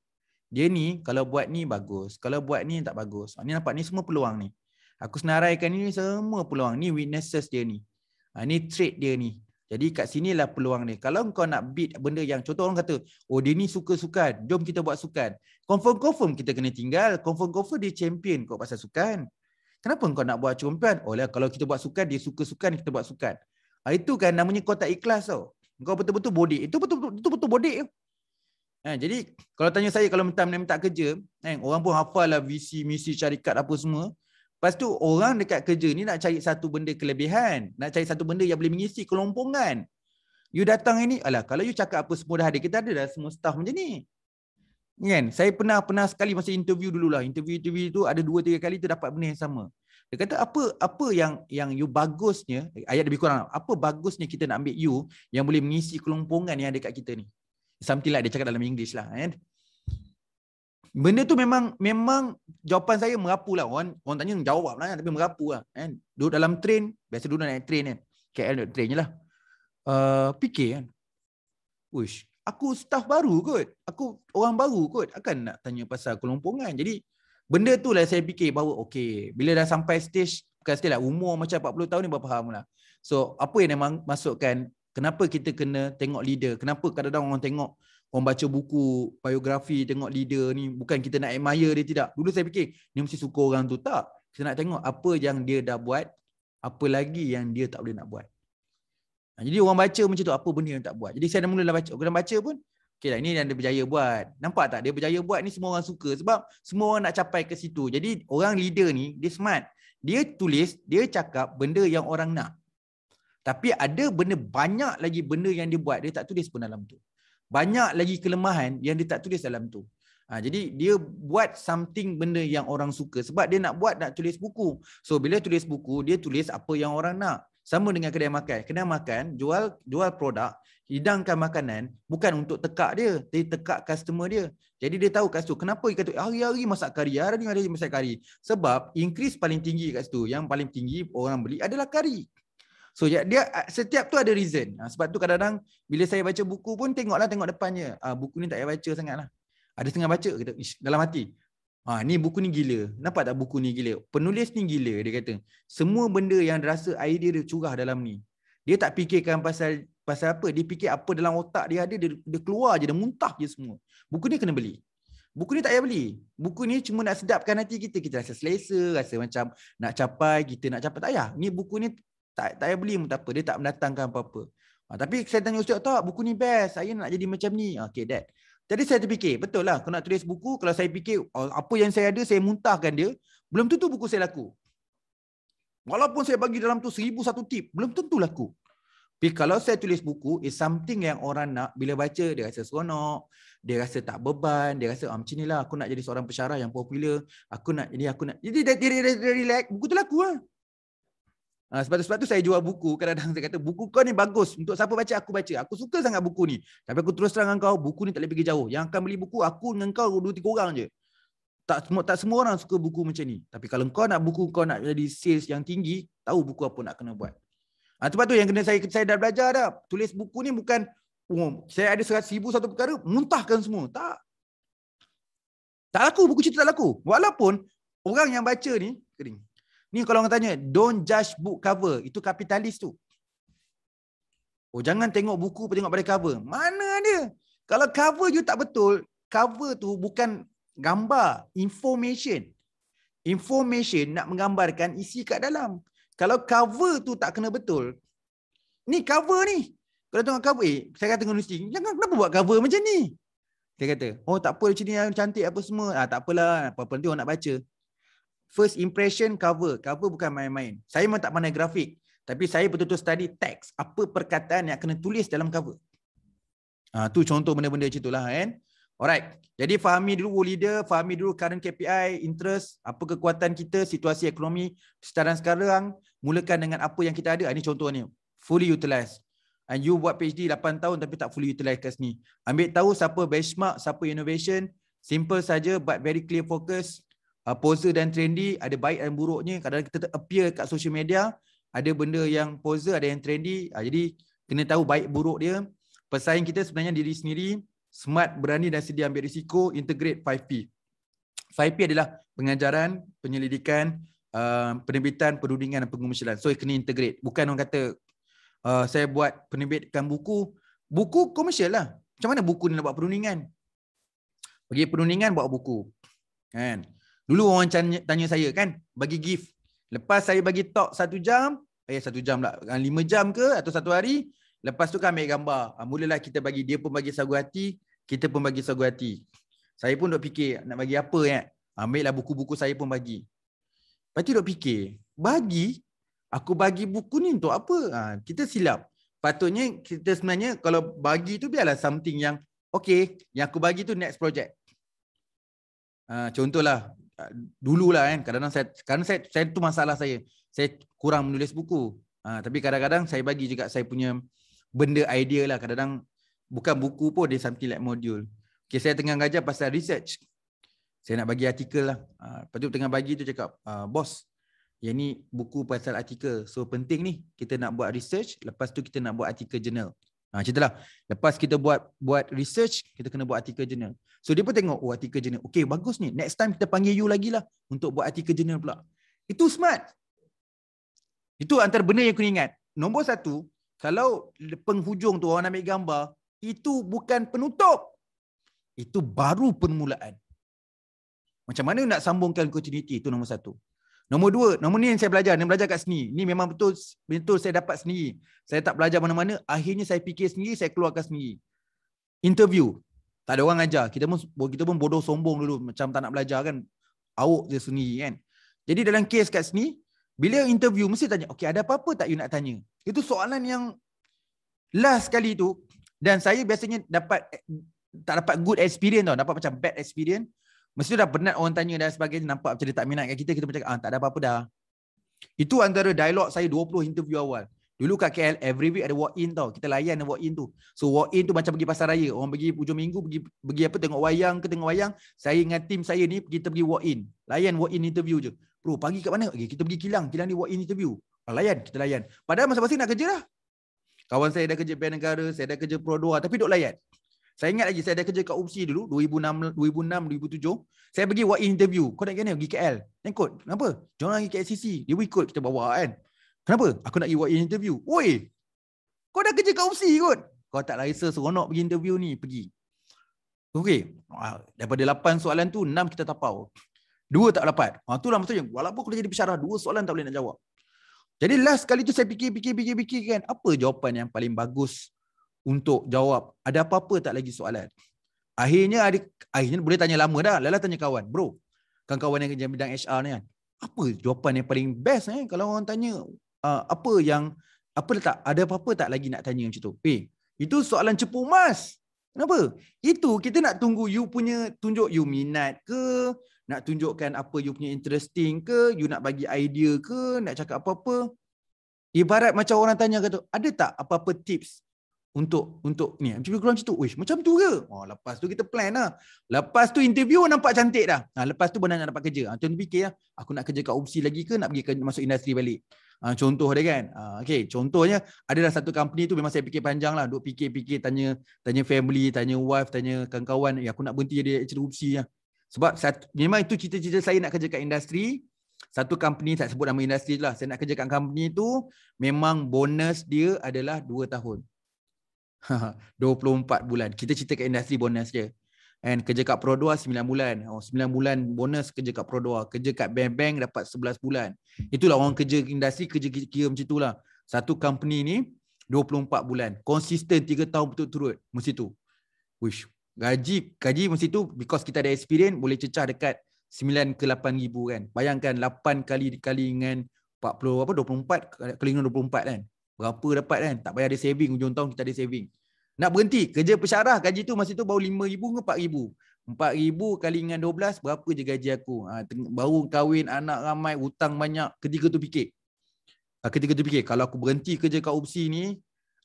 dia ni kalau buat ni bagus kalau buat ni tak bagus ah, ni nampak ni semua peluang ni aku senaraikan ni semua peluang ni witnesses dia ni ah, ni trait dia ni jadi kat sinilah peluang ni. Kalau kau nak bid benda yang contoh orang kata, oh dia ni suka sukan, jom kita buat sukan. Confirm-confirm kita kena tinggal, confirm-confirm dia champion kau pasal sukan. Kenapa kau nak buat champion? Oh lah, kalau kita buat sukan, dia suka sukan, kita buat sukan. Ha, itu kan namanya kau tak ikhlas tau. Kau betul-betul bodik. Itu betul-betul itu betul bodik. Ha, eh, jadi kalau tanya saya kalau minta minta kerja, eh, orang pun hafal lah visi, misi syarikat apa semua. Lepas tu orang dekat kerja ni nak cari satu benda kelebihan, nak cari satu benda yang boleh mengisi kelompongan. You datang ini, alah kalau you cakap apa semua dah ada, kita ada dah semua staff macam ni. Kan? Saya pernah pernah sekali masa interview dululah. Interview-interview tu ada dua tiga kali tu dapat benda yang sama. Dia kata apa apa yang yang you bagusnya, ayat lebih kurang, apa bagusnya kita nak ambil you yang boleh mengisi kelompongan yang ada kat kita ni. Something like dia cakap dalam English lah. Kan? Eh? benda tu memang memang jawapan saya merapu lah. Orang, orang tanya jawab lah tapi merapu lah. Kan? Duduk dalam train, biasa duduk naik train kan. KL naik train je lah. Uh, fikir kan. Uish, aku staff baru kot. Aku orang baru kot. Akan nak tanya pasal kelompongan. Jadi benda tu lah saya fikir bahawa okay. Bila dah sampai stage, bukan stage lah. Umur macam 40 tahun ni berapa faham lah. So apa yang memang masukkan kenapa kita kena tengok leader. Kenapa kadang-kadang orang tengok orang baca buku biografi tengok leader ni bukan kita nak admire dia tidak dulu saya fikir ni mesti suka orang tu tak kita nak tengok apa yang dia dah buat apa lagi yang dia tak boleh nak buat jadi orang baca macam tu apa benda yang tak buat jadi saya dah mulalah baca orang baca pun Okay, lah, ini yang dia berjaya buat. Nampak tak? Dia berjaya buat ni semua orang suka sebab semua orang nak capai ke situ. Jadi orang leader ni, dia smart. Dia tulis, dia cakap benda yang orang nak. Tapi ada benda banyak lagi benda yang dia buat, dia tak tulis pun dalam tu banyak lagi kelemahan yang dia tak tulis dalam tu. Ha, jadi dia buat something benda yang orang suka sebab dia nak buat nak tulis buku. So bila tulis buku dia tulis apa yang orang nak. Sama dengan kedai makan. Kedai makan jual jual produk, hidangkan makanan bukan untuk tekak dia, tapi tekak customer dia. Jadi dia tahu kat situ kenapa dia kata hari-hari masak kari, hari-hari masak kari. Sebab increase paling tinggi kat situ, yang paling tinggi orang beli adalah kari. So ya, dia setiap tu ada reason. Ha, sebab tu kadang-kadang bila saya baca buku pun tengoklah tengok depannya. Ah buku ni tak payah baca sangatlah. Ada ha, setengah baca kita dalam hati. Ah ni buku ni gila. Nampak tak buku ni gila? Penulis ni gila dia kata. Semua benda yang rasa idea dia curah dalam ni. Dia tak fikirkan pasal pasal apa, dia fikir apa dalam otak dia ada dia, dia keluar je, dia muntah je semua. Buku ni kena beli. Buku ni tak payah beli. Buku ni cuma nak sedapkan hati kita. Kita rasa selesa, rasa macam nak capai, kita nak capai. Tak payah. Ni buku ni tak tak payah beli pun tak apa. Dia tak mendatangkan apa-apa. Ha, tapi saya tanya ustaz tak, buku ni best. Saya nak jadi macam ni. Ah, okay, that. Jadi saya terfikir, betul lah. Kena tulis buku, kalau saya fikir oh, apa yang saya ada, saya muntahkan dia. Belum tentu buku saya laku. Walaupun saya bagi dalam tu seribu satu tip, belum tentu laku. Tapi kalau saya tulis buku, is something yang orang nak bila baca, dia rasa seronok. Dia rasa tak beban. Dia rasa ah, macam ni lah. Aku nak jadi seorang pesyarah yang popular. Aku nak, ini aku nak. Jadi dia, dia, dia, dia, dia relax. Buku tu laku lah. Ah, sebab tu, sebab tu saya jual buku kadang-kadang saya kata buku kau ni bagus untuk siapa baca aku baca aku suka sangat buku ni tapi aku terus terang dengan kau buku ni tak boleh pergi jauh yang akan beli buku aku dengan kau dua tiga orang je tak semua tak semua orang suka buku macam ni tapi kalau kau nak buku kau nak jadi sales yang tinggi tahu buku apa nak kena buat ha, sebab tu yang kena saya saya dah belajar dah tulis buku ni bukan um, saya ada seratus ribu satu perkara muntahkan semua tak tak laku buku cerita tak laku walaupun orang yang baca ni kering Ni kalau orang tanya, don't judge book cover. Itu kapitalis tu. Oh, jangan tengok buku pun tengok pada cover. Mana dia? Kalau cover you tak betul, cover tu bukan gambar. Information. Information nak menggambarkan isi kat dalam. Kalau cover tu tak kena betul, ni cover ni. Kalau tengok cover, eh, saya kata dengan Lucy, jangan kenapa buat cover macam ni? Dia kata, oh tak apa macam ni, cantik apa semua. Ah, tak apalah, apa-apa nanti orang nak baca first impression cover. Cover bukan main-main. Saya memang tak pandai grafik. Tapi saya betul-betul study teks. Apa perkataan yang kena tulis dalam cover. Ha, tu contoh benda-benda macam itulah kan. Alright. Jadi fahami dulu leader, fahami dulu current KPI, interest, apa kekuatan kita, situasi ekonomi, setaran sekarang, mulakan dengan apa yang kita ada. Ini ha, contoh ni. Fully utilize. And ha, you buat PhD 8 tahun tapi tak fully utilize kat sini. Ambil tahu siapa benchmark, siapa innovation. Simple saja but very clear focus uh, poser dan trendy ada baik dan buruknya kadang kadang kita appear kat social media ada benda yang poser ada yang trendy uh, jadi kena tahu baik buruk dia pesaing kita sebenarnya diri sendiri smart berani dan sedia ambil risiko integrate 5P 5P adalah pengajaran penyelidikan uh, penerbitan perundingan dan pengumusilan so kena integrate bukan orang kata uh, saya buat penerbitkan buku buku komersial lah macam mana buku ni nak buat perundingan bagi perundingan buat buku kan Dulu orang tanya, tanya saya kan, bagi gift. Lepas saya bagi talk satu jam, eh satu jam lah, lima jam ke atau satu hari, lepas tu kan ambil gambar. Ha, mulalah kita bagi, dia pun bagi sagu hati, kita pun bagi sagu hati. Saya pun duk fikir nak bagi apa ya. Ambil lah buku-buku saya pun bagi. Lepas tu duk fikir, bagi? Aku bagi buku ni untuk apa? Ha, kita silap. Patutnya kita sebenarnya kalau bagi tu biarlah something yang okay, yang aku bagi tu next project. Uh, contohlah Dulu lah kan kadang-kadang saya kan saya saya tu masalah saya. Saya kurang menulis buku. Ha, tapi kadang-kadang saya bagi juga saya punya benda idea lah kadang-kadang bukan buku pun dia something like module. Okay, saya tengah ngajar pasal research. Saya nak bagi artikel lah. Ha, lepas tu tengah bagi tu cakap, uh, bos, yang ni buku pasal artikel. So penting ni, kita nak buat research, lepas tu kita nak buat artikel jurnal. Ha, macam itulah. Lepas kita buat buat research, kita kena buat artikel jurnal. So dia pun tengok, oh artikel jurnal. Okay, bagus ni. Next time kita panggil you lagi lah untuk buat artikel jurnal pula. Itu smart. Itu antara benda yang aku ingat. Nombor satu, kalau penghujung tu orang ambil gambar, itu bukan penutup. Itu baru permulaan. Macam mana nak sambungkan continuity? Itu nombor satu. Nombor dua, nombor ni yang saya belajar, ni belajar kat sini. Ni memang betul betul saya dapat sendiri. Saya tak belajar mana-mana, akhirnya saya fikir sendiri, saya keluarkan sendiri. Interview. Tak ada orang ajar. Kita pun kita pun bodoh sombong dulu macam tak nak belajar kan. Awak je sendiri kan. Jadi dalam kes kat sini, bila interview mesti tanya, okey ada apa-apa tak you nak tanya? Itu soalan yang last sekali tu dan saya biasanya dapat tak dapat good experience tau, dapat macam bad experience Mesti dah penat orang tanya dan sebagainya Nampak macam dia tak minat kat kita Kita macam ah, tak ada apa-apa dah Itu antara dialog saya 20 interview awal Dulu kat KL every week ada walk in tau Kita layan ada walk in tu So walk in tu macam pergi pasar raya Orang pergi hujung minggu pergi, pergi apa tengok wayang ke tengok wayang Saya dengan tim saya ni kita pergi walk in Layan walk in interview je Bro pagi kat mana? Okay, kita pergi kilang Kilang ni walk in interview ah, Layan kita layan Padahal masa-masa nak kerja lah Kawan saya dah kerja band negara Saya dah kerja pro 2 Tapi dok layan saya ingat lagi saya ada kerja kat UPSI dulu 2006 2006 2007. Saya pergi buat interview. Kau nak kena pergi KL. Nengkut. Kenapa? Jangan pergi KLCC. Dia ikut kita bawa kan. Kenapa? Aku nak pergi buat interview. Woi. Kau dah kerja kat UPSI kot. Kau tak rasa seronok pergi interview ni. Pergi. Okey. Ah, daripada 8 soalan tu 6 kita tapau. Dua tak dapat. Ha, lah maksudnya. Walaupun kau jadi pesarah, dua soalan tak boleh nak jawab. Jadi last kali tu saya fikir, fikir, fikir, fikir kan. Apa jawapan yang paling bagus untuk jawab ada apa-apa tak lagi soalan. Akhirnya ada akhirnya boleh tanya lama dah. Lala tanya kawan, "Bro, kawan-kawan yang kerja bidang HR ni kan. Apa jawapan yang paling best eh kalau orang tanya uh, apa yang apa tak ada apa-apa tak lagi nak tanya macam tu?" Eh, itu soalan cepu emas. Kenapa? Itu kita nak tunggu you punya tunjuk you minat ke, nak tunjukkan apa you punya interesting ke, you nak bagi idea ke, nak cakap apa-apa. Ibarat macam orang tanya kata, ada tak apa-apa tips untuk untuk ni eh. macam kurang tu wish macam tu ke oh lepas tu kita plan lah lepas tu interview nampak cantik dah ha, lepas tu benar nak dapat kerja ha, tu fikir lah aku nak kerja kat UPSI lagi ke nak pergi ke, masuk industri balik ha, contoh dia kan ha, okay, contohnya ada dah satu company tu memang saya fikir panjang lah duk fikir-fikir tanya tanya family tanya wife tanya kawan-kawan ya, aku nak berhenti jadi cerita UPSI lah sebab satu, memang itu cita-cita saya nak kerja kat industri satu company tak sebut nama industri je lah saya nak kerja kat company tu memang bonus dia adalah 2 tahun 24 bulan. Kita cerita kat industri bonus dia. And kerja kat Prodoa 9 bulan. Oh, 9 bulan bonus kerja kat Prodoa. Kerja kat Bank Bank dapat 11 bulan. Itulah orang kerja industri kerja kira macam itulah. Satu company ni 24 bulan. Konsisten 3 tahun betul-betul. Mesti tu. Wish. Gaji, gaji mesti tu because kita ada experience boleh cecah dekat 9 ke 8 ribu kan. Bayangkan 8 kali kali dengan 40 apa 24 kali dengan 24 kan. Berapa dapat kan? Tak payah ada saving hujung tahun kita ada saving. Nak berhenti kerja pesyarah gaji tu masa tu baru 5000 ke 4000. 4000 kali dengan 12 berapa je gaji aku? Ha, baru kahwin anak ramai hutang banyak ketika tu fikir. Ha, ketika tu fikir kalau aku berhenti kerja kat UPSI ni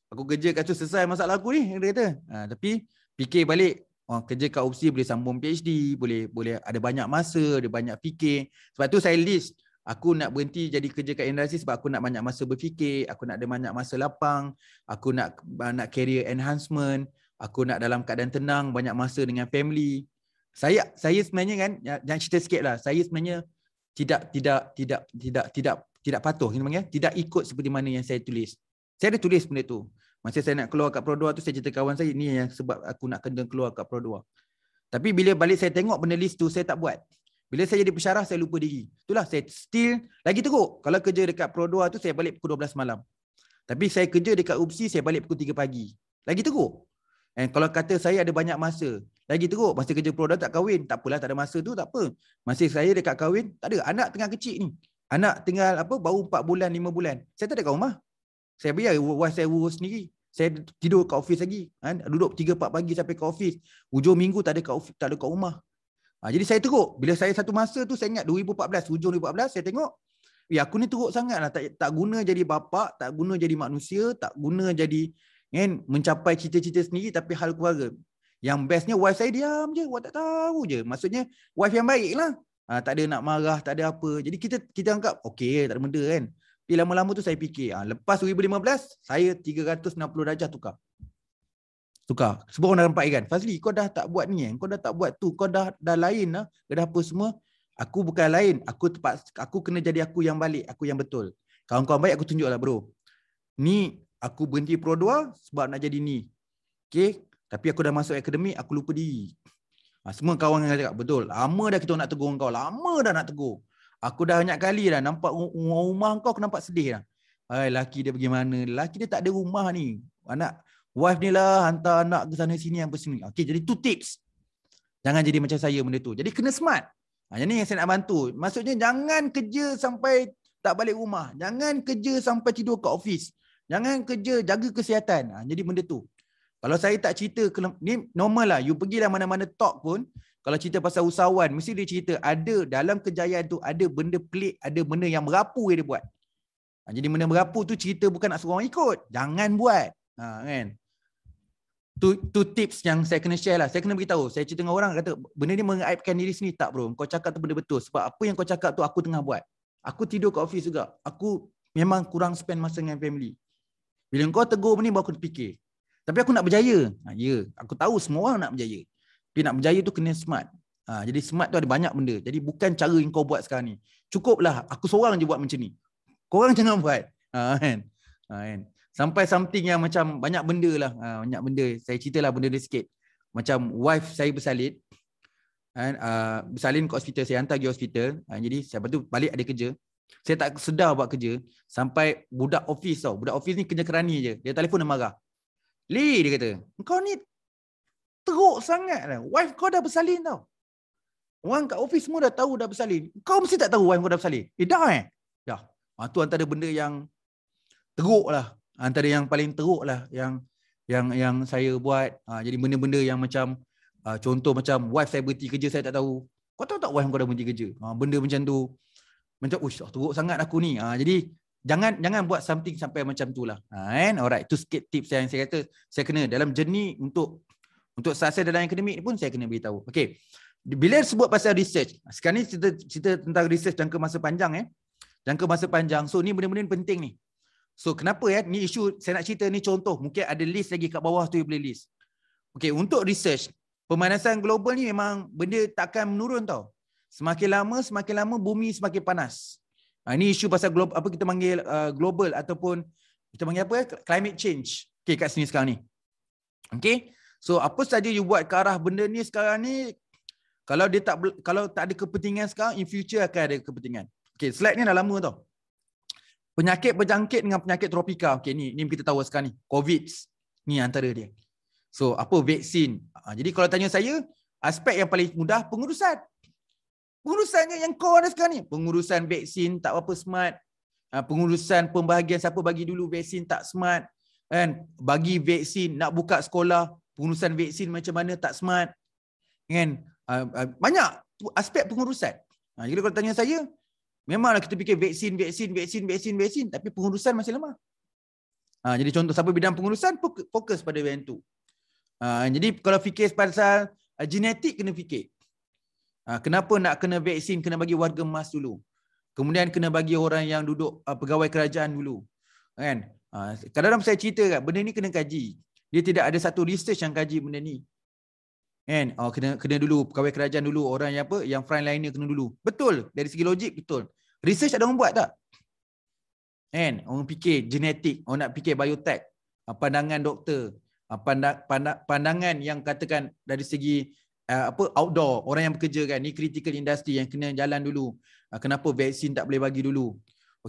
aku kerja kat tu selesai masalah aku ni dia kata. Ha, tapi fikir balik Oh, kerja kat UPSI boleh sambung PhD, boleh boleh ada banyak masa, ada banyak fikir. Sebab tu saya list Aku nak berhenti jadi kerja kat industri sebab aku nak banyak masa berfikir, aku nak ada banyak masa lapang, aku nak ah, nak career enhancement, aku nak dalam keadaan tenang, banyak masa dengan family. Saya saya sebenarnya kan ya, jangan cerita sikit lah. Saya sebenarnya tidak tidak tidak tidak tidak tidak patuh kita panggil, tidak ikut seperti mana yang saya tulis. Saya ada tulis benda tu. Masa saya nak keluar kat Pro 2 tu saya cerita kawan saya ni yang sebab aku nak kena keluar kat Pro 2. Tapi bila balik saya tengok benda list tu saya tak buat. Bila saya jadi pesyarah, saya lupa diri. Itulah saya still lagi teruk. Kalau kerja dekat Prodoa tu, saya balik pukul 12 malam. Tapi saya kerja dekat UPSI, saya balik pukul 3 pagi. Lagi teruk. And kalau kata saya ada banyak masa, lagi teruk. Masa kerja Prodoa tak kahwin. Tak apalah, tak ada masa tu, tak apa. Masa saya dekat kahwin, tak ada. Anak tengah kecil ni. Anak tinggal apa baru 4 bulan, 5 bulan. Saya tak ada kat rumah. Saya biar wife saya urus sendiri. Saya tidur kat office lagi. Ha? Duduk 3-4 pagi sampai kat office. Hujung minggu tak ada kat, ofis, tak ada kat rumah. Ha, jadi saya teruk. Bila saya satu masa tu saya ingat 2014, hujung 2014 saya tengok. Ya aku ni teruk sangatlah tak tak guna jadi bapa, tak guna jadi manusia, tak guna jadi kan mencapai cita-cita sendiri tapi hal keluarga. Yang bestnya wife saya diam je, buat tak tahu je. Maksudnya wife yang baik lah. Ha, ah, tak ada nak marah, tak ada apa. Jadi kita kita anggap okey, tak ada benda kan. Tapi lama-lama tu saya fikir, ha, lepas 2015, saya 360 darjah tukar. Tukar. Sebab orang dah nampak kan. Fazli kau dah tak buat ni. Eh. Kau dah tak buat tu. Kau dah dah lain lah. Kau dah apa semua. Aku bukan lain. Aku tepat, aku kena jadi aku yang balik. Aku yang betul. Kawan-kawan baik aku tunjuk lah bro. Ni aku berhenti pro 2 sebab nak jadi ni. Okay. Tapi aku dah masuk akademi. Aku lupa diri. Ha, semua kawan yang cakap betul. Lama dah kita nak tegur kau. Lama dah nak tegur. Aku dah banyak kali dah nampak rumah kau aku nampak sedih dah. Hai, laki dia pergi mana? Laki dia tak ada rumah ni. Anak, wife ni lah hantar anak ke sana sini apa sini. Okay, jadi two tips. Jangan jadi macam saya benda tu. Jadi kena smart. Ha, yang ni yang saya nak bantu. Maksudnya jangan kerja sampai tak balik rumah. Jangan kerja sampai tidur ke office. Jangan kerja jaga kesihatan. Ha, jadi benda tu. Kalau saya tak cerita, ni normal lah. You pergi lah mana-mana talk pun. Kalau cerita pasal usahawan, mesti dia cerita ada dalam kejayaan tu ada benda pelik, ada benda yang berapu yang dia buat. Ha, jadi benda berapu tu cerita bukan nak suruh orang ikut. Jangan buat. Ha, kan? Two tu tips yang saya kena share lah. Saya kena beritahu. Saya cerita dengan orang kata benda ni mengaibkan diri sendiri tak bro. Kau cakap tu benda betul sebab apa yang kau cakap tu aku tengah buat. Aku tidur kat office juga. Aku memang kurang spend masa dengan family. Bila kau tegur benda ni baru aku fikir. Tapi aku nak berjaya. Ha, ya, aku tahu semua orang nak berjaya. Tapi nak berjaya tu kena smart. Ha, jadi smart tu ada banyak benda. Jadi bukan cara yang kau buat sekarang ni. Cukuplah aku seorang je buat macam ni. Kau orang jangan buat. Ha, kan? Ha, kan? Sampai something yang macam banyak benda lah. Uh, banyak benda. Saya cerita lah benda ni sikit. Macam wife saya bersalin. uh, bersalin ke hospital. Saya hantar ke hospital. Uh, jadi siapa tu balik ada kerja. Saya tak sedar buat kerja. Sampai budak office tau. Budak office ni kerja kerani je. Dia telefon dia marah. Lee dia kata. Kau ni teruk sangat lah. Wife kau dah bersalin tau. Orang kat office semua dah tahu dah bersalin. Kau mesti tak tahu wife kau dah bersalin. Eh dah eh. Dah. Ha, antara benda yang teruk lah antara yang paling teruk lah yang yang yang saya buat uh, jadi benda-benda yang macam uh, contoh macam wife saya berhenti kerja saya tak tahu kau tahu tak wife kau dah berhenti kerja uh, benda macam tu macam ush oh, teruk sangat aku ni uh, jadi jangan jangan buat something sampai macam tu lah kan uh, alright tu sikit tips yang saya kata saya kena dalam jenis untuk untuk sukses dalam akademik ni pun saya kena beritahu okey bila sebut pasal research sekarang ni cerita cerita tentang research jangka masa panjang eh jangka masa panjang so ni benda-benda penting ni So kenapa ya? Eh? Ni isu saya nak cerita ni contoh. Mungkin ada list lagi kat bawah tu you boleh list. Okay, untuk research, pemanasan global ni memang benda takkan menurun tau. Semakin lama, semakin lama bumi semakin panas. Ha, ini isu pasal global, apa kita panggil uh, global ataupun kita panggil apa Eh? Climate change. Okay, kat sini sekarang ni. Okay, so apa saja you buat ke arah benda ni sekarang ni, kalau dia tak kalau tak ada kepentingan sekarang, in future akan ada kepentingan. Okay, slide ni dah lama tau penyakit berjangkit dengan penyakit tropika. Okey ni ni kita tahu sekarang ni. COVID ni antara dia. So apa vaksin? Ha, jadi kalau tanya saya, aspek yang paling mudah pengurusan. Pengurusannya yang kau ada sekarang ni. Pengurusan vaksin tak apa smart. Ha, pengurusan pembahagian siapa bagi dulu vaksin tak smart. Kan? Bagi vaksin, nak buka sekolah, pengurusan vaksin macam mana tak smart. Kan? Ha, banyak aspek pengurusan. Ha, jadi kalau tanya saya, Memanglah kita fikir vaksin, vaksin, vaksin, vaksin, vaksin. Tapi pengurusan masih lemah. Ha, jadi contoh siapa bidang pengurusan, fokus pada bidang itu. Ha, jadi kalau fikir pasal uh, genetik, kena fikir. Ha, kenapa nak kena vaksin, kena bagi warga emas dulu. Kemudian kena bagi orang yang duduk uh, pegawai kerajaan dulu. Kan? Ha, kadang-kadang saya cerita, kan, benda ni kena kaji. Dia tidak ada satu research yang kaji benda ni kan oh, kena kena dulu pegawai kerajaan dulu orang yang apa yang frontliner kena dulu betul dari segi logik betul research ada orang buat tak kan orang fikir genetik orang nak fikir biotech ah, pandangan doktor pandang, ah, pandang, pandangan yang katakan dari segi apa outdoor orang yang bekerja kan ni critical industry yang kena jalan dulu kenapa vaksin tak boleh bagi dulu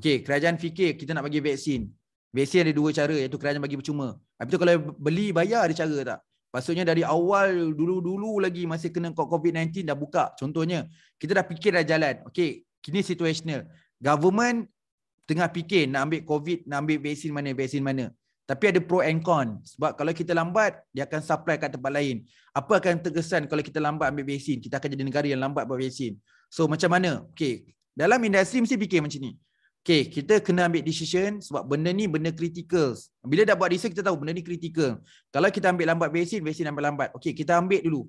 okey kerajaan fikir kita nak bagi vaksin vaksin ada dua cara iaitu kerajaan bagi percuma tapi kalau beli bayar ada cara tak Maksudnya dari awal dulu-dulu lagi masih kena COVID-19 dah buka. Contohnya, kita dah fikir dah jalan. Okey, kini situational. Government tengah fikir nak ambil COVID, nak ambil vaksin mana, vaksin mana. Tapi ada pro and con. Sebab kalau kita lambat, dia akan supply kat tempat lain. Apa akan terkesan kalau kita lambat ambil vaksin? Kita akan jadi negara yang lambat buat vaksin. So macam mana? Okey, dalam industri mesti fikir macam ni. Okay, kita kena ambil decision sebab benda ni benda kritikal. Bila dah buat research, kita tahu benda ni critical. Kalau kita ambil lambat vaksin, vaksin ambil lambat. Okay, kita ambil dulu.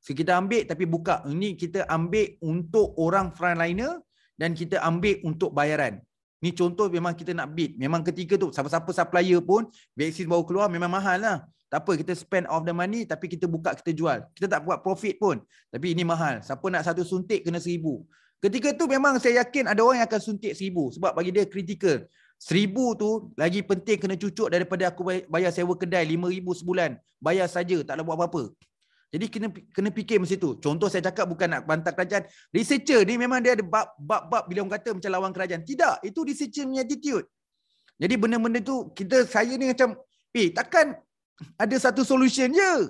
So, kita ambil tapi buka. Ini kita ambil untuk orang frontliner dan kita ambil untuk bayaran. Ni contoh memang kita nak bid. Memang ketika tu, siapa-siapa supplier pun, vaksin baru keluar memang mahal lah. Tak apa, kita spend all the money tapi kita buka, kita jual. Kita tak buat profit pun. Tapi ini mahal. Siapa nak satu suntik, kena seribu. Ketika tu memang saya yakin ada orang yang akan suntik seribu sebab bagi dia kritikal. Seribu tu lagi penting kena cucuk daripada aku bayar sewa kedai lima ribu sebulan. Bayar saja tak nak buat apa-apa. Jadi kena kena fikir macam tu. Contoh saya cakap bukan nak bantah kerajaan. Researcher ni memang dia ada bab-bab bila orang kata macam lawan kerajaan. Tidak. Itu researcher punya attitude. Jadi benda-benda tu kita saya ni macam eh takkan ada satu solution je.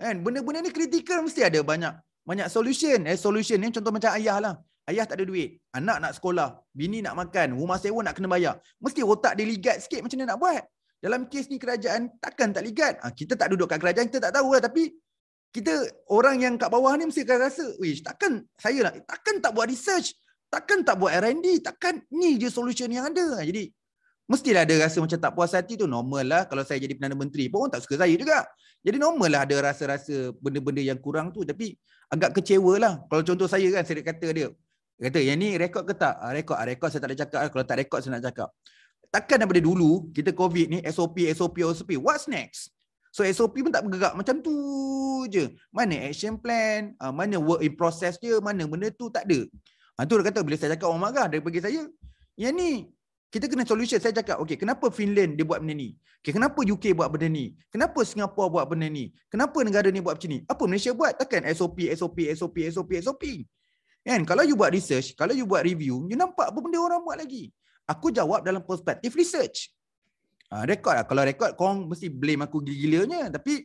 Kan? Benda-benda ni kritikal mesti ada banyak banyak solution. Eh, solution ni contoh macam ayah lah. Ayah tak ada duit. Anak nak sekolah. Bini nak makan. Rumah sewa nak kena bayar. Mesti otak dia ligat sikit macam mana nak buat. Dalam kes ni kerajaan takkan tak ligat. Ha, kita tak duduk kat kerajaan, kita tak tahu lah. Tapi kita orang yang kat bawah ni mesti akan rasa, wish takkan saya lah, takkan tak buat research, takkan tak buat R&D, takkan ni je solution yang ada. Ha, jadi mestilah ada rasa macam tak puas hati tu normal lah. Kalau saya jadi Perdana Menteri pun orang tak suka saya juga. Jadi normal lah ada rasa-rasa benda-benda yang kurang tu. Tapi agak kecewa lah. Kalau contoh saya kan, saya kata dia, dia kata yang ni rekod ke tak? Ah, rekod, ah, rekod saya tak ada cakap. Kalau tak rekod saya nak cakap. Takkan daripada dulu kita COVID ni SOP, SOP, SOP. What's next? So SOP pun tak bergerak macam tu je. Mana action plan, ah, mana work in process dia, mana benda tu tak ada. Ah, tu dia kata bila saya cakap orang marah dia pergi saya. Yang ni kita kena solution. Saya cakap, okay, kenapa Finland dia buat benda ni? Okay, kenapa UK buat benda ni? Kenapa Singapura buat benda ni? Kenapa negara ni buat macam ni? Apa Malaysia buat? Takkan SOP, SOP, SOP, SOP, SOP. SOP. Kan? Kalau you buat research, kalau you buat review, you nampak apa benda orang buat lagi. Aku jawab dalam perspektif research. Ha, record lah. Kalau record, korang mesti blame aku gila-gilanya. Tapi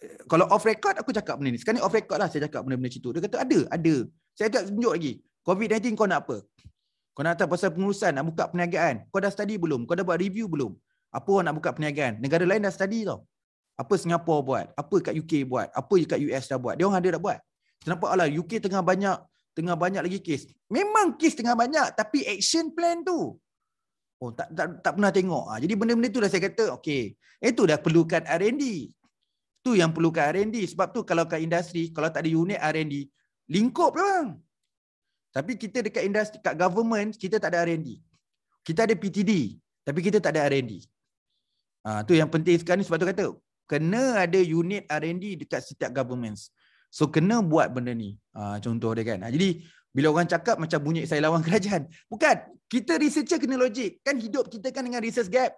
eh, kalau off record, aku cakap benda ni. Sekarang ni off record lah saya cakap benda-benda macam tu. Dia kata ada, ada. Saya agak tunjuk lagi. COVID-19 kau nak apa? Kau nak tahu pasal pengurusan, nak buka perniagaan. Kau dah study belum? Kau dah buat review belum? Apa orang nak buka perniagaan? Negara lain dah study tau. Apa Singapura buat? Apa kat UK buat? Apa kat US dah buat? Dia orang ada dah buat. Kenapa Allah UK tengah banyak tengah banyak lagi kes. Memang kes tengah banyak tapi action plan tu oh tak tak, tak pernah tengok. Ha, jadi benda-benda tu dah saya kata okey. Itu dah perlukan R&D. Tu yang perlukan R&D sebab tu kalau kat industri kalau tak ada unit R&D lingkup je lah, bang. Tapi kita dekat industri kat government kita tak ada R&D. Kita ada PTD tapi kita tak ada R&D. Ha, ah, tu yang penting sekarang ni sebab tu kata kena ada unit R&D dekat setiap government. So kena buat benda ni. Ah, contoh dia kan. Ah, jadi bila orang cakap macam bunyi saya lawan kerajaan. Bukan. Kita researcher kena logik. Kan hidup kita kan dengan research gap.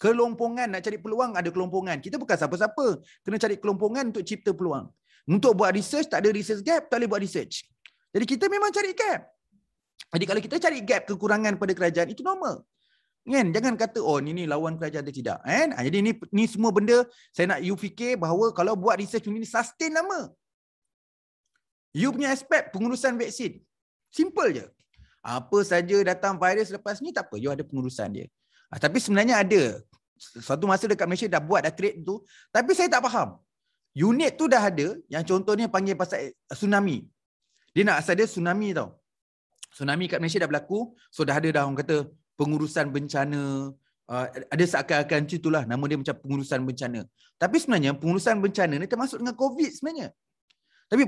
Kelompongan nak cari peluang ada kelompongan. Kita bukan siapa-siapa. Kena cari kelompongan untuk cipta peluang. Untuk buat research tak ada research gap. Tak boleh buat research. Jadi kita memang cari gap. Jadi kalau kita cari gap kekurangan pada kerajaan itu normal. Kan? Jangan kata oh ini lawan kerajaan atau tidak. Kan? Ah, jadi ini, ini semua benda saya nak you fikir bahawa kalau buat research ini sustain lama. You punya aspek pengurusan vaksin. Simple je. Apa saja datang virus lepas ni tak apa. You ada pengurusan dia. Ha, tapi sebenarnya ada. Suatu masa dekat Malaysia dah buat, dah create tu. Tapi saya tak faham. Unit tu dah ada. Yang contohnya panggil pasal eh, tsunami. Dia nak asal dia tsunami tau. Tsunami kat Malaysia dah berlaku. So dah ada dah orang kata pengurusan bencana. Uh, ada seakan-akan macam itulah. Nama dia macam pengurusan bencana. Tapi sebenarnya pengurusan bencana ni termasuk dengan COVID sebenarnya. Tapi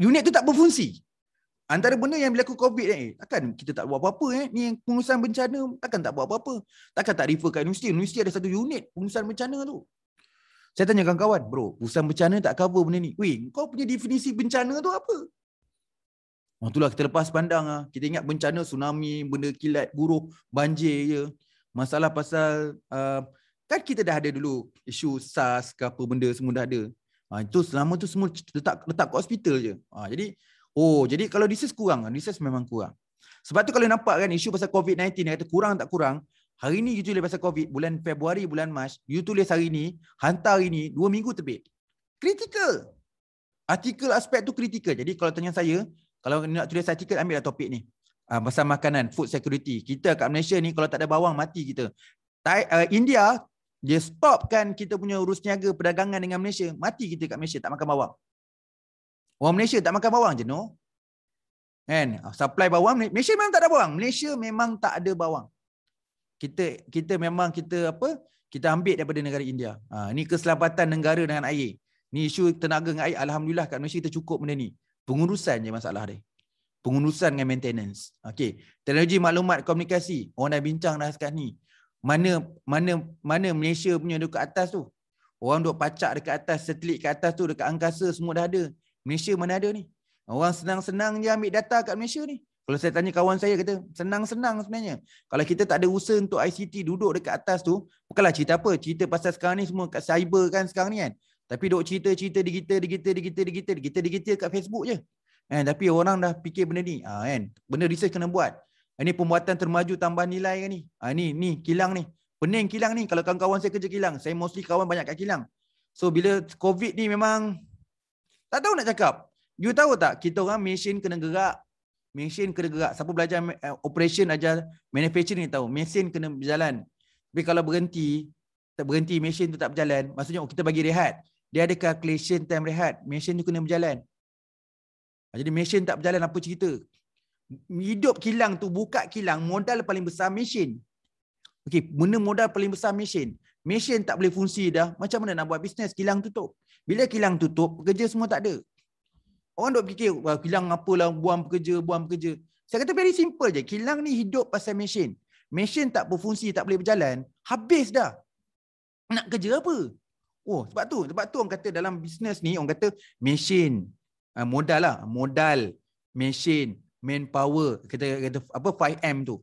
unit tu tak berfungsi. Antara benda yang berlaku COVID ni, takkan kita tak buat apa-apa eh? Ni yang pengurusan bencana, takkan tak buat apa-apa. Takkan tak refer kat universiti. Universiti ada satu unit pengurusan bencana tu. Saya tanya kawan-kawan, bro, pengurusan bencana tak cover benda ni. Weh, kau punya definisi bencana tu apa? Oh, itulah kita lepas pandang lah. Kita ingat bencana tsunami, benda kilat, buruk, banjir je. Ya. Masalah pasal, uh, kan kita dah ada dulu isu SARS ke apa benda semua dah ada. Ha, itu selama tu semua letak letak kat hospital je. Ha, jadi oh jadi kalau disease kurang, disease memang kurang. Sebab tu kalau nampak kan isu pasal COVID-19 dia kata kurang tak kurang, hari ni you tulis pasal COVID bulan Februari bulan Mac, you tulis hari ni, hantar hari ni 2 minggu terbit. Kritikal. Artikel aspek tu kritikal. Jadi kalau tanya saya, kalau nak tulis artikel ambillah topik ni. ha, pasal makanan, food security. Kita kat Malaysia ni kalau tak ada bawang mati kita. Thai, uh, eh, India dia stopkan kita punya urus niaga perdagangan dengan Malaysia. Mati kita kat Malaysia tak makan bawang. Orang Malaysia tak makan bawang je, no? Kan? Ah, supply bawang, Malaysia memang tak ada bawang. Malaysia memang tak ada bawang. Kita kita memang kita apa? Kita ambil daripada negara India. Ha, ah, ini keselamatan negara dengan air. Ni isu tenaga dengan air. Alhamdulillah kat Malaysia kita cukup benda ni. Pengurusan je masalah dia. Pengurusan dengan maintenance. Okay. Teknologi maklumat komunikasi. Orang dah bincang dah sekarang ni mana mana mana Malaysia punya duduk kat atas tu. Orang duduk pacak dekat atas, satelit kat atas tu, dekat angkasa semua dah ada. Malaysia mana ada ni? Orang senang-senang je ambil data kat Malaysia ni. Kalau saya tanya kawan saya, kata senang-senang sebenarnya. Kalau kita tak ada usaha untuk ICT duduk dekat atas tu, bukanlah cerita apa. Cerita pasal sekarang ni semua kat cyber kan sekarang ni kan. Tapi duk cerita-cerita digital, digital, digital, digital, digital, digital kat Facebook je. Eh, tapi orang dah fikir benda ni. Ha, kan? Benda research kena buat. Ah, ini pembuatan termaju tambahan nilai kan ni? Ha, ni, ni kilang ni. Pening kilang ni kalau kawan-kawan saya kerja kilang. Saya mostly kawan banyak kat kilang. So bila COVID ni memang tak tahu nak cakap. You tahu tak kita orang mesin kena gerak. Mesin kena gerak. Siapa belajar eh, operation aja manufacturing ni tahu. Mesin kena berjalan. Tapi kalau berhenti, tak berhenti mesin tu tak berjalan. Maksudnya oh, kita bagi rehat. Dia ada calculation time rehat. Mesin tu kena berjalan. Ah, jadi mesin tak berjalan apa cerita? hidup kilang tu buka kilang modal paling besar mesin okey mana modal paling besar mesin mesin tak boleh fungsi dah macam mana nak buat bisnes kilang tutup bila kilang tutup pekerja semua tak ada orang dok fikir wah kilang apalah buang pekerja buang pekerja saya kata very simple je kilang ni hidup pasal mesin mesin tak berfungsi tak boleh berjalan habis dah nak kerja apa oh sebab tu sebab tu orang kata dalam bisnes ni orang kata mesin eh, modal lah modal mesin manpower kita kata apa 5M tu.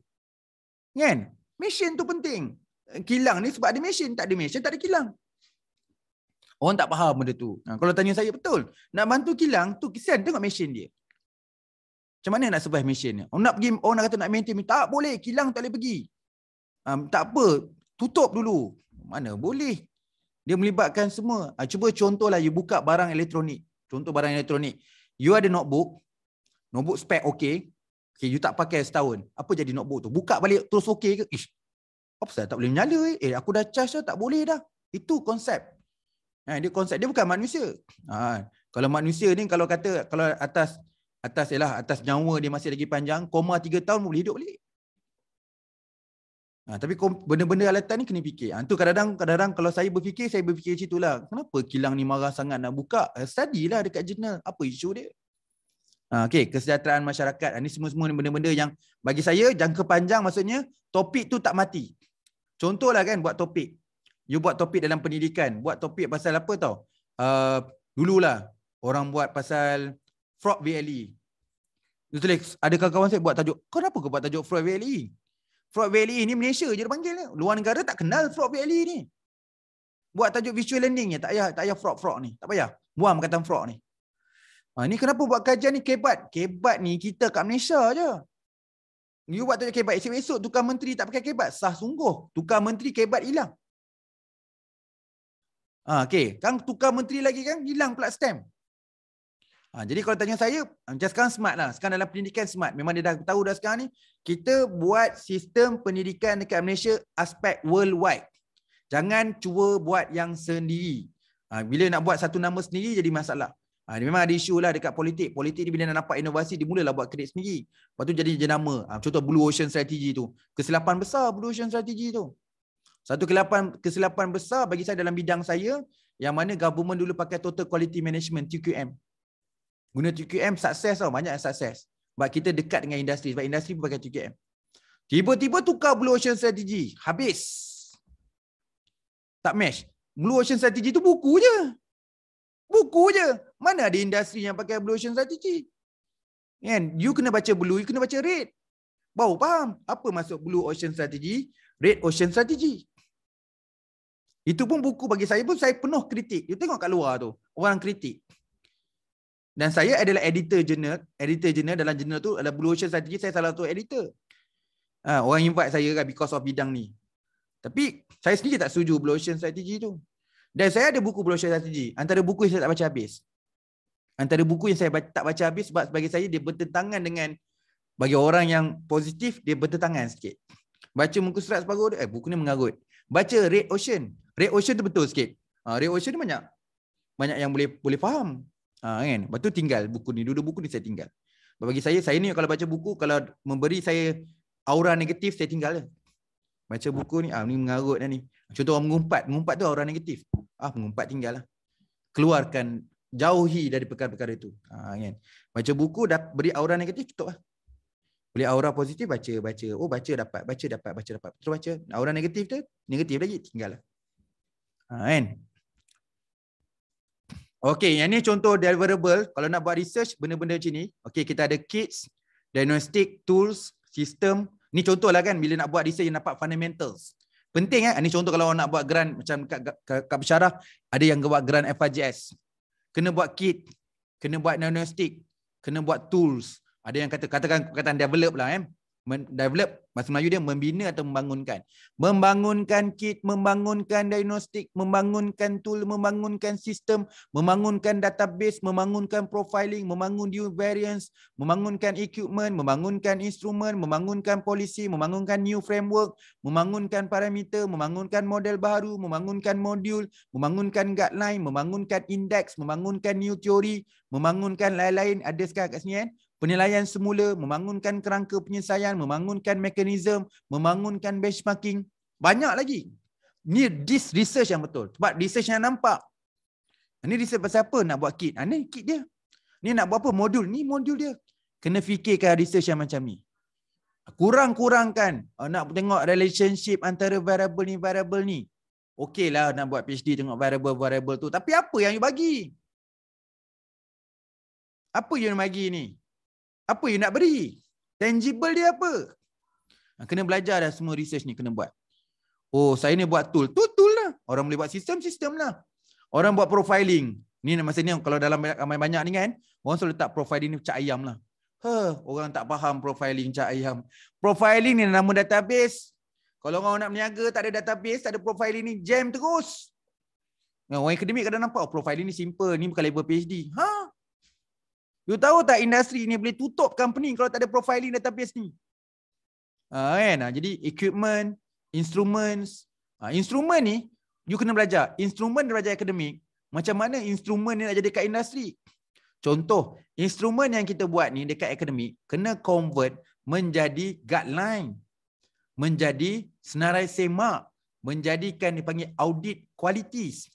Kan? Mesin tu penting. Kilang ni sebab ada mesin, tak ada mesin tak ada kilang. Orang tak faham benda tu. Ha, kalau tanya saya betul. Nak bantu kilang tu kesian tengok mesin dia. Macam mana nak survive mesin ni? Orang nak pergi orang nak kata nak maintain tak boleh, kilang tak boleh pergi. Um, tak apa, tutup dulu. Mana boleh. Dia melibatkan semua. Uh, cuba contohlah you buka barang elektronik. Contoh barang elektronik. You ada notebook, Notebook spek okay. Okay, you tak pakai setahun. Apa jadi notebook tu? Buka balik terus okay ke? Ish. Apa saya tak boleh menyala eh? eh aku dah charge dah. Tak boleh dah. Itu konsep. Eh, dia konsep. Dia bukan manusia. Ha. Kalau manusia ni kalau kata kalau atas atas ialah atas nyawa dia masih lagi panjang, koma 3 tahun boleh hidup balik. Ha, tapi benda-benda alatan ni kena fikir. Ha, tu kadang-kadang kadang kalau saya berfikir, saya berfikir macam itulah. Kenapa kilang ni marah sangat nak buka? Uh, study lah dekat jurnal. Apa isu dia? Ah, okay, kesejahteraan masyarakat. Ini ah, semua-semua benda-benda yang bagi saya jangka panjang maksudnya topik tu tak mati. Contohlah kan buat topik. You buat topik dalam pendidikan. Buat topik pasal apa tau. Uh, dululah orang buat pasal fraud VLE. You tulis, ada kawan-kawan saya buat tajuk. Kenapa kau buat tajuk fraud VLE? Fraud VLE ni Malaysia je dia panggil. Luar negara tak kenal fraud VLE ni. Buat tajuk visual learning je. Tak payah, tak payah fraud-fraud ni. Tak payah. Buang kata fraud ni. Ha, ni kenapa buat kajian ni kebat? Kebat ni kita kat Malaysia je. You buat tu kebat. Esok-esok tukar menteri tak pakai kebat. Sah sungguh. Tukar menteri kebat hilang. Ha, okay. Kan tukar menteri lagi kan? Hilang pula stamp. Ha, jadi kalau tanya saya, macam sekarang smart lah. Sekarang dalam pendidikan smart. Memang dia dah tahu dah sekarang ni. Kita buat sistem pendidikan dekat Malaysia aspek worldwide. Jangan cuba buat yang sendiri. Ha, bila nak buat satu nama sendiri jadi masalah. Ha, ini memang ada isu lah dekat politik. Politik ni bila nak nampak inovasi, dia mulalah buat kredit sendiri. Lepas tu jadi jenama. Ha, contoh Blue Ocean Strategy tu. Kesilapan besar Blue Ocean Strategy tu. Satu kesilapan kesilapan besar bagi saya dalam bidang saya, yang mana government dulu pakai Total Quality Management, TQM. Guna TQM, sukses tau. Banyak yang sukses. Sebab kita dekat dengan industri. Sebab industri pun pakai TQM. Tiba-tiba tukar Blue Ocean Strategy. Habis. Tak match. Blue Ocean Strategy tu buku je. Buku je. Mana ada industri yang pakai evolution strategy? Kan? You kena baca blue, you kena baca red. Baru faham apa masuk blue ocean strategy, red ocean strategy. Itu pun buku bagi saya pun saya penuh kritik. You tengok kat luar tu, orang kritik. Dan saya adalah editor jurnal, editor jurnal dalam jurnal tu adalah Blue Ocean Strategy, saya salah satu editor. Ha, orang invite saya kan because of bidang ni. Tapi saya sendiri tak setuju Blue Ocean Strategy tu. Dan saya ada buku Blue Ocean Strategy. Antara buku yang saya tak baca habis. Antara buku yang saya tak baca habis sebab bagi saya dia bertentangan dengan bagi orang yang positif, dia bertentangan sikit. Baca muka surat separuh, eh buku ni mengarut. Baca Red Ocean. Red Ocean tu betul sikit. Ha, Red Ocean ni banyak. Banyak yang boleh boleh faham. Ha, kan? Lepas tu tinggal buku ni. Dua-dua buku ni saya tinggal. Bagi saya, saya ni kalau baca buku, kalau memberi saya aura negatif, saya tinggal lah. Baca buku ni, ah ni mengarut dah ni. Contoh orang mengumpat, mengumpat tu orang negatif. Ah mengumpat tinggallah. Keluarkan jauhi dari perkara-perkara itu. Ha, kan? Baca buku dah beri aura negatif tutup lah. Beri aura positif baca baca. Oh baca dapat, baca dapat, baca dapat. Terus baca. Aura negatif tu negatif lagi tinggal lah. Ha, ah, kan? Okey, yang ni contoh deliverable. Kalau nak buat research benda-benda macam ni. Okey, kita ada kits, diagnostic tools, sistem. Ni contohlah kan bila nak buat research yang dapat fundamentals. Penting eh. Ini contoh kalau orang nak buat grant macam kat, kat, kat Bersyarah, ada yang buat grant FIGS. Kena buat kit. Kena buat diagnostik. Kena buat tools. Ada yang kata, katakan perkataan develop lah eh develop bahasa Melayu dia membina atau membangunkan membangunkan kit membangunkan diagnostik membangunkan tool membangunkan sistem membangunkan database membangunkan profiling membangun new variants membangunkan equipment membangunkan instrumen membangunkan polisi, membangunkan new framework membangunkan parameter membangunkan model baru membangunkan modul membangunkan guideline membangunkan index membangunkan new theory membangunkan lain-lain ada sekarang kat sini kan eh? penilaian semula, membangunkan kerangka penyelesaian, membangunkan mekanisme, membangunkan benchmarking. Banyak lagi. Ni this research yang betul. Sebab research yang nampak. Ini research pasal apa? Nak buat kit. Ini ha, kit dia. Ini nak buat apa? Modul. Ini modul dia. Kena fikirkan research yang macam ni. Kurang-kurangkan. Eh, nak tengok relationship antara variable ni, variable ni. Okey lah nak buat PhD tengok variable-variable tu. Tapi apa yang you bagi? Apa yang you bagi ni? apa you nak beri? Tangible dia apa? Ha, kena belajar dah semua research ni kena buat. Oh, saya ni buat tool. Tool, tool lah. Orang boleh buat sistem-sistem lah. Orang buat profiling. Ni masa ni kalau dalam ramai banyak ni kan, orang selalu letak profiling ni cak ayam lah. Huh, ha, orang tak faham profiling cak ayam. Profiling ni nama database. Kalau orang nak berniaga, tak ada database, tak ada profiling ni, jam terus. Orang akademik kadang nampak, oh, profiling ni simple. Ni bukan label PhD. Ha, You tahu tak industri ni boleh tutup company kalau tak ada profiling database ni. Uh, kan? Ha, jadi equipment, instruments. Uh, instrument ni, you kena belajar. Instrument belajar akademik, macam mana instrument ni nak jadi dekat industri. Contoh, instrument yang kita buat ni dekat akademik, kena convert menjadi guideline. Menjadi senarai semak. Menjadikan dipanggil audit qualities.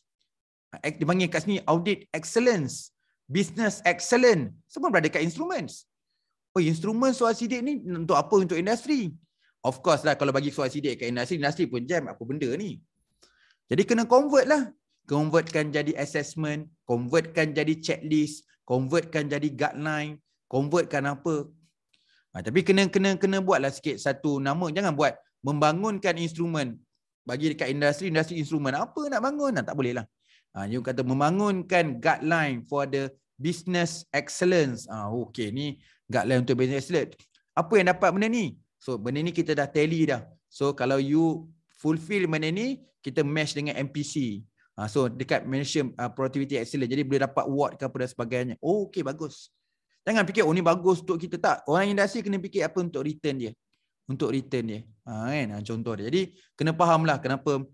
Dipanggil kat sini audit excellence business excellent semua berada kat instruments oh instrument soal sidik ni untuk apa untuk industri of course lah kalau bagi soal sidik kat industri industri pun jam apa benda ni jadi kena convert lah convertkan jadi assessment convertkan jadi checklist convertkan jadi guideline convertkan apa ha, tapi kena kena kena buat lah sikit satu nama jangan buat membangunkan instrumen bagi dekat industri industri instrumen apa nak bangun nah, ha, tak boleh lah Ha, ah, you kata membangunkan guideline for the business excellence. Ha, ah, okay, ni guideline untuk business excellence. Apa yang dapat benda ni? So, benda ni kita dah tally dah. So, kalau you fulfill benda ni, kita match dengan MPC. Ha, ah, so, dekat mention uh, productivity excellence. Jadi, boleh dapat award ke apa dan sebagainya. Oh, okay, bagus. Jangan fikir, oh ni bagus untuk kita tak. Orang industri kena fikir apa untuk return dia. Untuk return dia. Ha, kan? Contoh dia. Jadi, kena fahamlah kenapa kenapa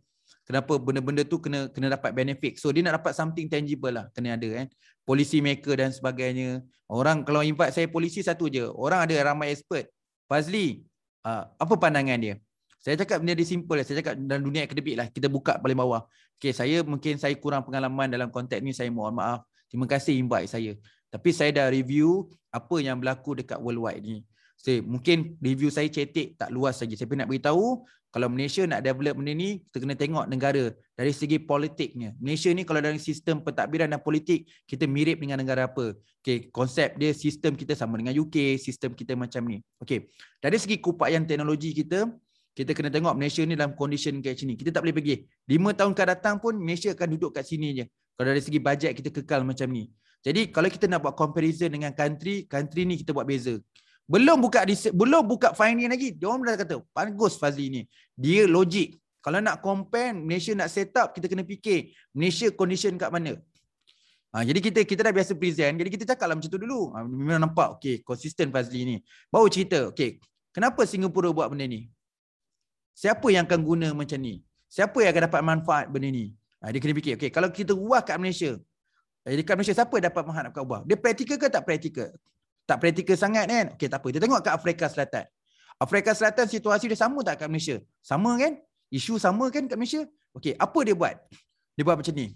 kenapa benda-benda tu kena kena dapat benefit so dia nak dapat something tangible lah kena ada kan policy maker dan sebagainya orang kalau invite saya polisi satu je orang ada ramai expert Fazli ah, apa pandangan dia saya cakap benda dia simple lah. Saya cakap dalam dunia akademik lah. Kita buka paling bawah. Okay, saya mungkin saya kurang pengalaman dalam konteks ni. Saya mohon maaf. Terima kasih invite saya. Tapi saya dah review apa yang berlaku dekat worldwide ni. So, mungkin review saya cetek tak luas saja. Saya pun nak beritahu kalau Malaysia nak develop benda ni, kita kena tengok negara dari segi politiknya. Malaysia ni kalau dalam sistem pentadbiran dan politik, kita mirip dengan negara apa. Okay, konsep dia sistem kita sama dengan UK, sistem kita macam ni. Okay, dari segi keupayaan teknologi kita, kita kena tengok Malaysia ni dalam condition kat sini. Kita tak boleh pergi. 5 tahun ke datang pun Malaysia akan duduk kat sini je. Kalau dari segi bajet kita kekal macam ni. Jadi kalau kita nak buat comparison dengan country, country ni kita buat beza. Belum buka belum buka ni lagi. Dia orang dah kata, bagus Fazli ni. Dia logik. Kalau nak compare, Malaysia nak set up, kita kena fikir Malaysia condition kat mana. Ha, jadi kita kita dah biasa present, jadi kita cakap lah macam tu dulu. Ha, memang nampak, okay, konsisten Fazli ni. Baru cerita, okay, kenapa Singapura buat benda ni? Siapa yang akan guna macam ni? Siapa yang akan dapat manfaat benda ni? Ha, dia kena fikir, okay, kalau kita buat kat Malaysia, jadi eh, kat Malaysia siapa dapat manfaat nak ubah? Dia practical ke tak practical? tak praktikal sangat kan okey tak apa kita tengok kat Afrika Selatan Afrika Selatan situasi dia sama tak kat Malaysia sama kan isu sama kan kat Malaysia okey apa dia buat dia buat macam ni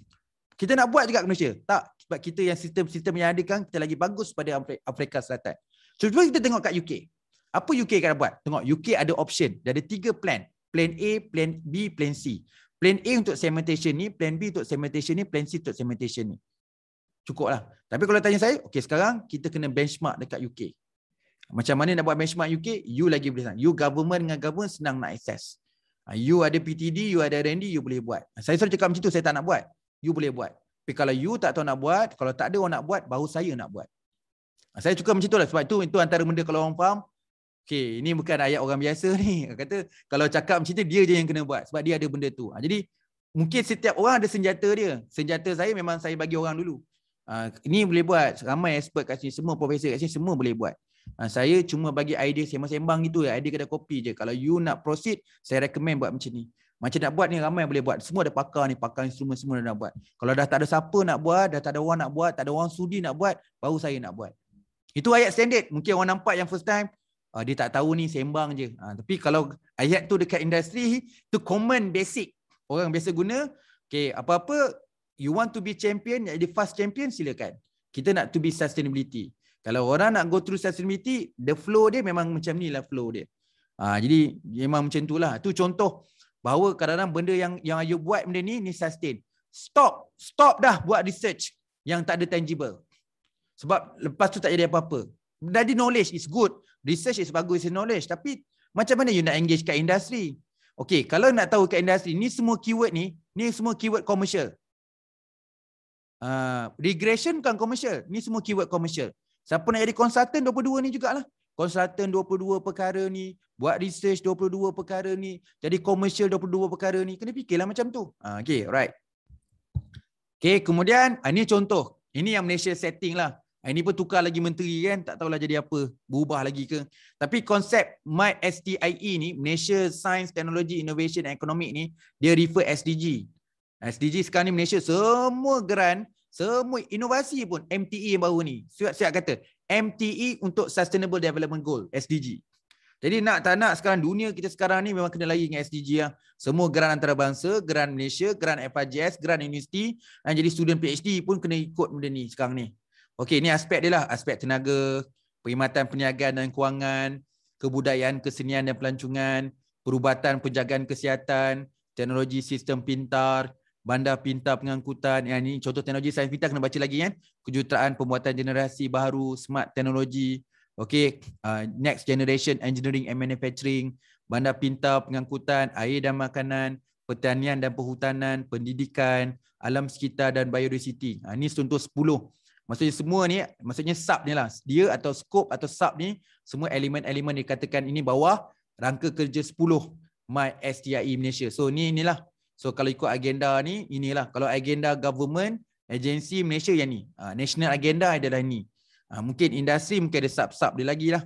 kita nak buat juga kat Malaysia tak sebab kita yang sistem-sistem yang ada kan kita lagi bagus pada Afrika Selatan so, cuba kita tengok kat UK apa UK kena buat tengok UK ada option dia ada tiga plan plan A plan B plan C plan A untuk segmentation ni plan B untuk segmentation ni plan C untuk segmentation ni cukup lah. Tapi kalau tanya saya, okay sekarang kita kena benchmark dekat UK. Macam mana nak buat benchmark UK? You lagi boleh senang. You government dengan government senang nak access. Ah, you ada PTD, you ada R&D, you boleh buat. Ah, saya selalu cakap macam tu, saya tak nak buat. You boleh buat. Tapi kalau you tak tahu nak buat, kalau tak ada orang nak buat, baru saya nak buat. Ah, saya cakap macam tu lah. Sebab itu, itu antara benda kalau orang faham, Okay, ini bukan ayat orang biasa ni. Kata kalau cakap macam tu dia je yang kena buat sebab dia ada benda tu. Jadi mungkin setiap orang ada senjata dia. Senjata saya memang saya bagi orang dulu. Uh, ini boleh buat. Ramai expert kat sini. Semua profesor kat sini. Semua boleh buat. Uh, saya cuma bagi idea sembang-sembang gitu. ya. Idea kena copy je. Kalau you nak proceed, saya recommend buat macam ni. Macam nak buat ni, ramai boleh buat. Semua ada pakar ni. Pakar instrumen semua dah nak buat. Kalau dah tak ada siapa nak buat, dah tak ada orang nak buat, tak ada orang sudi nak buat, baru saya nak buat. Itu ayat standard. Mungkin orang nampak yang first time, Uh, dia tak tahu ni sembang je. Uh, tapi kalau ayat tu dekat industri, tu common basic. Orang biasa guna, okay, apa-apa you want to be champion, the first champion silakan. Kita nak to be sustainability. Kalau orang nak go through sustainability, the flow dia memang macam ni lah flow dia. Ha, jadi memang macam tu lah. Itu contoh bahawa kadang-kadang benda yang yang you buat benda ni, ni sustain. Stop. Stop dah buat research yang tak ada tangible. Sebab lepas tu tak jadi apa-apa. Jadi knowledge is good. Research is bagus, is knowledge. Tapi macam mana you nak engage kat industri? Okay, kalau nak tahu kat industri, ni semua keyword ni, ni semua keyword commercial. Uh, regression bukan komersial. Ni semua keyword komersial. Siapa nak jadi consultant 22 ni jugalah. Consultant 22 perkara ni. Buat research 22 perkara ni. Jadi commercial 22 perkara ni. Kena fikirlah macam tu. Uh, ah, okay, right. Okay, kemudian uh, ah, ni contoh. Ini yang Malaysia setting lah. ini pun tukar lagi menteri kan. Tak tahulah jadi apa. Berubah lagi ke. Tapi konsep MySTIE ni, Malaysia Science, Technology, Innovation and Economic ni, dia refer SDG. SDG sekarang ni Malaysia semua grant, semua inovasi pun MTE yang baru ni. Siap-siap kata MTE untuk Sustainable Development Goal, SDG. Jadi nak tak nak sekarang dunia kita sekarang ni memang kena lagi dengan SDG lah. Semua geran antarabangsa, geran Malaysia, geran FIGS, geran universiti dan jadi student PhD pun kena ikut benda ni sekarang ni. Okey, ni aspek dia lah. Aspek tenaga, perkhidmatan perniagaan dan kewangan, kebudayaan, kesenian dan pelancongan, perubatan penjagaan kesihatan, teknologi sistem pintar, bandar pintar pengangkutan yang ini contoh teknologi sains pintar kena baca lagi kan kejuruteraan pembuatan generasi baru smart teknologi okey uh, next generation engineering and manufacturing bandar pintar pengangkutan air dan makanan pertanian dan perhutanan pendidikan alam sekitar dan biodiversity ha, ini contoh 10 maksudnya semua ni maksudnya sub ni lah dia atau skop atau sub ni semua elemen-elemen dikatakan ini bawah rangka kerja 10 my STIE Malaysia so ni inilah So kalau ikut agenda ni, inilah. Kalau agenda government, agensi Malaysia yang ni. Uh, national agenda adalah ni. Uh, mungkin industri mungkin ada sub-sub dia lagi lah.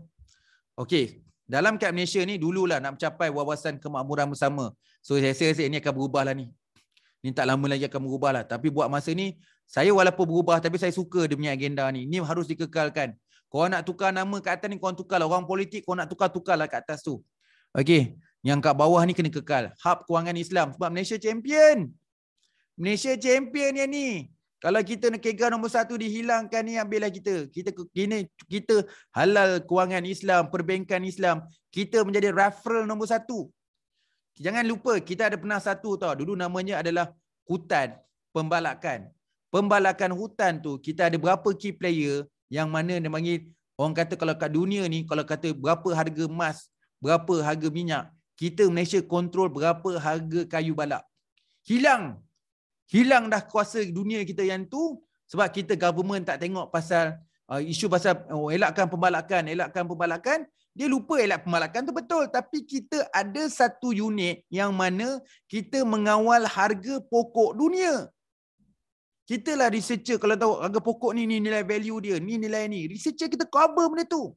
Okay. Dalam kat Malaysia ni, dululah nak mencapai wawasan kemakmuran bersama. So saya rasa, rasa ini akan berubah lah ni. Ni tak lama lagi akan berubah lah. Tapi buat masa ni, saya walaupun berubah tapi saya suka dia punya agenda ni. Ni harus dikekalkan. Korang nak tukar nama kat atas ni, korang tukar lah. Orang politik, korang nak tukar-tukar lah kat atas tu. Okay. Yang kat bawah ni kena kekal. Hub kewangan Islam. Sebab Malaysia champion. Malaysia champion yang ni. Kalau kita nak kegah nombor satu dihilangkan ni ambillah kita. Kita kini kita halal kewangan Islam, perbankan Islam. Kita menjadi referral nombor satu. Jangan lupa kita ada pernah satu tau. Dulu namanya adalah hutan pembalakan. Pembalakan hutan tu kita ada berapa key player yang mana dia panggil orang kata kalau kat dunia ni kalau kata berapa harga emas, berapa harga minyak kita Malaysia kontrol berapa harga kayu balak. Hilang. Hilang dah kuasa dunia kita yang tu sebab kita government tak tengok pasal uh, isu pasal oh, elakkan pembalakan, elakkan pembalakan. Dia lupa elak pembalakan tu betul. Tapi kita ada satu unit yang mana kita mengawal harga pokok dunia. Kita lah researcher kalau tahu harga pokok ni, ni nilai value dia, ni nilai ni. Researcher kita cover benda tu.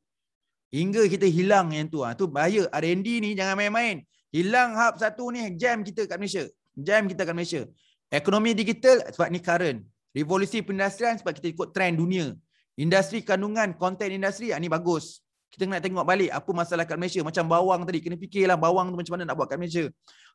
Hingga kita hilang yang tu. Ha. Tu bahaya. R&D ni jangan main-main. Hilang hub satu ni jam kita kat Malaysia. Jam kita kat Malaysia. Ekonomi digital sebab ni current. Revolusi perindustrian sebab kita ikut trend dunia. Industri kandungan, konten industri ha, ni bagus kita nak tengok balik apa masalah kat Malaysia macam bawang tadi kena fikirlah bawang tu macam mana nak buat kat Malaysia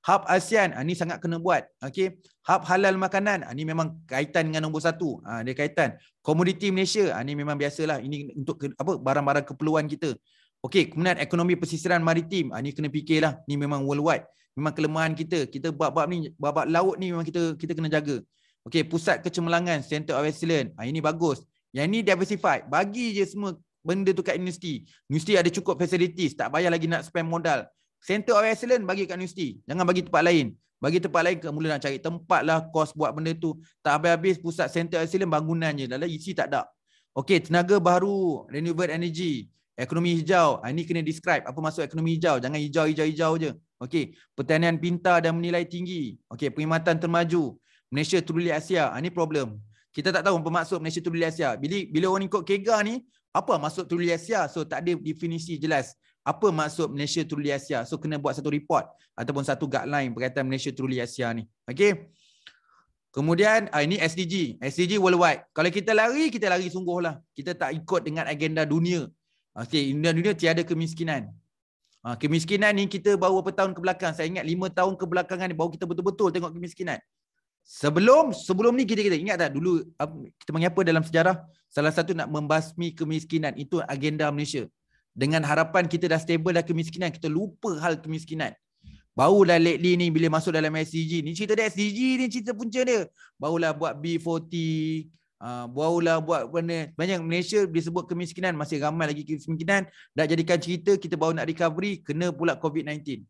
hub ASEAN ah, ni sangat kena buat Okay. hub halal makanan ah, ni memang kaitan dengan nombor satu ah, dia kaitan komoditi Malaysia ni memang biasalah ini untuk apa barang-barang keperluan kita Okay. kemudian ekonomi pesisiran maritim Ini kena fikirlah Ini memang worldwide memang kelemahan kita kita bab-bab ni bab-bab laut ni memang kita kita kena jaga Okay. pusat kecemerlangan center of excellence ini bagus yang ni diversified bagi je semua benda tu kat universiti. Universiti ada cukup facilities, tak payah lagi nak spend modal. Center of excellence bagi kat universiti. Jangan bagi tempat lain. Bagi tempat lain, mula nak cari tempat lah, kos buat benda tu. Tak habis-habis pusat center of excellence bangunan je. Dalam isi tak ada. Okay, tenaga baru, renewable energy, ekonomi hijau. Ah, ini kena describe apa maksud ekonomi hijau. Jangan hijau-hijau-hijau je. Okay, pertanian pintar dan menilai tinggi. Okay, perkhidmatan termaju. Malaysia truly Asia. Ah, ini problem. Kita tak tahu apa maksud Malaysia truly Asia. Bila, bila orang ikut kega ni, apa maksud truly Asia? So tak ada definisi jelas. Apa maksud Malaysia truly Asia? So kena buat satu report ataupun satu guideline berkaitan Malaysia truly Asia ni. Okay. Kemudian ah, ini SDG. SDG worldwide. Kalau kita lari, kita lari sungguh lah. Kita tak ikut dengan agenda dunia. Okay, dunia, dunia tiada kemiskinan. Ah, kemiskinan ni kita baru berapa tahun ke Saya ingat lima tahun kebelakangan belakangan ni baru kita betul-betul tengok kemiskinan. Sebelum sebelum ni kita kita ingat tak dulu kita mengapa dalam sejarah? Salah satu nak membasmi kemiskinan itu agenda Malaysia. Dengan harapan kita dah stable dah kemiskinan, kita lupa hal kemiskinan. Barulah lately ni bila masuk dalam SDG ni cerita dia SDG ni cerita punca dia. Barulah buat B40, ah buat benda banyak Malaysia disebut kemiskinan masih ramai lagi kemiskinan nak jadikan cerita kita baru nak recovery kena pula COVID-19.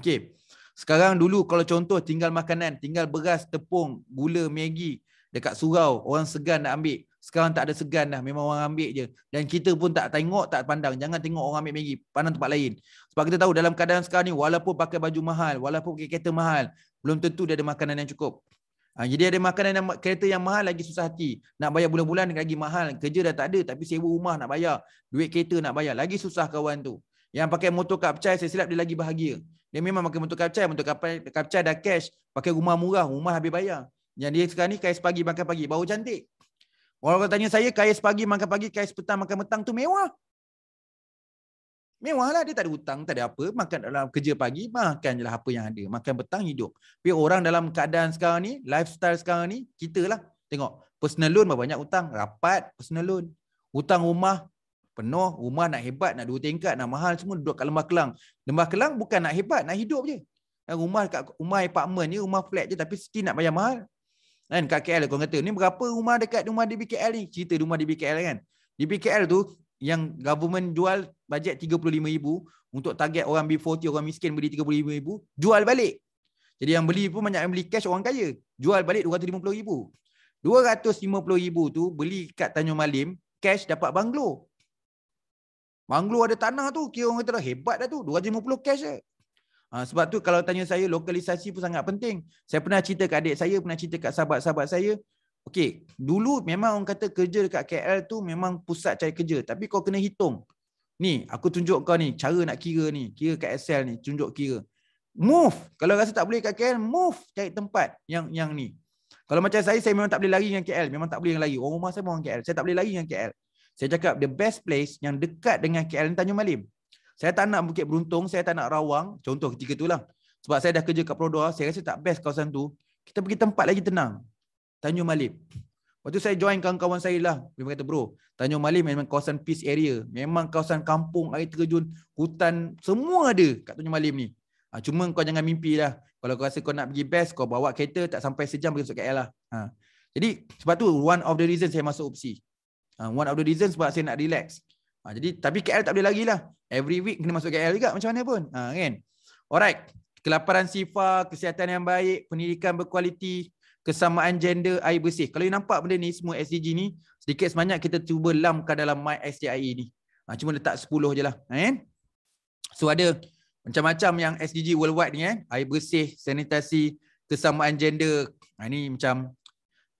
Okay Sekarang dulu kalau contoh tinggal makanan, tinggal beras, tepung, gula, megi dekat surau orang segan nak ambil. Sekarang tak ada segan dah. Memang orang ambil je. Dan kita pun tak tengok, tak pandang. Jangan tengok orang ambil Maggi. Pandang tempat lain. Sebab kita tahu dalam keadaan sekarang ni, walaupun pakai baju mahal, walaupun pakai kereta mahal, belum tentu dia ada makanan yang cukup. Ha, jadi ada makanan yang, kereta yang mahal lagi susah hati. Nak bayar bulan-bulan lagi mahal. Kerja dah tak ada tapi sewa rumah nak bayar. Duit kereta nak bayar. Lagi susah kawan tu. Yang pakai motor kapcai, saya silap dia lagi bahagia. Dia memang pakai motor kapcai. Motor kapcai dah cash. Pakai rumah murah, rumah habis bayar. Yang dia sekarang ni kais pagi, makan pagi. bau cantik. Orang tanya saya, kais pagi makan pagi, kais petang makan petang tu mewah. mewah lah dia tak ada hutang, tak ada apa, makan dalam kerja pagi, makan jelah apa yang ada, makan petang hidup. Tapi orang dalam keadaan sekarang ni, lifestyle sekarang ni, kita lah. Tengok, personal loan berapa banyak hutang, rapat personal loan. Hutang rumah penuh, rumah nak hebat, nak dua tingkat, nak mahal semua duduk kat lembah kelang. Lembah kelang bukan nak hebat, nak hidup je. Rumah kat rumah apartment ni, rumah flat je tapi mesti nak bayar mahal, Kan kat KL kau kata ni berapa rumah dekat rumah di BKL ni? Cerita rumah di BKL kan. Di BKL tu yang government jual bajet 35000 untuk target orang B40 orang miskin beli 35000 jual balik. Jadi yang beli pun banyak yang beli cash orang kaya. Jual balik 250000. 250000 tu beli kat Tanjung Malim, cash dapat banglo. Banglo ada tanah tu, kira orang kata dah hebat dah tu. 250 cash je. Ah, sebab tu kalau tanya saya lokalisasi pun sangat penting. Saya pernah cerita kat adik saya, pernah cerita kat sahabat-sahabat saya. Okey, dulu memang orang kata kerja dekat KL tu memang pusat cari kerja, tapi kau kena hitung. Ni, aku tunjuk kau ni cara nak kira ni, kira kat Excel ni, tunjuk kira. Move. Kalau rasa tak boleh kat KL, move cari tempat yang yang ni. Kalau macam saya saya memang tak boleh lari dengan KL, memang tak boleh yang lari. Orang rumah saya memang KL. Saya tak boleh lari dengan KL. Saya cakap the best place yang dekat dengan KL ni Tanjung Malim. Saya tak nak Bukit Beruntung, saya tak nak Rawang. Contoh ketika itulah. Sebab saya dah kerja kat Prodoa, saya rasa tak best kawasan tu. Kita pergi tempat lagi tenang. Tanjung Malim. Lepas tu saya join kawan-kawan saya lah. Dia kata, bro, Tanjung Malim memang kawasan peace area. Memang kawasan kampung, air terjun, hutan, semua ada kat Tanjung Malim ni. Ha, cuma kau jangan mimpi lah. Kalau kau rasa kau nak pergi best, kau bawa kereta tak sampai sejam pergi masuk KL lah. Ha. Jadi sebab tu one of the reason saya masuk UPSI. Ha, ah, one of the reason sebab saya nak relax. Ha, jadi tapi KL tak boleh lagi lah. Every week kena masuk KL juga macam mana pun. Ha, kan? Alright. Kelaparan sifa, kesihatan yang baik, pendidikan berkualiti, kesamaan gender, air bersih. Kalau you nampak benda ni, semua SDG ni, sedikit sebanyak kita cuba lamkan dalam My SDIE ni. Ha, cuma letak 10 je lah. Ha, kan? So ada macam-macam yang SDG worldwide ni eh. Air bersih, sanitasi, kesamaan gender. Ha, ni macam,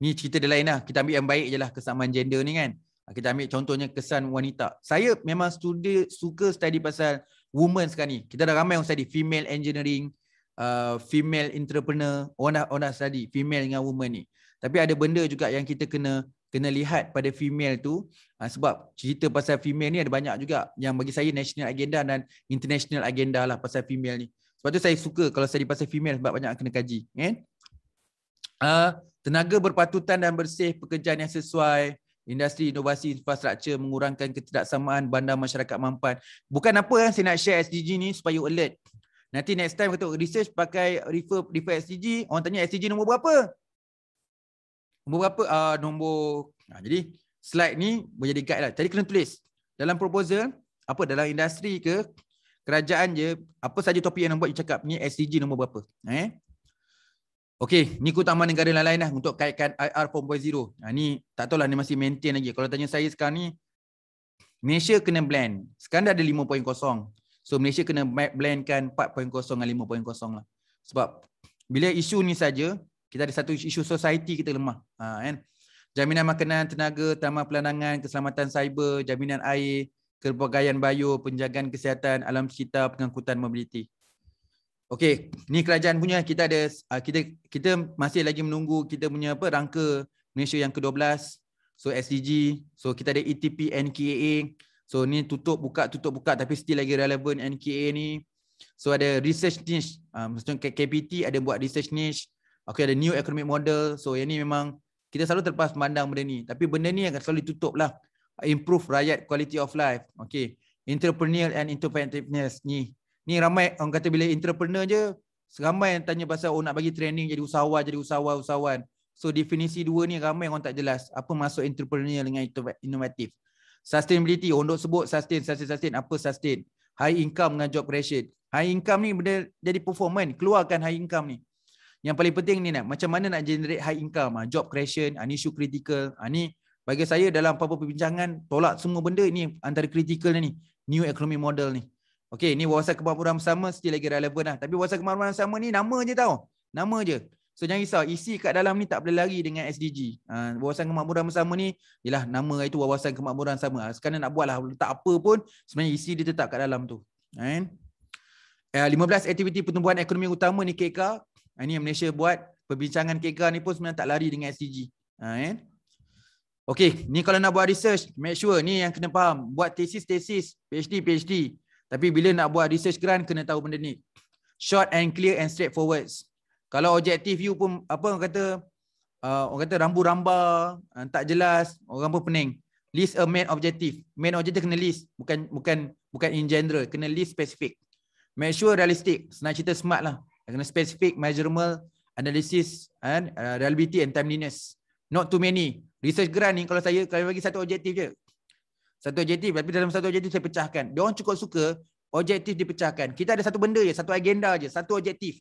ni cerita dia lain lah. Kita ambil yang baik je lah kesamaan gender ni kan. Ah, kita ambil contohnya kesan wanita. Saya memang studi, suka study pasal women sekarang ni. Kita dah ramai orang study female engineering, uh, female entrepreneur, orang dah, orang dah study female dengan women ni. Tapi ada benda juga yang kita kena kena lihat pada female tu uh, sebab cerita pasal female ni ada banyak juga yang bagi saya national agenda dan international agenda lah pasal female ni. Sebab tu saya suka kalau study pasal female sebab banyak kena kaji. Kan? Uh, tenaga berpatutan dan bersih, pekerjaan yang sesuai, industri inovasi infrastruktur mengurangkan ketidaksamaan bandar masyarakat mampan. Bukan apa yang saya nak share SDG ni supaya alert. Nanti next time kata research pakai refer refer SDG, orang tanya SDG nombor berapa? Nombor berapa? Ah uh, nombor. Nah, jadi slide ni menjadi guide lah. Jadi kena tulis dalam proposal apa dalam industri ke kerajaan je apa saja topik yang nak buat you cakap ni SDG nombor berapa? Eh? Okey, ni keutamaan negara lain-lain lah untuk kaitkan IR 4.0. Ha, ni tak lah, ni masih maintain lagi. Kalau tanya saya sekarang ni, Malaysia kena blend. Sekarang dah ada 5.0. So Malaysia kena blendkan 4.0 dengan 5.0 lah. Sebab bila isu ni saja, kita ada satu isu society kita lemah. Ha, kan? Jaminan makanan, tenaga, taman pelanangan, keselamatan cyber, jaminan air, kepegayaan bio, penjagaan kesihatan, alam sekitar, pengangkutan mobiliti. Okey, ni kerajaan punya kita ada ah, kita kita masih lagi menunggu kita punya apa rangka Malaysia yang ke-12. So SDG, so kita ada ETP NKAA. So ni tutup buka tutup buka tapi still lagi relevant NKAA ni. So ada research niche, um, maksudnya KPT ada buat research niche. okay ada new economic model. So yang ni memang kita selalu terlepas pandang benda ni. Tapi benda ni akan selalu tutup lah. Improve rakyat quality of life. okay Entrepreneurial and entrepreneurship ni ni ramai orang kata bila entrepreneur je seramai yang tanya pasal oh nak bagi training jadi usahawan jadi usahawan usahawan so definisi dua ni ramai orang tak jelas apa masuk entrepreneur dengan inovatif sustainability orang duk sebut sustain sustain sustain apa sustain high income dengan job creation high income ni benda jadi performance keluarkan high income ni yang paling penting ni nak macam mana nak generate high income ah, job creation ah, ni issue critical ah, ni bagi saya dalam apa-apa perbincangan tolak semua benda ni antara critical ni new economy model ni Okey, ini wawasan kemampuan sama still lagi relevan lah. Tapi wawasan kemampuan sama ni nama je tau. Nama je. So jangan risau, isi kat dalam ni tak boleh lari dengan SDG. Ha, wawasan kemakmuran bersama ni, ialah nama itu wawasan kemakmuran sama. Ha, sekarang nak buat lah, letak apa pun, sebenarnya isi dia tetap kat dalam tu. Kan? Ha, eh, 15 aktiviti pertumbuhan ekonomi utama ni KK. Ha, ini yang Malaysia buat, perbincangan KK ni pun sebenarnya tak lari dengan SDG. Ha, kan? okay, ni kalau nak buat research, make sure ni yang kena faham. Buat tesis-tesis, PhD-PhD. Tapi bila nak buat research grant kena tahu benda ni. Short and clear and straightforward. Kalau objektif you pun apa orang kata uh, orang kata rambu-ramba, uh, tak jelas, orang pun pening. List a main objective. Main objective kena list, bukan bukan bukan in general, kena list specific. Make sure realistic, senang cerita smart lah. Kena specific, measurable, analysis and uh, reliability and timeliness. Not too many. Research grant ni kalau saya kalau bagi satu objektif je, satu objektif tapi dalam satu objektif saya pecahkan. Dia orang cukup suka objektif dipecahkan. Kita ada satu benda je, satu agenda je, satu objektif.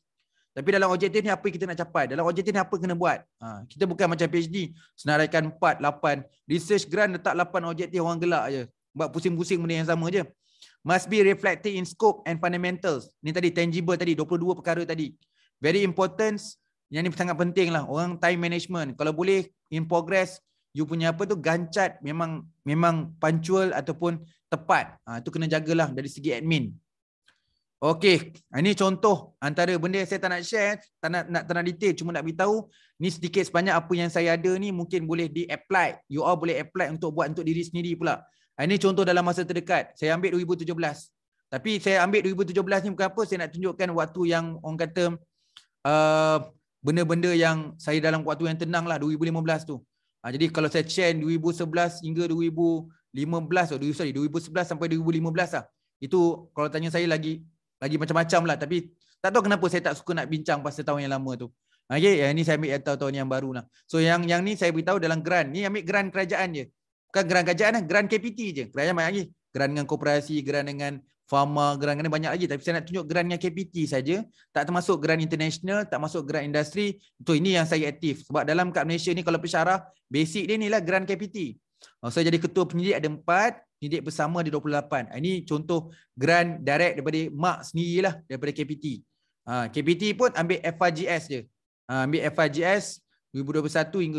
Tapi dalam objektif ni apa kita nak capai? Dalam objektif ni apa kena buat? Ha, kita bukan macam PhD senaraikan 4 8 research grant letak 8 objektif orang gelak aje. Buat pusing-pusing benda yang sama je. Must be reflected in scope and fundamentals. Ni tadi tangible tadi 22 perkara tadi. Very important yang ni sangat penting lah. Orang time management. Kalau boleh in progress you punya apa tu gancat memang memang pancul ataupun tepat. Ha, tu kena jagalah dari segi admin. Okey, ini ha, contoh antara benda yang saya tak nak share, eh. tak nak nak tak detail, cuma nak beritahu ni sedikit sebanyak apa yang saya ada ni mungkin boleh di apply. You all boleh apply untuk buat untuk diri sendiri pula. Ini ha, contoh dalam masa terdekat. Saya ambil 2017. Tapi saya ambil 2017 ni bukan apa, saya nak tunjukkan waktu yang orang kata uh, benda-benda yang saya dalam waktu yang tenang lah 2015 tu. Ha, jadi kalau saya chain 2011 hingga 2015 atau sorry 2011 sampai 2015 lah. Itu kalau tanya saya lagi lagi macam-macam lah tapi tak tahu kenapa saya tak suka nak bincang pasal tahun yang lama tu. Ah, okey, yang ni saya ambil yang tahun-tahun yang baru lah. So yang yang ni saya beritahu dalam grant. Ni ambil grant kerajaan je. Bukan grant kerajaan lah, grant KPT je. Kerajaan banyak lagi. Grant dengan koperasi, grant dengan Pharma grant kena banyak lagi tapi saya nak tunjuk grant yang KPT saja tak termasuk grant international tak masuk grant industri tu ini yang saya aktif sebab dalam kat Malaysia ni kalau pesyarah basic dia ni lah grant KPT oh, saya jadi ketua penyidik ada empat, penyidik bersama ada 28 ah, ini contoh grant direct daripada mak sendiri lah daripada KPT ah, KPT pun ambil FRGS je ha, ambil FRGS 2021 hingga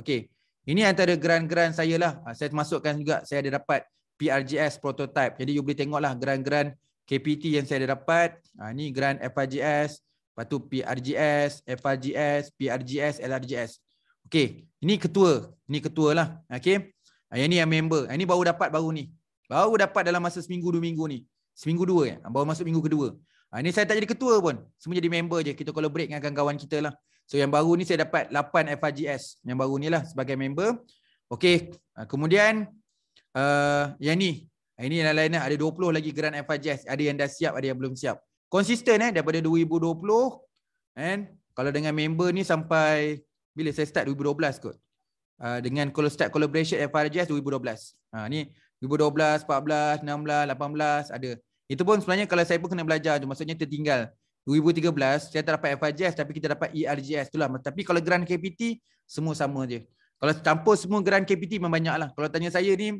2017 okay. ini antara grant-grant saya lah saya termasukkan juga saya ada dapat PRGS prototype. Jadi you boleh tengoklah geran-geran KPT yang saya dah dapat. Ha, ni geran FRGS, lepas tu PRGS, FRGS, PRGS, LRGS. Okey, ini ketua, ini ketualah. Okey. Ha, yang ni yang member. Ha, ini baru dapat baru ni. Baru dapat dalam masa seminggu dua minggu ni. Seminggu dua Ya? Baru masuk minggu kedua. Ha, ini saya tak jadi ketua pun. Semua jadi member je. Kita collaborate dengan kawan-kawan kita lah. So yang baru ni saya dapat 8 FRGS. Yang baru ni lah sebagai member. Okey. Ha, kemudian Eh, yang ni. Ini yang lain-lain ada 20 lagi grant FIJS. Ada yang dah siap, ada yang belum siap. Konsisten eh daripada 2020 and kalau dengan member ni sampai bila saya start 2012 kot. Uh, dengan kalau start collaboration FIJS 2012. Ha ni 2012, 14, 16, 18 ada. Itu pun sebenarnya kalau saya pun kena belajar tu maksudnya tertinggal. 2013 saya tak dapat FIJS tapi kita dapat e tu itulah. Tapi kalau grant KPT semua sama je. Kalau campur semua grant KPT memang banyak lah. Kalau tanya saya ni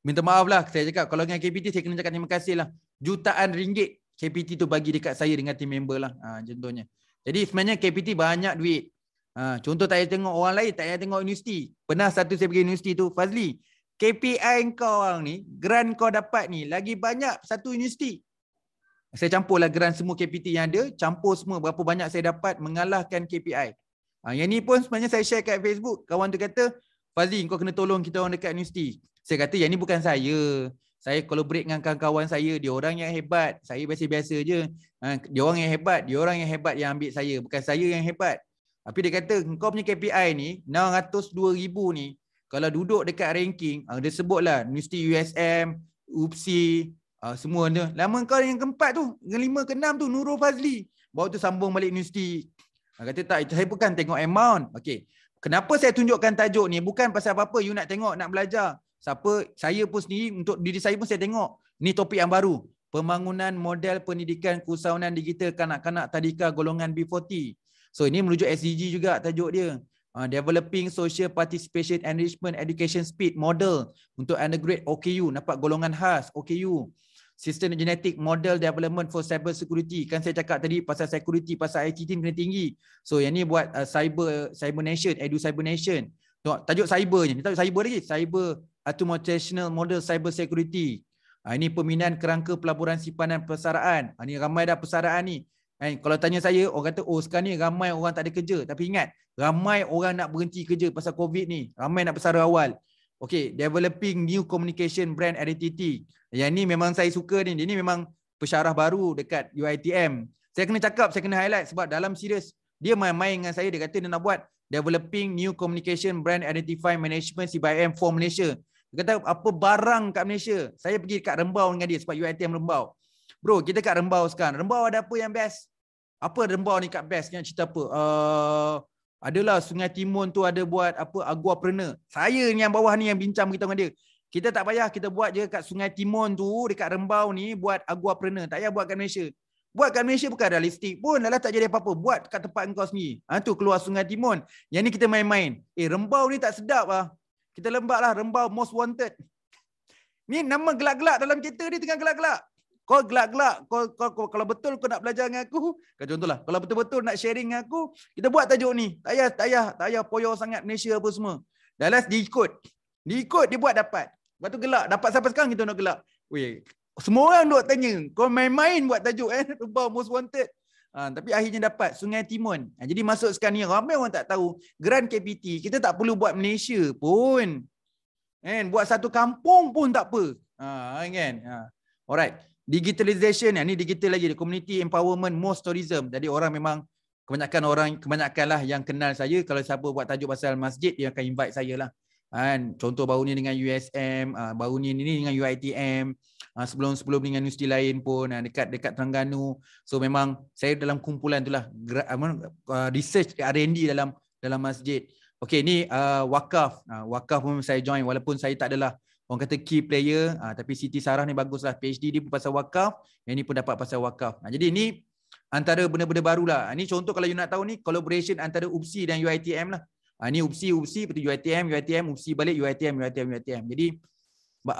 Minta maaf lah saya cakap kalau dengan KPT saya kena cakap terima kasih lah. Jutaan ringgit KPT tu bagi dekat saya dengan team member lah. Ha, contohnya. Jadi sebenarnya KPT banyak duit. Ha, contoh tak payah tengok orang lain, tak payah tengok universiti. Pernah satu saya pergi universiti tu, Fazli, KPI kau orang ni, grant kau dapat ni, lagi banyak satu universiti. Saya campur lah grant semua KPT yang ada, campur semua berapa banyak saya dapat mengalahkan KPI. Ha, yang ni pun sebenarnya saya share kat Facebook, kawan tu kata, Fazli kau kena tolong kita orang dekat universiti. Saya kata yang ni bukan saya. Saya collaborate dengan kawan-kawan saya, dia orang yang hebat. Saya biasa-biasa je. Ha, dia orang yang hebat, dia orang yang hebat yang ambil saya, bukan saya yang hebat. Tapi dia kata kau punya KPI ni 602,000 ni kalau duduk dekat ranking, ha, dia sebutlah Universiti USM, UPSI, ha, ah, semua tu. Lama kau yang keempat tu, yang lima ke enam tu Nurul Fazli. Baru tu sambung balik universiti. Ha, kata tak itu saya bukan tengok amount. Okey. Kenapa saya tunjukkan tajuk ni? Bukan pasal apa-apa you nak tengok, nak belajar siapa saya pun sendiri untuk diri saya pun saya tengok ni topik yang baru pembangunan model pendidikan keusahawanan digital kanak-kanak tadika golongan B40 so ini merujuk SDG juga tajuk dia uh, developing social participation enrichment education speed model untuk integrate OKU nampak golongan khas OKU System genetic model development for cyber security. Kan saya cakap tadi pasal security, pasal IT team kena tinggi. So yang ni buat uh, cyber cyber nation, edu cyber nation. Tengok, tajuk cyber je. Ni tajuk cyber lagi. Cyber atau motivational model cyber security. Ha, ini peminan kerangka pelaburan simpanan persaraan. Ha, ah, ini ramai dah persaraan ni. Ha, kalau tanya saya, orang kata, oh sekarang ni ramai orang tak ada kerja. Tapi ingat, ramai orang nak berhenti kerja pasal COVID ni. Ramai nak persara awal. Okay, developing new communication brand identity. Yang ni memang saya suka ni. Ini memang pesarah baru dekat UITM. Saya kena cakap, saya kena highlight sebab dalam serius dia main-main dengan saya. Dia kata dia nak buat developing new communication brand identify management CBIM for Malaysia. Dia kata apa barang kat Malaysia. Saya pergi dekat Rembau dengan dia sebab UiTM Rembau. Bro, kita kat Rembau sekarang. Rembau ada apa yang best? Apa Rembau ni kat best? Kena cerita apa? Uh, adalah Sungai Timun tu ada buat apa Agua Perna. Saya ni yang bawah ni yang bincang kita dengan dia. Kita tak payah kita buat je kat Sungai Timun tu dekat Rembau ni buat Agua Perna. Tak payah buat kat Malaysia. Buat kat Malaysia bukan realistik pun. Lala tak jadi apa-apa. Buat kat tempat kau sendiri. Ha, tu keluar Sungai Timun. Yang ni kita main-main. Eh Rembau ni tak sedap lah. Kita lembak lah rembau most wanted. Ni nama gelak-gelak dalam cerita ni tengah gelak-gelak. Kau gelak-gelak. Kau, kau, kau, kalau betul kau nak belajar dengan aku. Kau contohlah. Kalau betul-betul nak sharing dengan aku. Kita buat tajuk ni. Tak payah, tak payah, tak payah poyo sangat Malaysia apa semua. Dallas diikut. Diikut dia buat dapat. Lepas tu gelak. Dapat sampai sekarang kita nak gelak. Weh. Semua orang duk tanya. Kau main-main buat tajuk eh. Rebau most wanted. Ha, tapi akhirnya dapat Sungai Timun. Ha, jadi masuk sekarang ni ramai orang tak tahu Grand KPT. Kita tak perlu buat Malaysia pun. Kan buat satu kampung pun tak apa. Ha kan. Ha. Alright. Digitalization ni digital lagi community empowerment most tourism. Jadi orang memang kebanyakan orang kebanyakanlah yang kenal saya kalau siapa buat tajuk pasal masjid dia akan invite saya lah kan contoh baru ni dengan USM uh, ah, baru ni ni dengan UiTM ah, sebelum-sebelum dengan universiti lain pun uh, dekat dekat Terengganu so memang saya dalam kumpulan itulah uh, research R&D dalam dalam masjid okey ni uh, wakaf uh, wakaf pun saya join walaupun saya tak adalah orang kata key player uh, tapi Siti Sarah ni baguslah PhD dia pun pasal wakaf yang ni pun dapat pasal wakaf uh, jadi ni antara benda-benda barulah uh, ni contoh kalau you nak tahu ni collaboration antara UPSI dan UiTM lah Ha, ni UPSI, UPSI, betul UITM, UITM, UPSI balik, UITM, UITM, UITM. Jadi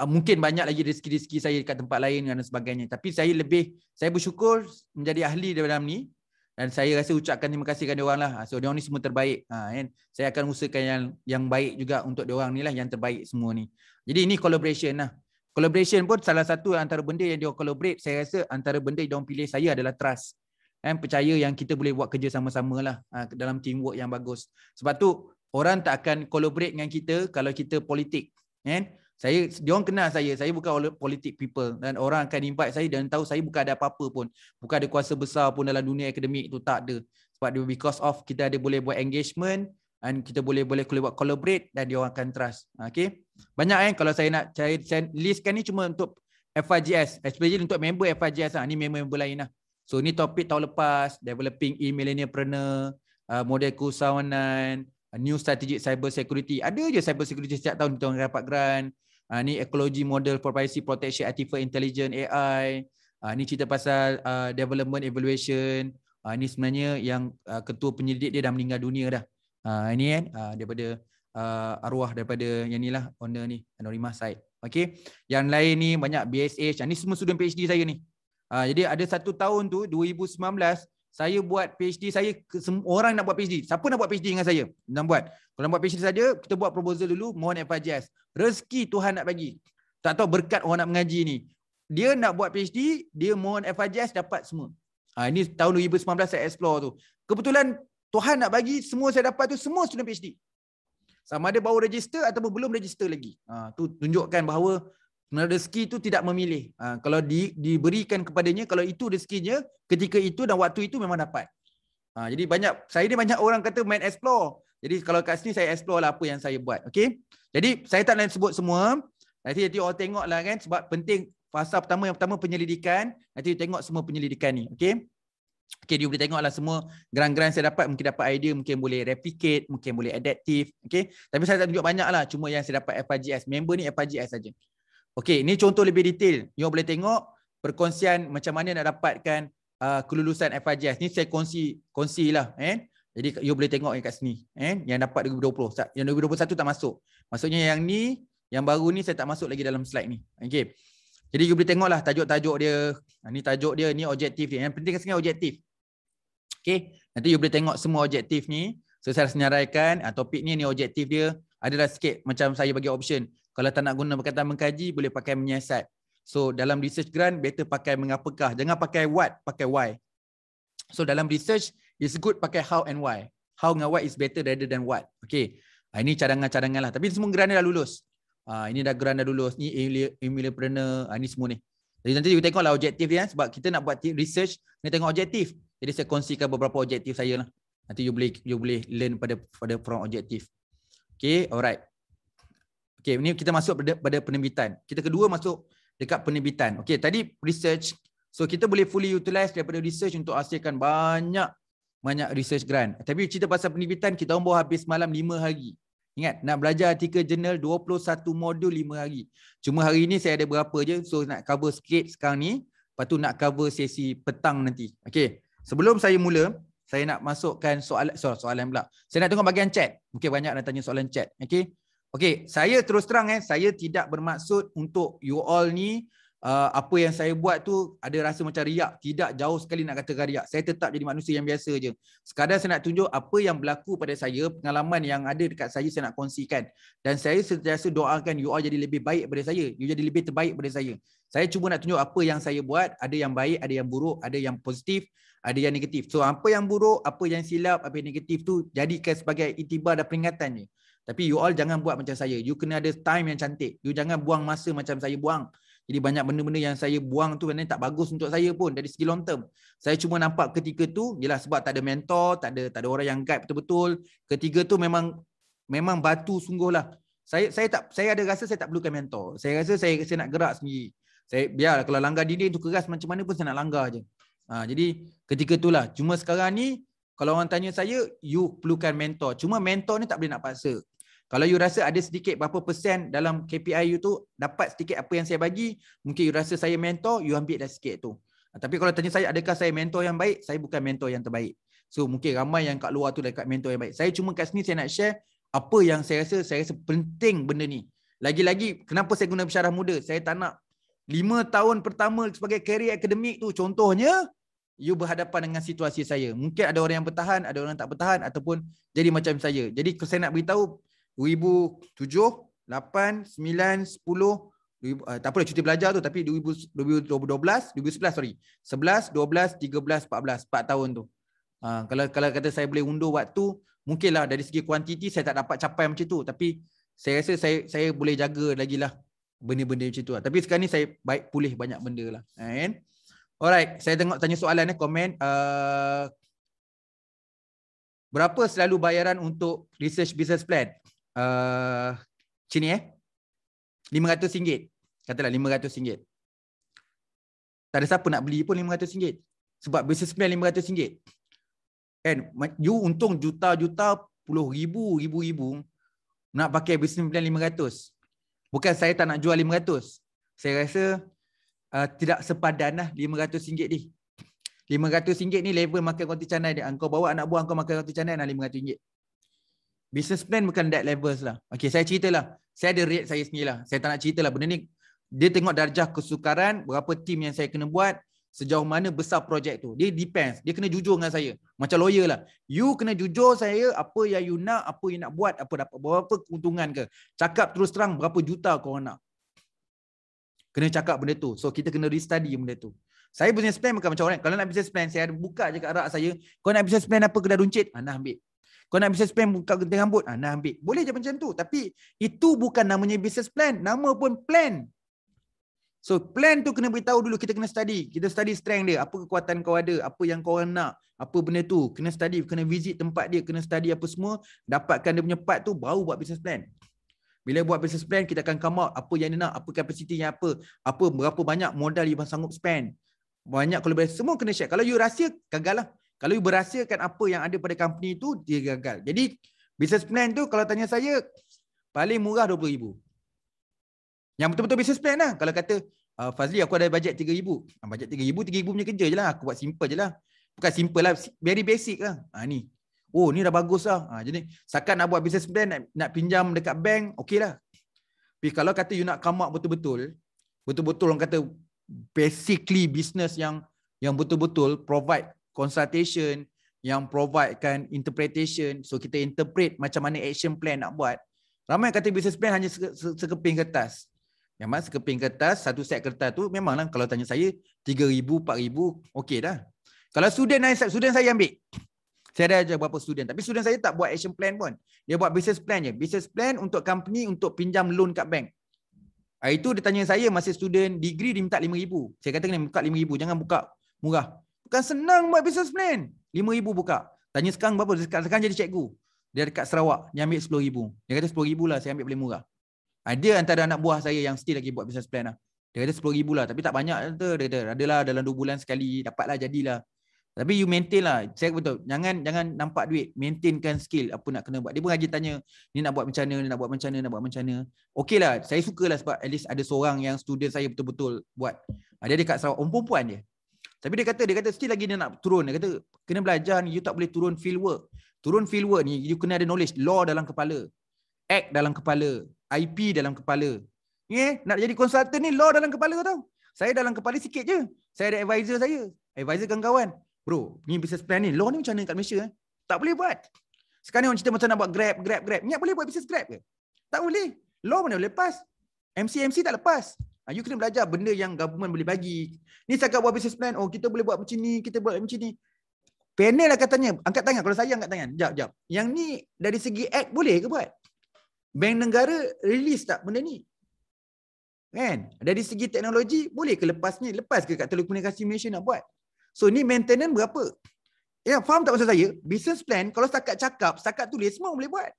mungkin banyak lagi rezeki-rezeki saya dekat tempat lain dan sebagainya. Tapi saya lebih, saya bersyukur menjadi ahli dalam ni. Dan saya rasa ucapkan terima kasih kepada orang lah. Ha, so, diorang ni semua terbaik. Ha, kan? Saya akan usahakan yang yang baik juga untuk diorang ni lah, yang terbaik semua ni. Jadi, ini collaboration lah. Collaboration pun salah satu antara benda yang diorang collaborate, saya rasa antara benda yang diorang pilih saya adalah trust. Kan? Percaya yang kita boleh buat kerja sama-sama lah ha, dalam teamwork yang bagus. Sebab tu, orang tak akan collaborate dengan kita kalau kita politik kan saya dia orang kenal saya saya bukan oleh politik people dan orang akan invite saya dan tahu saya bukan ada apa-apa pun bukan ada kuasa besar pun dalam dunia akademik tu tak ada sebab dia because of kita ada boleh buat engagement dan kita boleh boleh boleh buat collaborate dan dia orang akan trust okey banyak kan kalau saya nak cari listkan ni cuma untuk FIGS especially untuk member FIGS ah ni member-member lain lah so ni topik tahun lepas developing e millennialpreneur uh, model keusahawanan new strategic cyber security. Ada je cyber security setiap tahun kita orang dapat grant. Uh, ah, ni ecology model for privacy protection artificial intelligence AI. Uh, ah, ni cerita pasal uh, development evaluation. Uh, ni sebenarnya yang uh, ketua penyelidik dia dah meninggal dunia dah. Uh, ini kan uh, daripada uh, arwah daripada yang ni inilah owner ni Anorima Said. Okey. Yang lain ni banyak BSH. Ini semua student PhD saya ni. Uh, jadi ada satu tahun tu 2019 saya buat PhD saya semua orang nak buat PhD. Siapa nak buat PhD dengan saya? Nak buat. Kalau nak buat PhD saja, kita buat proposal dulu mohon FJS. Rezeki Tuhan nak bagi. Tak tahu berkat orang nak mengaji ni. Dia nak buat PhD, dia mohon FJS dapat semua. Ha, ini tahun 2019 saya explore tu. Kebetulan Tuhan nak bagi semua saya dapat tu semua student PhD. Sama ada baru register ataupun belum register lagi. Ha, tu tunjukkan bahawa kerana rezeki itu tidak memilih. Ha, kalau di, diberikan kepadanya, kalau itu rezekinya, ketika itu dan waktu itu memang dapat. Ha, jadi banyak, saya ni banyak orang kata main explore. Jadi kalau kat sini saya explore lah apa yang saya buat. Okay? Jadi saya tak nak sebut semua. Nanti, nanti orang tengok lah kan sebab penting fasa pertama yang pertama penyelidikan. Nanti you tengok semua penyelidikan ni. Okay? Okay, dia boleh tengok lah semua geran-geran saya dapat. Mungkin dapat idea, mungkin boleh replicate, mungkin boleh adaptive. Okay? Tapi saya tak tunjuk banyak lah. Cuma yang saya dapat FIGS. Member ni FIGS saja. Okay, ini contoh lebih detail. You boleh tengok perkongsian macam mana nak dapatkan uh, kelulusan FIGS. Ni saya kongsi kongsi lah. Eh? Jadi you boleh tengok yang kat sini. Eh? Yang dapat 2020. Yang 2021 tak masuk. Maksudnya yang ni, yang baru ni saya tak masuk lagi dalam slide ni. Okay. Jadi you boleh tengok lah tajuk-tajuk dia. Ha, ni tajuk dia, ni objektif dia. Yang penting sekarang objektif. Okay. Nanti you boleh tengok semua objektif ni. So saya senaraikan uh, topik ni, ni objektif dia. Adalah sikit macam saya bagi option. Kalau tak nak guna perkataan mengkaji, boleh pakai menyiasat. So dalam research grant, better pakai mengapakah. Jangan pakai what, pakai why. So dalam research, it's good pakai how and why. How and why is better rather than what. Okay. Ah, ini cadangan-cadangan lah. Tapi semua grant dah lulus. Ah, ini dah grant dah lulus. Ini emilipreneur. Ah, ini semua ni. Jadi nanti kita tengoklah objektif dia. Eh. Sebab kita nak buat research, kita tengok objektif. Jadi saya kongsikan beberapa objektif saya lah. Nanti you boleh you boleh learn pada pada from objektif. Okay, alright. Okay, ini kita masuk pada, pada penerbitan. Kita kedua masuk dekat penerbitan. Okay, tadi research. So kita boleh fully utilize daripada research untuk hasilkan banyak banyak research grant. Tapi cerita pasal penerbitan, kita baru habis malam 5 hari. Ingat, nak belajar artikel jurnal 21 modul 5 hari. Cuma hari ini saya ada berapa je. So nak cover sikit sekarang ni. Lepas tu nak cover sesi petang nanti. Okay, sebelum saya mula, saya nak masukkan soalan soalan pula. Saya nak tengok bagian chat. Mungkin okay, banyak nak tanya soalan chat. Okay. Okay, saya terus terang eh saya tidak bermaksud untuk you all ni uh, apa yang saya buat tu ada rasa macam riak, tidak jauh sekali nak kata riak. Saya tetap jadi manusia yang biasa je. Sekadar saya nak tunjuk apa yang berlaku pada saya, pengalaman yang ada dekat saya saya nak kongsikan. Dan saya sentiasa doakan you all jadi lebih baik pada saya, you jadi lebih terbaik pada saya. Saya cuba nak tunjuk apa yang saya buat, ada yang baik, ada yang buruk, ada yang positif, ada yang negatif. So apa yang buruk, apa yang silap, apa yang negatif tu jadikan sebagai itibar dan peringatan ni. Tapi you all jangan buat macam saya. You kena ada time yang cantik. You jangan buang masa macam saya buang. Jadi banyak benda-benda yang saya buang tu sebenarnya tak bagus untuk saya pun dari segi long term. Saya cuma nampak ketika tu ialah sebab tak ada mentor, tak ada tak ada orang yang guide betul-betul. Ketiga tu memang memang batu sungguh lah. Saya saya tak saya ada rasa saya tak perlukan mentor. Saya rasa saya saya nak gerak sendiri. Saya biarlah kalau langgar dinding tu keras macam mana pun saya nak langgar aje. Ha, jadi ketika itulah cuma sekarang ni kalau orang tanya saya, you perlukan mentor. Cuma mentor ni tak boleh nak paksa. Kalau you rasa ada sedikit berapa persen dalam KPI you tu dapat sedikit apa yang saya bagi, mungkin you rasa saya mentor, you ambil dah sikit tu. Ah, tapi kalau tanya saya adakah saya mentor yang baik, saya bukan mentor yang terbaik. So mungkin ramai yang kat luar tu dekat mentor yang baik. Saya cuma kat sini saya nak share apa yang saya rasa saya rasa penting benda ni. Lagi-lagi kenapa saya guna pesarah muda? Saya tak nak 5 tahun pertama sebagai career akademik tu contohnya you berhadapan dengan situasi saya. Mungkin ada orang yang bertahan, ada orang tak bertahan ataupun jadi macam saya. Jadi saya nak beritahu 2007, 8, 9, 10, 2000, tak apa cuti belajar tu tapi 2000, 2012, 2011 sorry. 11, 12, 13, 14, 4 tahun tu. Uh, kalau kalau kata saya boleh undur waktu, mungkinlah dari segi kuantiti saya tak dapat capai macam tu tapi saya rasa saya saya boleh jaga lagi lah benda-benda macam tu lah. Tapi sekarang ni saya baik pulih banyak benda lah. And, Alright, saya tengok tanya soalan ni, komen. Uh, berapa selalu bayaran untuk research business plan? Uh, sini eh. RM500. Katalah RM500. Tak ada siapa nak beli pun RM500. Sebab business plan RM500. And you untung juta-juta, puluh ribu, ribu-ribu nak pakai business plan RM500. Bukan saya tak nak jual RM500. Saya rasa uh, tidak sepadan lah RM500 ni. RM500 ni level makan roti canai dia. Ah, kau bawa anak buah kau makan roti canai lah RM500. Business plan bukan that levels lah. Okay, saya cerita lah, Saya ada rate saya sendiri lah. Saya tak nak ceritalah benda ni. Dia tengok darjah kesukaran, berapa team yang saya kena buat, sejauh mana besar projek tu. Dia depends. Dia kena jujur dengan saya. Macam lawyer lah. You kena jujur saya apa yang you nak, apa yang nak buat, apa dapat berapa keuntungan ke. Cakap terus terang berapa juta kau nak kena cakap benda tu. So kita kena restudy benda tu. Saya business plan bukan macam orang. Kalau nak business plan, saya buka je kat rak saya. Kau nak business plan apa kedai runcit? Ah, nah ambil. Kau nak business plan buka genting rambut? Ah, nah ambil. Boleh je macam tu. Tapi itu bukan namanya business plan. Nama pun plan. So plan tu kena beritahu dulu. Kita kena study. Kita study strength dia. Apa kekuatan kau ada. Apa yang kau orang nak. Apa benda tu. Kena study. Kena visit tempat dia. Kena study apa semua. Dapatkan dia punya part tu. Baru buat business plan. Bila buat business plan kita akan come out apa yang dia nak, apa capacity yang apa, apa berapa banyak modal yang sanggup spend. Banyak kalau boleh semua kena share. Kalau you rahsia gagal lah. Kalau you berahsiakan apa yang ada pada company tu dia gagal. Jadi business plan tu kalau tanya saya paling murah 20000. Yang betul-betul business plan lah. Kalau kata ah, Fazli aku ada bajet 3000. Ah bajet 3000, 3000 punya kerja je lah. aku buat simple je lah. Bukan simple lah, very basic lah. ha, ni. Oh ni dah bagus lah. Ha, jadi seakan nak buat business plan, nak, nak pinjam dekat bank, okey lah. Tapi kalau kata you nak come betul-betul, betul-betul orang kata basically business yang yang betul-betul provide consultation, yang providekan interpretation. So kita interpret macam mana action plan nak buat. Ramai kata business plan hanya sekeping kertas. Memang sekeping kertas, satu set kertas tu memanglah kalau tanya saya, 3,000, 4,000, okey dah. Kalau student, student saya ambil. Saya ada ajar beberapa student tapi student saya tak buat action plan pun. Dia buat business plan je. Business plan untuk company untuk pinjam loan kat bank. Hari itu dia tanya saya masih student degree diminta 5000. Saya kata kena buka 5000 jangan buka murah. Bukan senang buat business plan. 5000 buka. Tanya sekarang berapa? Sekarang, sekarang jadi cikgu. Dia dekat Sarawak, dia ambil 10000. Dia kata 10000 lah saya ambil paling murah. Ada ha, antara anak buah saya yang still lagi buat business plan lah. Dia kata 10000 lah tapi tak banyak lah tu. Dia kata adalah dalam 2 bulan sekali dapatlah jadilah. Tapi you maintain lah. Saya betul. Jangan jangan nampak duit. Maintainkan skill. Apa nak kena buat. Dia pun rajin tanya. Ni nak buat macam mana. Ni nak buat macam mana. Nak buat macam mana. Okay lah. Saya suka lah sebab at least ada seorang yang student saya betul-betul buat. Ah, dia dekat Sarawak. Orang perempuan dia. Tapi dia kata, dia kata still lagi dia nak turun. Dia kata, kena belajar ni. You tak boleh turun field work. Turun field work ni, you kena ada knowledge. Law dalam kepala. Act dalam kepala. IP dalam kepala. Yeah, nak jadi konsultan ni, law dalam kepala tau. Saya dalam kepala sikit je. Saya ada advisor saya. Advisor kawan-kawan. Bro, ni business plan ni, law ni macam mana kat Malaysia? Eh? Tak boleh buat. Sekarang ni orang cerita macam nak buat grab, grab, grab. Ingat boleh buat business grab ke? Tak boleh. Law mana boleh lepas? MC, MC tak lepas. Ha, you kena belajar benda yang government boleh bagi. Ni cakap buat business plan, oh kita boleh buat macam ni, kita buat macam ni. Panel lah katanya, angkat tangan. Kalau saya angkat tangan. Sekejap, sekejap. Yang ni dari segi act boleh ke buat? Bank negara release tak benda ni? Kan? Dari segi teknologi, boleh ke lepas ni? Lepas ke kat telekomunikasi Malaysia nak buat? So ni maintenance berapa? Ya, faham tak maksud saya? Business plan kalau setakat cakap, setakat tulis semua boleh buat.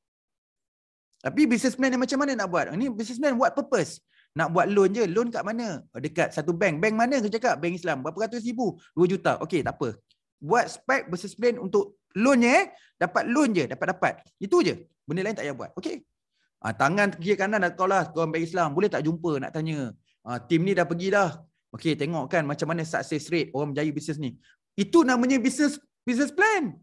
Tapi business plan ni macam mana nak buat? Ini business plan buat purpose. Nak buat loan je. Loan kat mana? Oh, dekat satu bank. Bank mana kau cakap? Bank Islam. Berapa ratus ribu? Dua juta. Okey, tak apa. Buat spek business plan untuk loan je. Eh? Dapat loan je. Dapat-dapat. Itu je. Benda lain tak payah buat. Okey. Ha, tangan kiri kanan dah tahu lah. Kau bank Islam. Boleh tak jumpa nak tanya. Ha, team ni dah pergi dah. Okay, tengok kan macam mana success rate orang berjaya bisnes ni. Itu namanya business business plan.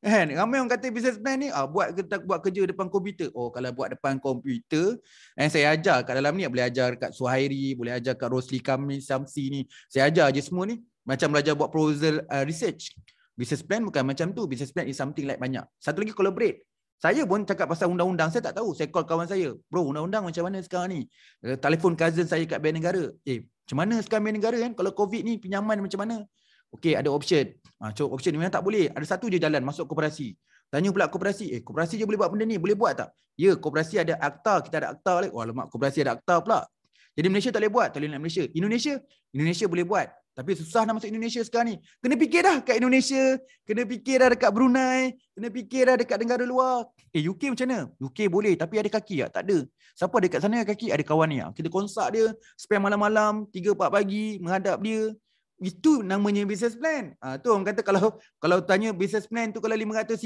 Kan? Ramai orang kata business plan ni ah buat kerja buat kerja depan komputer. Oh, kalau buat depan komputer, eh, saya ajar kat dalam ni boleh ajar kat Suhairi, boleh ajar kat Rosli Kamil Samsi ni. Saya ajar aje semua ni macam belajar buat proposal uh, research. Business plan bukan macam tu. Business plan is something like banyak. Satu lagi collaborate. Saya pun cakap pasal undang-undang, saya tak tahu. Saya call kawan saya. Bro, undang-undang macam mana sekarang ni? Eh, telefon cousin saya kat bank negara. Eh, macam mana sekarang main negara kan? Kalau COVID ni pinjaman macam mana? Okey, ada option. Ha, so option ni memang tak boleh. Ada satu je jalan masuk koperasi. Tanya pula koperasi, eh koperasi je boleh buat benda ni, boleh buat tak? Ya, koperasi ada akta, kita ada akta lagi. Wah, lemak koperasi ada akta pula. Jadi Malaysia tak boleh buat, tak boleh nak Malaysia. Indonesia, Indonesia boleh buat. Tapi susah nak masuk Indonesia sekarang ni. Kena fikir dah kat Indonesia. Kena fikir dah dekat Brunei. Kena fikir dah dekat negara luar. Eh UK macam mana? UK boleh tapi ada kaki tak? Tak ada. Siapa ada kat sana kaki? Ada kawan ni. Lah. Kita konsak dia. Spend malam-malam. 3-4 pagi. Menghadap dia. Itu namanya business plan. Ha, tu orang kata kalau kalau tanya business plan tu kalau RM500.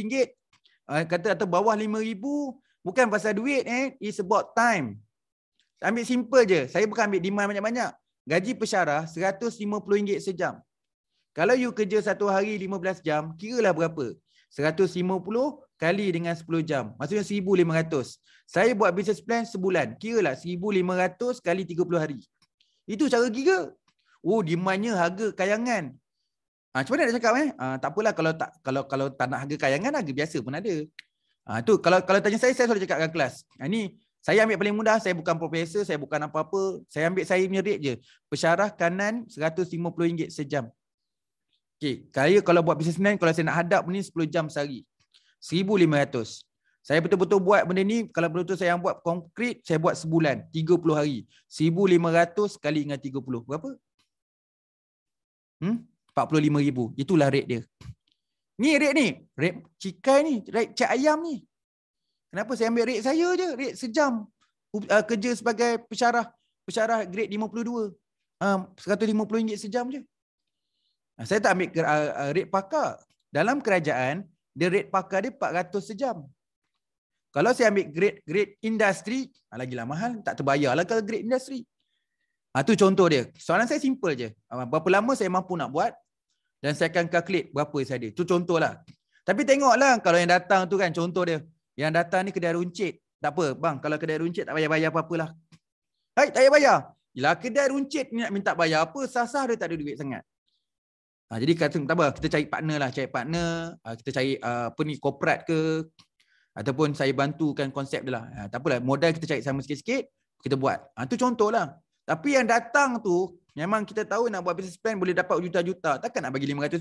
Ha, kata atau bawah RM5,000. Bukan pasal duit eh. It's about time. Ambil simple je. Saya bukan ambil demand banyak-banyak gaji pesyarah RM150 sejam. Kalau you kerja satu hari 15 jam, kiralah berapa? 150 kali dengan 10 jam. Maksudnya 1500. Saya buat business plan sebulan. Kiralah 1500 kali 30 hari. Itu cara kira. Oh, di harga kayangan? Ah, ha, macam mana nak cakap eh? ha, tak apalah kalau tak kalau kalau tak nak harga kayangan harga biasa pun ada. Ah, ha, tu kalau kalau tanya saya saya selalu cakap dengan kelas. Ini. Ah, saya ambil paling mudah, saya bukan profesor, saya bukan apa-apa. Saya ambil saya punya rate je. Pesarah kanan RM150 sejam. Okey, saya kalau buat bisnes ni kalau saya nak hadap ni 10 jam sehari. 1500. Saya betul-betul buat benda ni kalau betul-betul saya yang buat konkrit, saya buat sebulan, 30 hari. 1500 kali dengan 30. Berapa? Hmm? 45000. Itulah rate dia. Ni rate ni, rate cikai ni, rate cek ayam ni. Kenapa saya ambil rate saya je, rate sejam uh, kerja sebagai pesyarah, pesyarah grade 52. RM150 uh, sejam je. Uh, saya tak ambil ke, uh, uh, rate pakar. Dalam kerajaan, dia rate pakar dia RM400 sejam. Kalau saya ambil grade grade industri, uh, lagi lah mahal, tak terbayarlah kalau grade industri. Itu ah, uh, contoh dia. Soalan saya simple je. Uh, berapa lama saya mampu nak buat dan saya akan calculate berapa saya ada. Itu contoh lah. Tapi tengoklah kalau yang datang tu kan contoh dia. Yang datang ni kedai runcit. Tak apa, bang. Kalau kedai runcit tak bayar-bayar apa-apalah. Hai, tak payah bayar. Yelah kedai runcit ni nak minta bayar apa, sah-sah dia tak ada duit sangat. Ha, jadi kata, tak apa, kita cari partner lah. Cari partner, ha, kita cari uh, apa ni, korporat ke. Ataupun saya bantukan konsep dia lah. Ha, tak apalah, modal kita cari sama sikit-sikit, kita buat. Ha, tu contoh lah. Tapi yang datang tu, memang kita tahu nak buat business plan boleh dapat juta-juta. Takkan nak bagi RM500?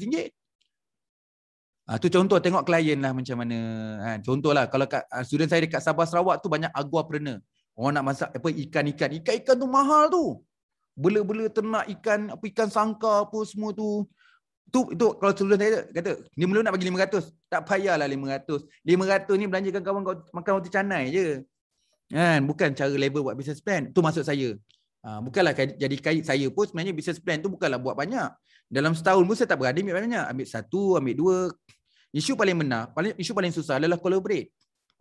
Ah tu contoh tengok klien lah macam mana ha, contoh lah kalau kat ah, student saya dekat Sabah Sarawak tu banyak agua perena. Orang nak masak apa ikan-ikan. Ikan-ikan tu mahal tu. Bela-bela ternak ikan apa ikan sangka apa semua tu. Tu itu kalau student saya kata ni mula nak bagi 500. Tak payahlah 500. 500 ni belanjakan kawan kau makan roti canai je. Kan bukan cara labor buat business plan. Tu maksud saya. Ha, bukanlah jadi kait saya pun sebenarnya business plan tu bukanlah buat banyak. Dalam setahun pun saya tak berani ambil banyak. Ambil satu, ambil dua isu paling benar, paling isu paling susah adalah collaborate.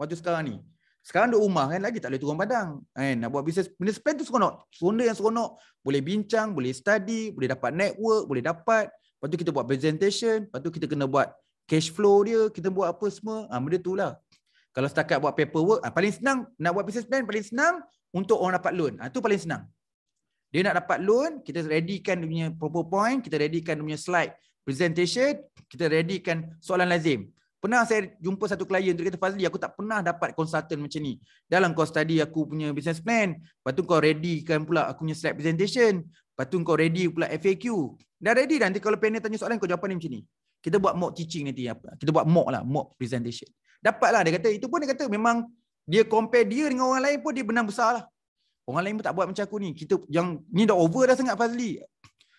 Waktu sekarang ni. Sekarang duduk rumah kan lagi tak boleh turun padang. Kan? Nak buat bisnes, bisnes plan tu seronok. Sonda yang seronok. Boleh bincang, boleh study, boleh dapat network, boleh dapat. Lepas tu kita buat presentation. Lepas tu kita kena buat cash flow dia. Kita buat apa semua. Ha, benda tu lah. Kalau setakat buat paperwork, ha, paling senang nak buat bisnes plan, paling senang untuk orang dapat loan. Ha, tu paling senang. Dia nak dapat loan, kita readykan dia punya proper point, kita readykan dia punya slide presentation kita readykan soalan lazim pernah saya jumpa satu klien tu kata Fazli aku tak pernah dapat consultant macam ni dalam kau study aku punya business plan lepas tu kau readykan pula aku punya slide presentation lepas tu kau ready pula FAQ dah ready dah nanti kalau panel tanya soalan kau jawab ni macam ni kita buat mock teaching nanti kita buat mock lah mock presentation dapatlah dia kata itu pun dia kata memang dia compare dia dengan orang lain pun dia benang besar lah Orang lain pun tak buat macam aku ni. Kita yang ni dah over dah sangat Fazli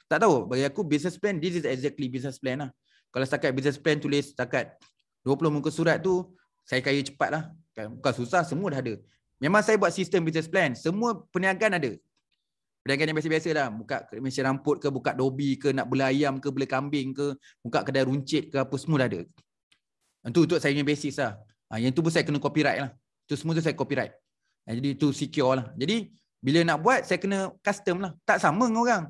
tak tahu bagi aku business plan this is exactly business plan lah kalau setakat business plan tulis setakat 20 muka surat tu saya kaya cepat lah kan? bukan susah semua dah ada memang saya buat sistem business plan semua perniagaan ada perniagaan yang biasa-biasa lah buka mesin rambut ke buka dobi ke nak beli ayam ke beli kambing ke buka kedai runcit ke apa semua dah ada itu untuk saya punya basis lah ha, yang tu pun saya kena copyright lah itu semua tu saya copyright ha, jadi itu secure lah jadi bila nak buat saya kena custom lah tak sama dengan orang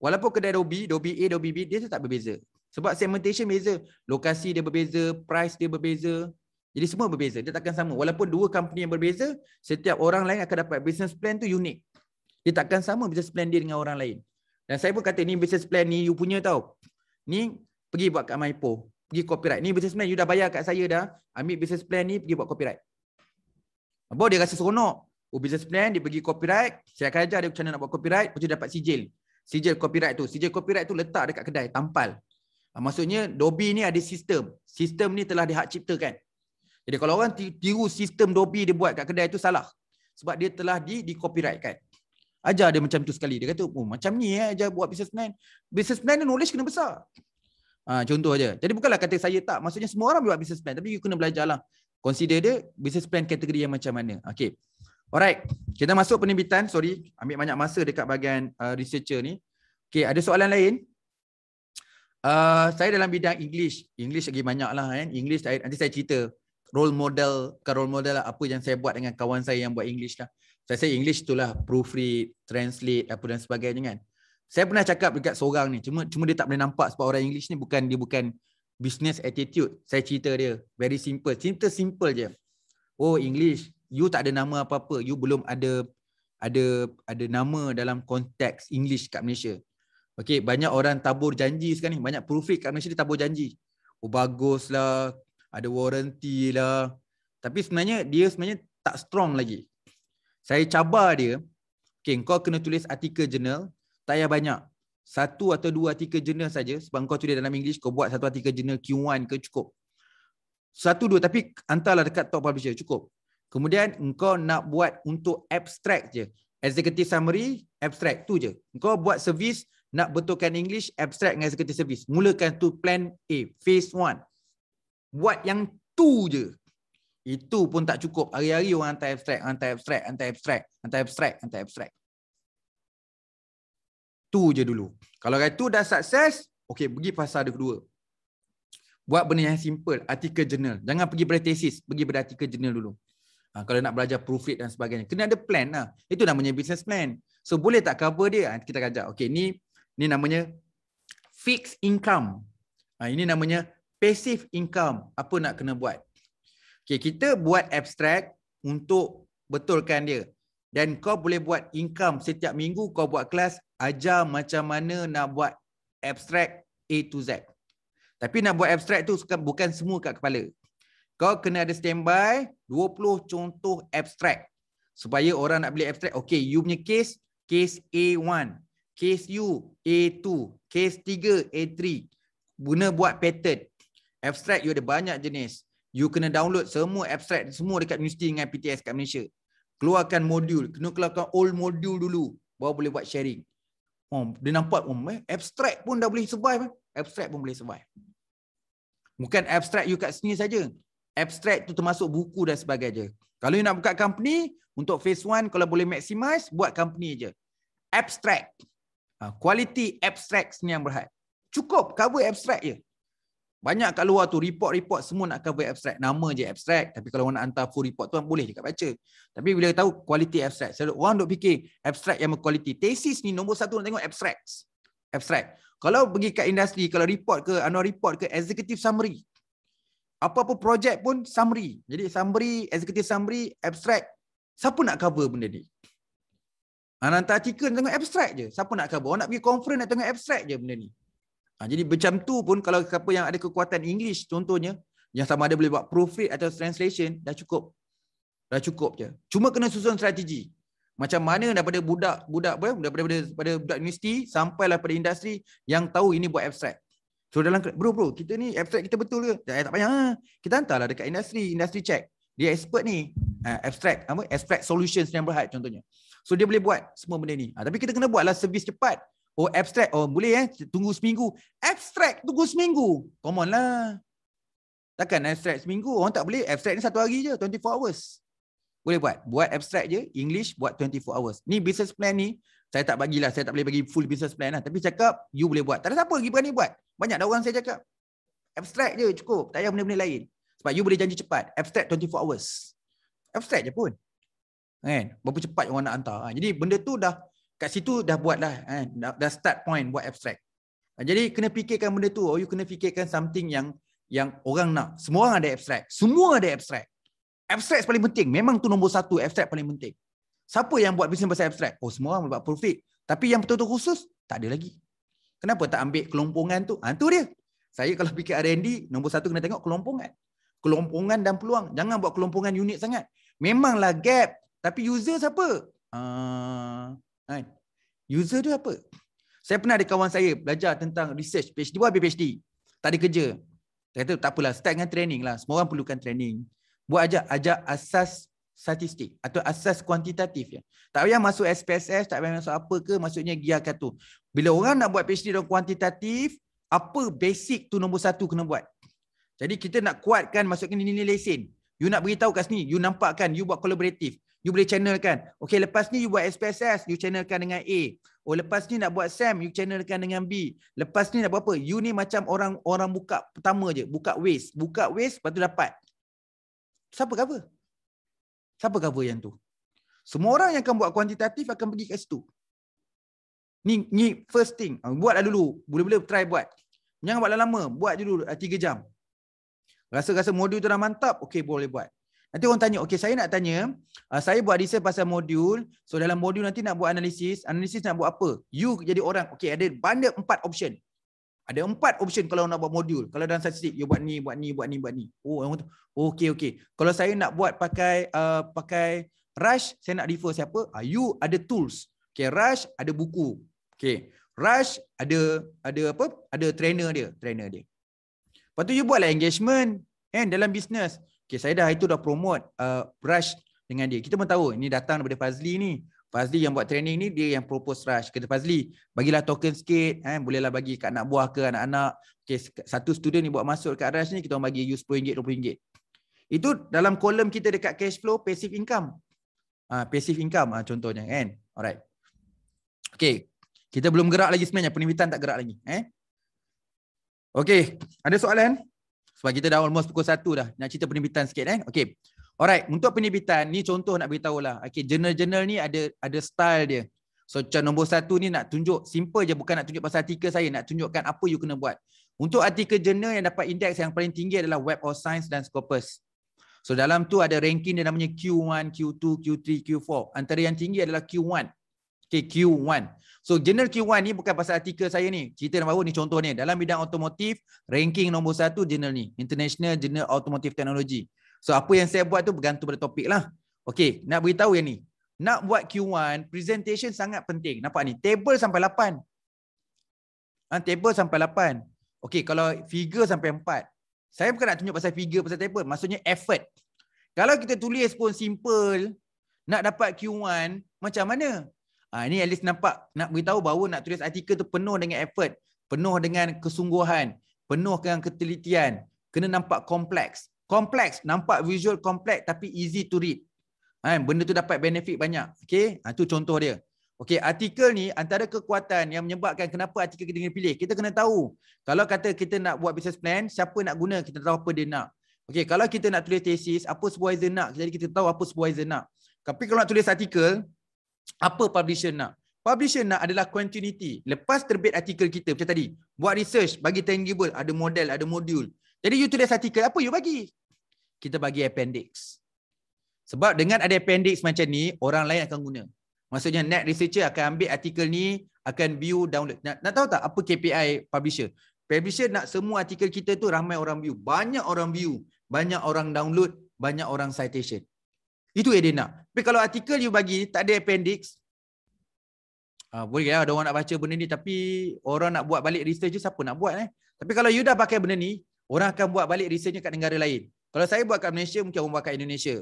Walaupun kedai Dobi, Dobi A, Dobi B, dia tetap berbeza. Sebab segmentation beza. Lokasi dia berbeza, price dia berbeza. Jadi semua berbeza. Dia takkan sama. Walaupun dua company yang berbeza, setiap orang lain akan dapat business plan tu unik. Dia takkan sama business plan dia dengan orang lain. Dan saya pun kata, ni business plan ni you punya tau. Ni pergi buat kat MyPo. Pergi copyright. Ni business plan you dah bayar kat saya dah. Ambil business plan ni pergi buat copyright. Abang dia rasa seronok. Oh business plan dia pergi copyright. Saya akan ajar dia macam mana nak buat copyright. Macam dapat sijil sijil copyright tu. Sijil copyright tu letak dekat kedai, tampal. Ah, maksudnya Dobi ni ada sistem. Sistem ni telah dihak ciptakan. Jadi kalau orang tiru sistem Dobi dia buat kat kedai tu salah. Sebab dia telah di, di copyright kan. Aja dia macam tu sekali. Dia kata, oh, macam ni eh, aja buat business plan. Business plan ni knowledge kena besar. Ha, contoh aja. Jadi bukanlah kata saya tak. Maksudnya semua orang buat business plan. Tapi you kena belajar lah. Consider dia business plan kategori yang macam mana. Okay. Alright, kita masuk penerbitan. Sorry, ambil banyak masa dekat bahagian uh, researcher ni. Okay, ada soalan lain? Uh, saya dalam bidang English. English lagi banyak lah kan. English, saya, nanti saya cerita. Role model, ke role model lah apa yang saya buat dengan kawan saya yang buat English lah. Saya so, saya English itulah proofread, translate, apa dan sebagainya kan. Saya pernah cakap dekat seorang ni, cuma cuma dia tak boleh nampak sebab orang English ni bukan dia bukan business attitude. Saya cerita dia, very simple. Cerita simple je. Oh English, you tak ada nama apa-apa you belum ada ada ada nama dalam konteks English kat Malaysia Okay, banyak orang tabur janji sekarang ni banyak proofread kat Malaysia dia tabur janji oh baguslah ada warranty lah tapi sebenarnya dia sebenarnya tak strong lagi saya cabar dia Okay, kau kena tulis artikel jurnal tak payah banyak satu atau dua artikel jurnal saja sebab kau tulis dalam English kau buat satu artikel jurnal Q1 ke cukup satu dua tapi hantarlah dekat top publisher cukup Kemudian engkau nak buat untuk abstract je. Executive summary, abstract tu je. Engkau buat service nak betulkan English, abstract dengan executive service. Mulakan tu plan A, phase one. Buat yang tu je. Itu pun tak cukup. Hari-hari orang hantar abstract, hantar abstract, hantar abstract, hantar abstract, hantar abstract. Tu je dulu. Kalau tu dah sukses, okey pergi pasal kedua. Buat benda yang simple, artikel jurnal. Jangan pergi pada tesis, pergi pada artikel jurnal dulu. Ha, kalau nak belajar profit dan sebagainya. Kena ada plan lah. Itu namanya business plan. So boleh tak cover dia? Ha, kita akan Okay, ni, ni namanya fixed income. Ha, ini namanya passive income. Apa nak kena buat? Okay, kita buat abstract untuk betulkan dia. Dan kau boleh buat income setiap minggu kau buat kelas ajar macam mana nak buat abstract A to Z. Tapi nak buat abstract tu bukan semua kat kepala kau kena ada standby 20 contoh abstract supaya orang nak beli abstract okey you punya case case A1 case you A2 case 3 A3 guna buat pattern abstract you ada banyak jenis you kena download semua abstract semua dekat universiti dengan PTS kat Malaysia keluarkan modul kena keluarkan old modul dulu baru boleh buat sharing oh dia nampak oh, eh, abstract pun dah boleh survive eh. abstract pun boleh survive bukan abstract you kat sini saja abstract tu termasuk buku dan sebagainya. Kalau you nak buka company, untuk phase one kalau boleh maximize, buat company je. Abstract. Ha, quality abstract ni yang berhad. Cukup cover abstract je. Banyak kat luar tu report-report semua nak cover abstract. Nama je abstract. Tapi kalau orang nak hantar full report tu boleh je kat baca. Tapi bila tahu quality abstract. Saya orang duk fikir abstract yang berkualiti. Tesis ni nombor satu nak tengok abstract. Abstract. Kalau pergi kat industri, kalau report ke, anu report ke, executive summary apa-apa projek pun summary. Jadi summary, executive summary, abstract. Siapa nak cover benda ni? Nak hantar artikel nak tengok abstract je. Siapa nak cover? Orang nak pergi conference nak tengok abstract je benda ni. Ha, jadi macam tu pun kalau siapa yang ada kekuatan English contohnya, yang sama ada boleh buat proofread atau translation, dah cukup. Dah cukup je. Cuma kena susun strategi. Macam mana daripada budak-budak apa? Daripada, daripada, daripada budak universiti sampailah pada industri yang tahu ini buat abstract. So dalam bro bro kita ni abstract kita betul ke? Tak, eh, tak payah. Kita hantarlah dekat industri, industri check. Dia expert ni. Eh, abstract apa? Abstract solutions yang berhad contohnya. So dia boleh buat semua benda ni. Ah, tapi kita kena buatlah servis cepat. Oh abstract oh boleh eh tunggu seminggu. Abstract tunggu seminggu. Come on lah. Takkan abstract seminggu orang tak boleh abstract ni satu hari je 24 hours. Boleh buat. Buat abstract je English buat 24 hours. Ni business plan ni saya tak bagilah saya tak boleh bagi full business plan lah tapi cakap you boleh buat tak ada siapa lagi berani buat banyak dah orang saya cakap abstract je cukup tak payah benda-benda lain sebab you boleh janji cepat abstract 24 hours abstract je pun kan berapa cepat orang nak hantar ha, jadi benda tu dah kat situ dah buat dah kan dah, dah start point buat abstract ha, jadi kena fikirkan benda tu or oh, you kena fikirkan something yang yang orang nak semua orang ada abstract semua ada abstract abstract paling penting memang tu nombor satu abstract paling penting Siapa yang buat bisnes pasal abstrak? Oh, semua orang boleh buat profit. Tapi yang betul-betul khusus, tak ada lagi. Kenapa tak ambil kelompongan tu? Itu ha, dia. Saya kalau fikir R&D, nombor satu kena tengok kelompongan. Kelompongan dan peluang. Jangan buat kelompongan unit sangat. Memanglah gap. Tapi user siapa? Uh, kan? User tu apa? Saya pernah ada kawan saya belajar tentang research. PhD buat habis PhD. Tak ada kerja. Dia kata, tak apalah. Start dengan training lah. Semua orang perlukan training. Buat ajak, ajak asas statistik atau asas kuantitatif ya. Tak payah masuk SPSS, tak payah masuk apa ke, maksudnya kata tu. Bila orang nak buat PhD dalam kuantitatif, apa basic tu nombor satu kena buat? Jadi kita nak kuatkan masukkan nilai-nilai lesen. You nak beritahu kat sini, you nampakkan, you buat kolaboratif. You boleh channel kan Okay, lepas ni you buat SPSS, you channelkan dengan A. Oh, lepas ni nak buat SAM, you channelkan dengan B. Lepas ni nak buat apa? You ni macam orang orang buka pertama je. Buka waste. Buka waste, lepas tu dapat. Siapa cover? Siapa cover yang tu? Semua orang yang akan buat kuantitatif akan pergi ke situ. Ni, ni first thing. Ah, Buatlah dulu. Boleh-boleh try buat. Jangan buat lama Buat dulu ah, tiga jam. Rasa-rasa modul tu dah mantap. Okey boleh buat. Nanti orang tanya. Okey saya nak tanya. Ah, saya buat research pasal modul. So dalam modul nanti nak buat analisis. Analisis nak buat apa? You jadi orang. Okey ada banyak empat option. Ada empat option kalau nak buat modul. Kalau dalam statistik, you buat ni, buat ni, buat ni, buat ni. Oh, orang kata, okay, okay. Kalau saya nak buat pakai uh, pakai Rush, saya nak refer siapa? Uh, you ada tools. Okay, Rush ada buku. Okay, Rush ada ada apa? Ada trainer dia, trainer dia. Lepas tu you buatlah engagement kan dalam business. Okay, saya dah itu dah promote uh, Rush dengan dia. Kita pun tahu ni datang daripada Fazli ni. Fazli yang buat training ni dia yang propose rush. Kata Fazli, bagilah token sikit, eh, bolehlah bagi kat anak buah ke anak-anak. Okay, satu student ni buat masuk kat rush ni, kita orang bagi use RM10, RM20. Itu dalam kolom kita dekat cash flow, passive income. Ah, passive income ah, contohnya. Kan? Alright. Okay. Kita belum gerak lagi sebenarnya. Penimitan tak gerak lagi. Eh? Okay. Ada soalan? Sebab kita dah almost pukul 1 dah. Nak cerita penimitan sikit. Eh? Okay. Alright, untuk penyibitan ni contoh nak beritahu lah. Okay, journal-journal ni ada ada style dia. So macam nombor satu ni nak tunjuk simple je bukan nak tunjuk pasal artikel saya nak tunjukkan apa you kena buat. Untuk artikel journal yang dapat indeks yang paling tinggi adalah Web of Science dan Scopus. So dalam tu ada ranking dia namanya Q1, Q2, Q3, Q4. Antara yang tinggi adalah Q1. Okay, Q1. So journal Q1 ni bukan pasal artikel saya ni. Cerita yang baru ni contoh ni. Dalam bidang otomotif, ranking nombor satu journal ni. International Journal Automotive Technology. So apa yang saya buat tu bergantung pada topik lah. Okay, nak beritahu yang ni. Nak buat Q1, presentation sangat penting. Nampak ni? Table sampai 8. Ha, table sampai 8. Okay, kalau figure sampai 4. Saya bukan nak tunjuk pasal figure, pasal table. Maksudnya effort. Kalau kita tulis pun simple, nak dapat Q1, macam mana? Ha, ini at least nampak, nak beritahu bahawa nak tulis artikel tu penuh dengan effort. Penuh dengan kesungguhan. Penuh dengan ketelitian. Kena nampak kompleks kompleks nampak visual kompleks tapi easy to read kan benda tu dapat benefit banyak okey ha, tu contoh dia okey artikel ni antara kekuatan yang menyebabkan kenapa artikel kita kena pilih kita kena tahu kalau kata kita nak buat business plan siapa nak guna kita tahu apa dia nak okey kalau kita nak tulis thesis apa supervisor nak jadi kita tahu apa supervisor nak tapi kalau nak tulis artikel apa publisher nak publisher nak adalah continuity lepas terbit artikel kita macam tadi buat research bagi tangible ada model ada modul jadi you tulis artikel apa you bagi kita bagi appendix. Sebab dengan ada appendix macam ni, orang lain akan guna. Maksudnya net researcher akan ambil artikel ni, akan view, download. Nak, nak tahu tak apa KPI publisher? Publisher nak semua artikel kita tu ramai orang view. Banyak orang view, banyak orang download, banyak orang citation. Itu yang dia nak. Tapi kalau artikel you bagi, tak ada appendix, uh, boleh lah ada orang nak baca benda ni tapi orang nak buat balik research je, siapa nak buat eh? Tapi kalau you dah pakai benda ni, orang akan buat balik research kat negara lain. Kalau saya buat kat Malaysia mungkin orang buat kat Indonesia.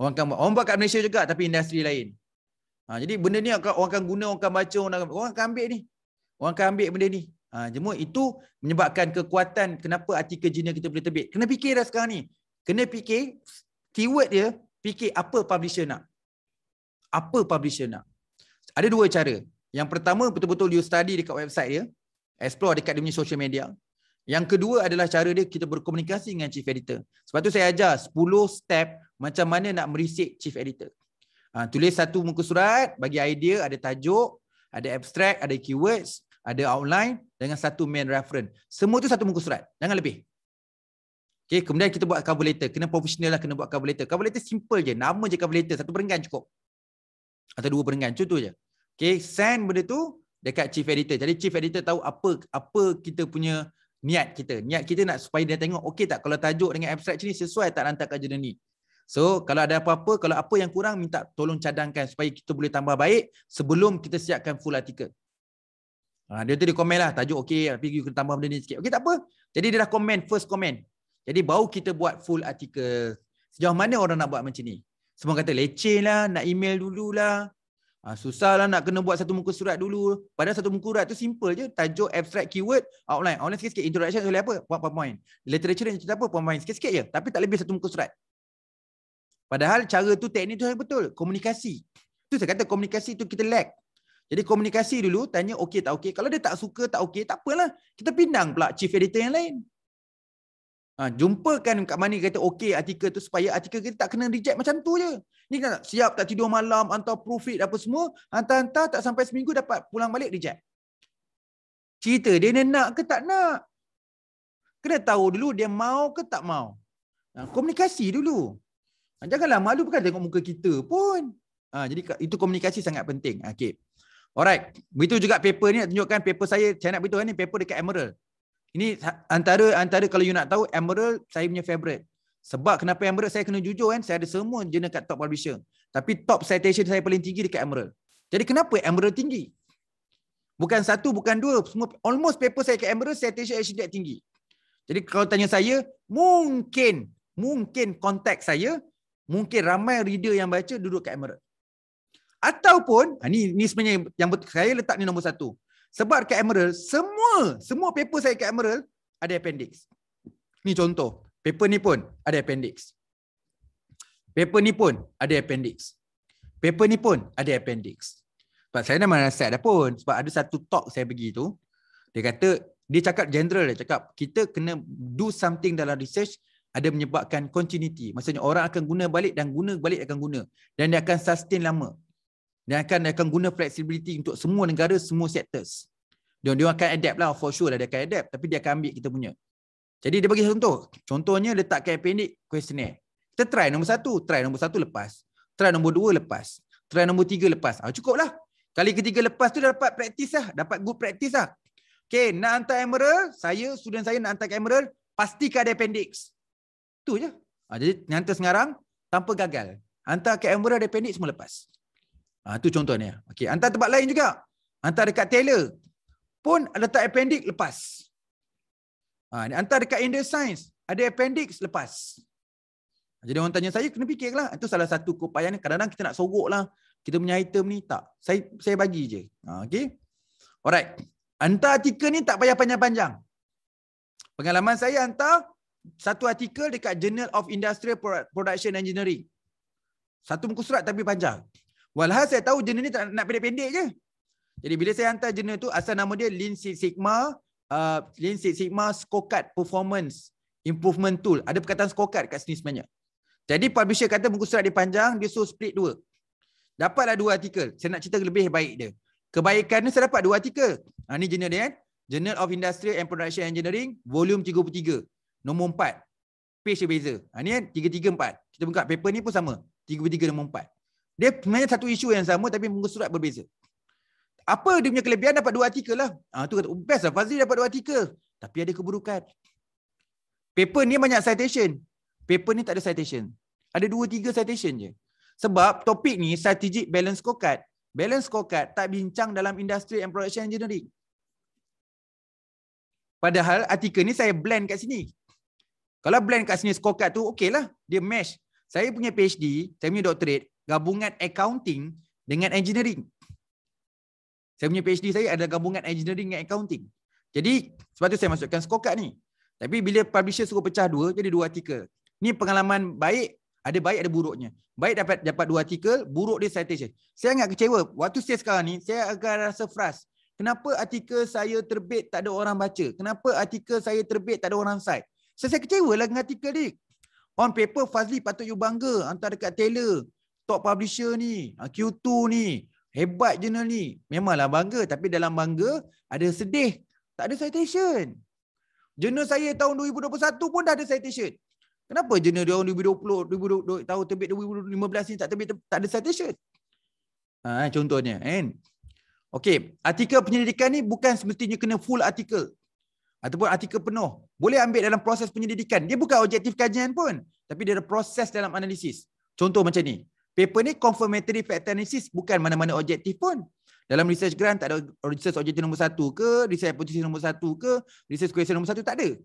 Orang akan buat. Orang buat kat Malaysia juga tapi industri lain. Ha, jadi benda ni akan, orang akan guna, orang akan baca, orang akan, orang akan ambil ni. Orang akan ambil benda ni. Ha, cuma itu menyebabkan kekuatan kenapa artikel jenis kita boleh terbit. Kena fikir dah sekarang ni. Kena fikir keyword dia, fikir apa publisher nak. Apa publisher nak. Ada dua cara. Yang pertama betul-betul you study dekat website dia. Explore dekat dia punya social media. Yang kedua adalah cara dia kita berkomunikasi dengan chief editor. Sebab tu saya ajar 10 step macam mana nak merisik chief editor. Ha, tulis satu muka surat, bagi idea, ada tajuk, ada abstract, ada keywords, ada outline dengan satu main reference. Semua tu satu muka surat. Jangan lebih. Okay, kemudian kita buat cover letter. Kena professional lah kena buat cover letter. Cover letter simple je. Nama je cover letter. Satu perenggan cukup. Atau dua perenggan. Contoh je. Okay, send benda tu dekat chief editor. Jadi chief editor tahu apa apa kita punya niat kita. Niat kita nak supaya dia tengok okey tak kalau tajuk dengan abstract ni sesuai tak hantar kat jurnal ni. So kalau ada apa-apa, kalau apa yang kurang minta tolong cadangkan supaya kita boleh tambah baik sebelum kita siapkan full artikel. Ha, dia tu dia komen lah tajuk okey tapi you kena tambah benda ni sikit. Okey tak apa. Jadi dia dah komen first komen. Jadi baru kita buat full artikel. Sejauh mana orang nak buat macam ni? Semua kata leceh lah, nak email dululah. Ha, susahlah nak kena buat satu muka surat dulu. Padahal satu muka surat tu simple je. Tajuk, abstract, keyword, outline. Outline sikit-sikit. Introduction tu boleh apa? Buat PowerPoint. Literature yang cerita apa? PowerPoint. Sikit-sikit je. Tapi tak lebih satu muka surat. Padahal cara tu, teknik tu betul. Komunikasi. Tu saya kata komunikasi tu kita lag. Jadi komunikasi dulu, tanya okey tak okey. Kalau dia tak suka, tak okey, tak apalah. Kita pindang pula chief editor yang lain. Ha, jumpakan kat mana kata okey artikel tu supaya artikel kita tak kena reject macam tu je. Ni kan siap tak tidur malam, hantar profit apa semua, hantar-hantar tak sampai seminggu dapat pulang balik reject. Cerita dia ni nak ke tak nak? Kena tahu dulu dia mau ke tak mau. Ha, komunikasi dulu. Ha, janganlah malu bukan tengok muka kita pun. Ha, jadi itu komunikasi sangat penting. Okay. Alright. Begitu juga paper ni nak tunjukkan paper saya. Saya nak beritahu ni paper dekat Emerald. Ini antara antara kalau you nak tahu Emerald saya punya favorite. Sebab kenapa Emerald saya kena jujur kan, saya ada semua jenis kat top publisher. Tapi top citation saya paling tinggi dekat Emerald. Jadi kenapa Emerald tinggi? Bukan satu, bukan dua. semua Almost paper saya kat Emerald, citation actually that tinggi. Jadi kalau tanya saya, mungkin, mungkin konteks saya, mungkin ramai reader yang baca duduk kat Emerald. Ataupun, ini, ah, ini sebenarnya yang saya letak ni nombor satu. Sebab kat Emerald, semua, semua paper saya kat Emerald ada appendix. Ni contoh. Paper ni pun ada appendix. Paper ni pun ada appendix. Paper ni pun ada appendix. Sebab saya nak mana merasak dah pun. Sebab ada satu talk saya pergi tu. Dia kata, dia cakap general. Dia cakap, kita kena do something dalam research. Ada menyebabkan continuity. Maksudnya orang akan guna balik dan guna balik akan guna. Dan dia akan sustain lama. Dia akan dia akan guna flexibility untuk semua negara, semua sectors. Dia, dia akan adapt lah for sure lah. Dia akan adapt. Tapi dia akan ambil kita punya. Jadi dia bagi contoh. Contohnya letakkan appendix questionnaire. Kita try nombor satu. Try nombor satu lepas. Try nombor dua lepas. Try nombor tiga lepas. Ha, ah, Cukup lah. Kali ketiga lepas tu dah dapat praktis lah. Dapat good praktis lah. Okay. Nak hantar emerald. Saya, student saya nak hantar emerald. Pastikan ada appendix. Tu je. Ha, jadi hantar sekarang tanpa gagal. Hantar ke emerald ada appendix semua lepas. Ha, tu contohnya. Okay. Hantar tempat lain juga. Hantar dekat tailor. Pun letak appendix lepas. Ha, hantar dekat Ender Science. Ada appendix lepas. Jadi orang tanya saya, kena fikirlah. Itu salah satu keupayaan ni. Kadang-kadang kita nak sorok lah. Kita punya item ni. Tak. Saya saya bagi je. Ha, okay. Alright. Hantar artikel ni tak payah panjang-panjang. Pengalaman saya hantar satu artikel dekat Journal of Industrial Production Engineering. Satu muka surat tapi panjang. Walhal saya tahu jurnal ni tak nak pendek-pendek je. Jadi bila saya hantar jurnal tu, asal nama dia Lean Sigma uh, Lean Six Sigma Scorecard Performance Improvement Tool. Ada perkataan scorecard kat sini sebenarnya. Jadi publisher kata buku surat dia panjang, dia suruh split dua. Dapatlah dua artikel. Saya nak cerita lebih baik dia. Kebaikan ni saya dapat dua artikel. Ha, ni jurnal dia kan. Journal of Industrial and Production Engineering, volume 33, nombor 4. Page dia beza. Ha, ni kan, eh, 334. Kita buka paper ni pun sama. 33, nombor 4. Dia sebenarnya satu isu yang sama tapi buku surat berbeza apa dia punya kelebihan dapat dua artikel lah. Ah ha, tu kata best lah Fazli dapat dua artikel. Tapi ada keburukan. Paper ni banyak citation. Paper ni tak ada citation. Ada dua tiga citation je. Sebab topik ni strategic balance scorecard. Balance scorecard tak bincang dalam industri and production engineering. Padahal artikel ni saya blend kat sini. Kalau blend kat sini scorecard tu okey lah. Dia match. Saya punya PhD, saya punya doctorate, gabungan accounting dengan engineering. Saya punya PhD saya ada gabungan engineering dengan accounting. Jadi sebab tu saya masukkan skokat ni. Tapi bila publisher suruh pecah dua, jadi dua artikel. Ni pengalaman baik, ada baik ada buruknya. Baik dapat dapat dua artikel, buruk dia citation. Saya agak kecewa. Waktu saya sekarang ni, saya agak rasa frust. Kenapa artikel saya terbit tak ada orang baca? Kenapa artikel saya terbit tak ada orang cite? So, saya kecewa lah dengan artikel ni. On paper, Fazli patut you bangga. Hantar dekat Taylor. Top publisher ni. Ah, Q2 ni. Hebat jurnal ni. Memanglah bangga tapi dalam bangga ada sedih. Tak ada citation. Jurnal saya tahun 2021 pun dah ada citation. Kenapa jurnal dia tahun 2020, 2020 tahun terbit 2015 ni tak terbit tak ada citation? Ha, contohnya kan. Okey, artikel penyelidikan ni bukan semestinya kena full artikel. Ataupun artikel penuh. Boleh ambil dalam proses penyelidikan. Dia bukan objektif kajian pun. Tapi dia ada proses dalam analisis. Contoh macam ni paper ni confirmatory fact analysis bukan mana-mana objektif pun. Dalam research grant tak ada research objektif nombor satu ke, research hypothesis nombor satu ke, research question nombor satu tak ada.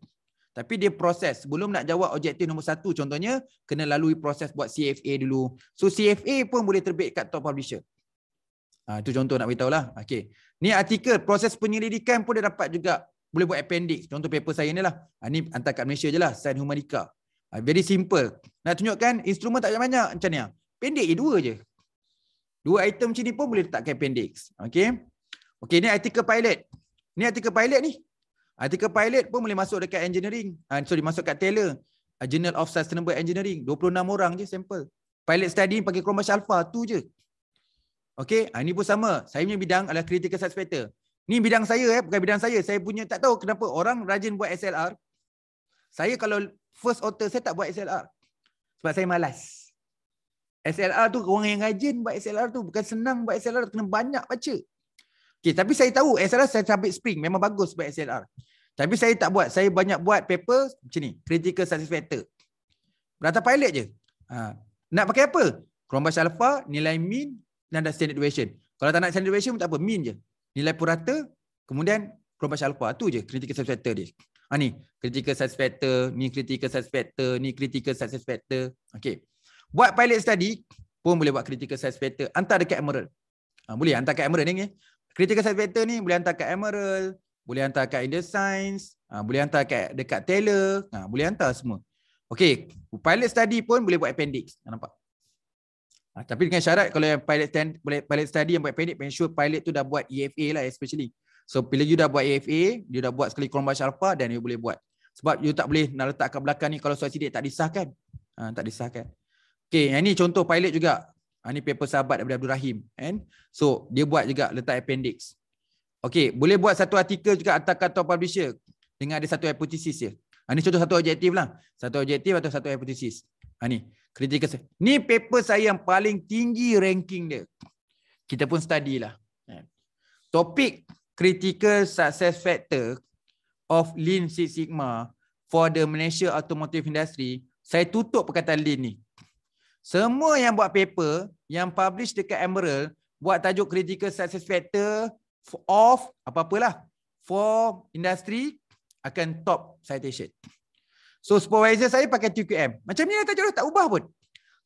Tapi dia proses. Sebelum nak jawab objektif nombor satu contohnya, kena lalui proses buat CFA dulu. So CFA pun boleh terbit kat top publisher. Ha, itu contoh nak beritahu lah. Okay. Ni artikel, proses penyelidikan pun dia dapat juga. Boleh buat appendix. Contoh paper saya ni lah. Ha, ni hantar kat Malaysia je lah. Sign Humanica. Ha, very simple. Nak tunjukkan instrumen tak banyak-banyak macam ni lah pendek je dua je dua item macam ni pun boleh letakkan appendix okay? Okay, ni article pilot ni article pilot ni article pilot pun boleh masuk dekat engineering uh, sorry masuk kat tailor uh, journal of sustainable engineering 26 orang je sampel pilot study pakai chromash alpha tu je okay? uh, ah, ni pun sama saya punya bidang adalah critical suspector ni bidang saya eh bukan bidang saya saya punya tak tahu kenapa orang rajin buat SLR saya kalau first author saya tak buat SLR sebab saya malas SLR tu orang yang rajin buat SLR tu bukan senang buat SLR kena banyak baca. Okey tapi saya tahu SLR saya sabit spring memang bagus buat SLR. Tapi saya tak buat. Saya banyak buat paper macam ni, critical success factor. Berata pilot je. Ha. Nak pakai apa? Kelompok alpha, nilai mean dan ada standard deviation. Kalau tak nak standard deviation tak apa, mean je. Nilai purata, kemudian kelompok alpha tu je critical success factor dia. Ha ni, critical success factor, ni critical success factor, ni critical success factor. Okey. Buat pilot study pun boleh buat critical size factor. Hantar dekat Emerald. Ha, boleh hantar kat Emerald ni. ni. Eh? Critical size factor ni boleh hantar kat Emerald. Boleh hantar kat Indus Science. Ha, boleh hantar kat dekat Taylor. Ha, boleh hantar semua. Okay. Pilot study pun boleh buat appendix. Nampak? Ha, tapi dengan syarat kalau yang pilot, ten, boleh, pilot study yang buat appendix, make sure pilot tu dah buat EFA lah especially. So bila you dah buat EFA, you dah buat sekali kolombas alpha dan you boleh buat. Sebab you tak boleh nak letak kat belakang ni kalau suasidik tak disahkan. Ha, tak disahkan. Okay, yang ni contoh pilot juga. Ini ha, paper sahabat daripada Abdul Rahim. And so, dia buat juga letak appendix. Okay, boleh buat satu artikel juga atas kata publisher dengan ada satu hypothesis dia. Ini ha, contoh satu objektif lah. Satu objektif atau satu hypothesis. Ini, ha, kritikal saya. Ini paper saya yang paling tinggi ranking dia. Kita pun study lah. Kan? Topik critical success factor of Lean Six Sigma for the Malaysia Automotive Industry. Saya tutup perkataan Lean ni. Semua yang buat paper yang publish dekat Emerald buat tajuk critical success factor of apa-apalah for industry akan top citation. So supervisor saya pakai TQM. Macam ni lah tajuk tak ubah pun.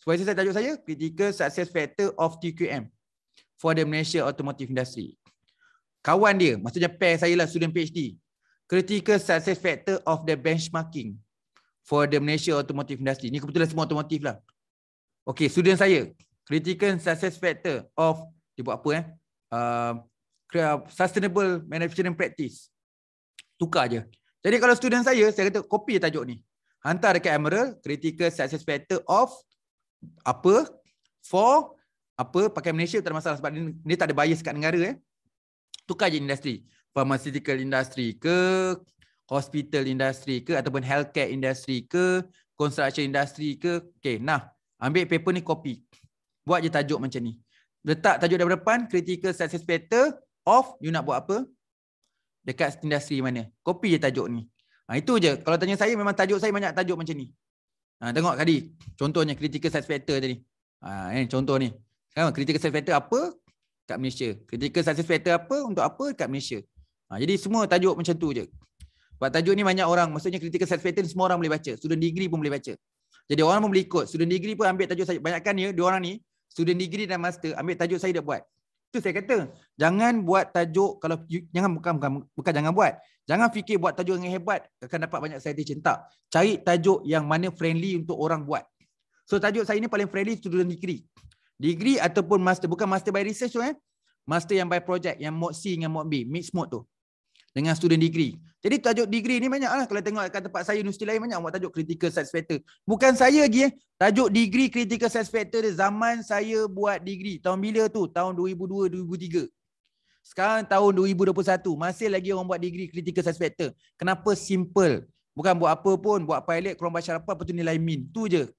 Supervisor saya tajuk saya critical success factor of TQM for the Malaysia automotive industry. Kawan dia, maksudnya pair saya lah student PhD. Critical success factor of the benchmarking for the Malaysia automotive industry. Ni kebetulan semua automotive lah. Okay, student saya. Critical success factor of, dia buat apa eh? Uh, sustainable manufacturing practice. Tukar je. Jadi kalau student saya, saya kata copy tajuk ni. Hantar dekat Emerald, critical success factor of, apa, for, apa, pakai Malaysia tak ada masalah sebab dia, dia tak ada bias kat negara eh. Tukar je industri. Pharmaceutical industry ke, hospital industry ke, ataupun healthcare industry ke, construction industry ke. Okay, nah. Ambil paper ni copy. Buat je tajuk macam ni. Letak tajuk dari depan, critical success factor of you nak buat apa? Dekat industri mana? Copy je tajuk ni. Ha, itu je. Kalau tanya saya, memang tajuk saya banyak tajuk macam ni. Ha, tengok tadi. Contohnya critical success factor tadi. Ha, ini eh, contoh ni. Sekarang critical success factor apa? Kat Malaysia. Critical success factor apa? Untuk apa? Kat Malaysia. Ha, jadi semua tajuk macam tu je. Sebab tajuk ni banyak orang. Maksudnya critical success factor semua orang boleh baca. Student degree pun boleh baca. Jadi orang pun boleh ikut. Student degree pun ambil tajuk saya. Banyakkan ya, dia orang ni, student degree dan master ambil tajuk saya dia buat. Itu saya kata, jangan buat tajuk kalau you, jangan bukan, bukan bukan jangan buat. Jangan fikir buat tajuk yang hebat akan dapat banyak saya cinta. Cari tajuk yang mana friendly untuk orang buat. So tajuk saya ni paling friendly student degree. Degree ataupun master, bukan master by research tu eh. Master yang by project, yang mod C dengan mod B, mix mode tu. Dengan student degree. Jadi tajuk degree ni banyak lah. Kalau tengok kat tempat saya, universiti lain banyak buat tajuk critical size factor. Bukan saya lagi eh. Tajuk degree critical size factor dia zaman saya buat degree. Tahun bila tu? Tahun 2002-2003. Sekarang tahun 2021. Masih lagi orang buat degree critical size factor. Kenapa simple? Bukan buat apa pun. Buat pilot, korang baca apa, apa tu nilai min. Tu je.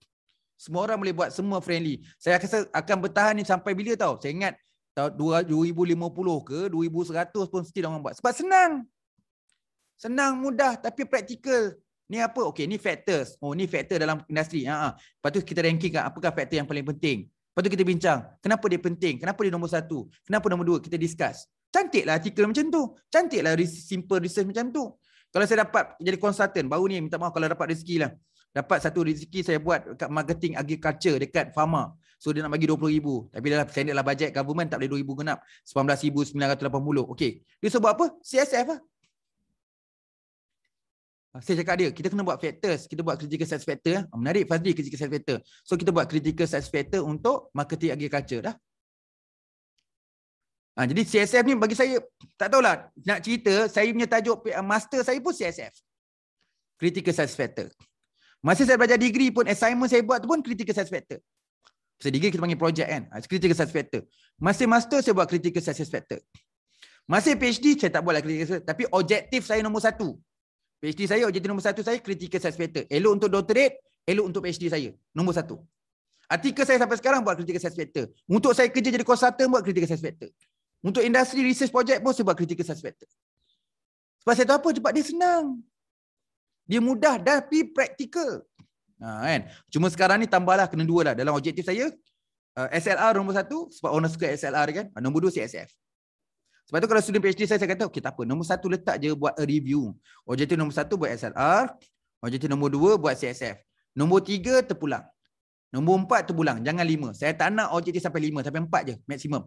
Semua orang boleh buat semua friendly. Saya rasa akan bertahan ni sampai bila tau. Saya ingat tahun 2050 ke 2100 pun still orang buat. Sebab senang. Senang mudah tapi praktikal. Ni apa? Okay, ni factors. Oh, ni factor dalam industri. Ha. -ha. Lepas tu kita rankingkan apakah factor yang paling penting. Lepas tu kita bincang, kenapa dia penting? Kenapa dia nombor satu? Kenapa nombor dua? Kita discuss. Cantiklah artikel macam tu. Cantiklah simple research macam tu. Kalau saya dapat jadi consultant, baru ni minta maaf kalau dapat rezeki lah. Dapat satu rezeki saya buat dekat marketing agriculture dekat pharma. So dia nak bagi RM20,000. Tapi dalam standard lah bajet government tak boleh RM2,000 genap. RM19,980. Okay, Dia sebab apa? CSF lah. Ah, saya cakap dia, kita kena buat factors, kita buat critical size factor. Ya. Menarik Fazli, critical size factor. So kita buat critical size factor untuk marketing agriculture dah. Ha, jadi CSF ni bagi saya, tak tahulah nak cerita, saya punya tajuk eh, master saya pun CSF. Critical size factor. Masa saya belajar degree pun, assignment saya buat tu pun critical size factor. Masa degree kita panggil project kan, critical size factor. Masa master saya buat critical size factor. Masih PhD saya tak buatlah critical size tapi objektif saya nombor satu. PhD saya objektif nombor satu saya critical size factor. Elok untuk doctorate, elok untuk PhD saya. Nombor satu. Artikel saya sampai sekarang buat critical size factor. Untuk saya kerja jadi consultant buat critical size factor. Untuk industri research project pun saya buat critical size factor. Sebab saya tahu apa sebab dia senang. Dia mudah tapi practical. Ha, kan? Cuma sekarang ni tambahlah kena dua lah dalam objektif saya. Uh, SLR nombor satu sebab orang suka SLR kan. Uh, nombor dua CSF. Sebab tu kalau student PhD saya, saya kata, okey oh, tak apa. Nombor satu letak je buat a review. Objektif nombor satu buat SLR. Objektif nombor dua buat CSF. Nombor tiga terpulang. Nombor empat terpulang. Jangan lima. Saya tak nak objektif sampai lima. Sampai empat je. Maksimum.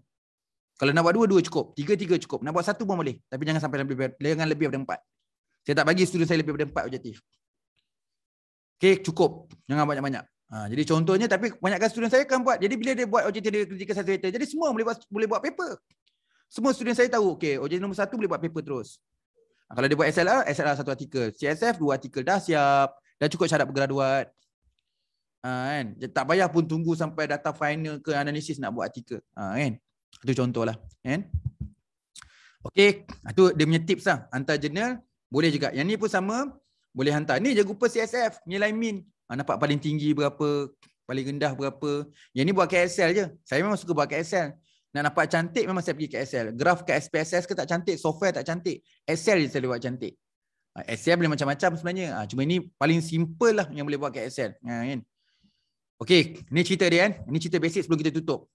Kalau nak buat dua, dua cukup. Tiga, tiga cukup. Nak buat satu pun boleh. Tapi jangan sampai lebih, jangan lebih daripada empat. Saya tak bagi student saya lebih daripada empat objektif. Okey, cukup. Jangan banyak-banyak. Ha, jadi contohnya, tapi banyakkan student saya akan buat. Jadi bila dia buat objektif dia kritikal saturator, jadi semua boleh buat, boleh buat paper. Semua student saya tahu okey OJT nombor satu boleh buat paper terus. Ah, kalau dia buat SLR, SLR satu artikel. CSF dua artikel dah siap. Dah cukup syarat pergraduat. Ha, ah, kan? Tak payah pun tunggu sampai data final ke analisis nak buat artikel. Ha, kan? Itu contohlah. Kan? Okay. Itu dia punya tips lah. Hantar jurnal boleh juga. Yang ni pun sama. Boleh hantar. Ni je grupa CSF. Nilai min. Ha, nampak paling tinggi berapa. Paling rendah berapa. Yang ni buat KSL je. Saya memang suka buat KSL. Nak nampak cantik memang saya pergi ke Excel. Graf ke SPSS ke tak cantik, software tak cantik. Excel je saya buat cantik. Excel ah, boleh macam-macam sebenarnya. Ah, cuma ini paling simple lah yang boleh buat ke Excel. Okay, ni cerita dia kan. Ni cerita basic sebelum kita tutup.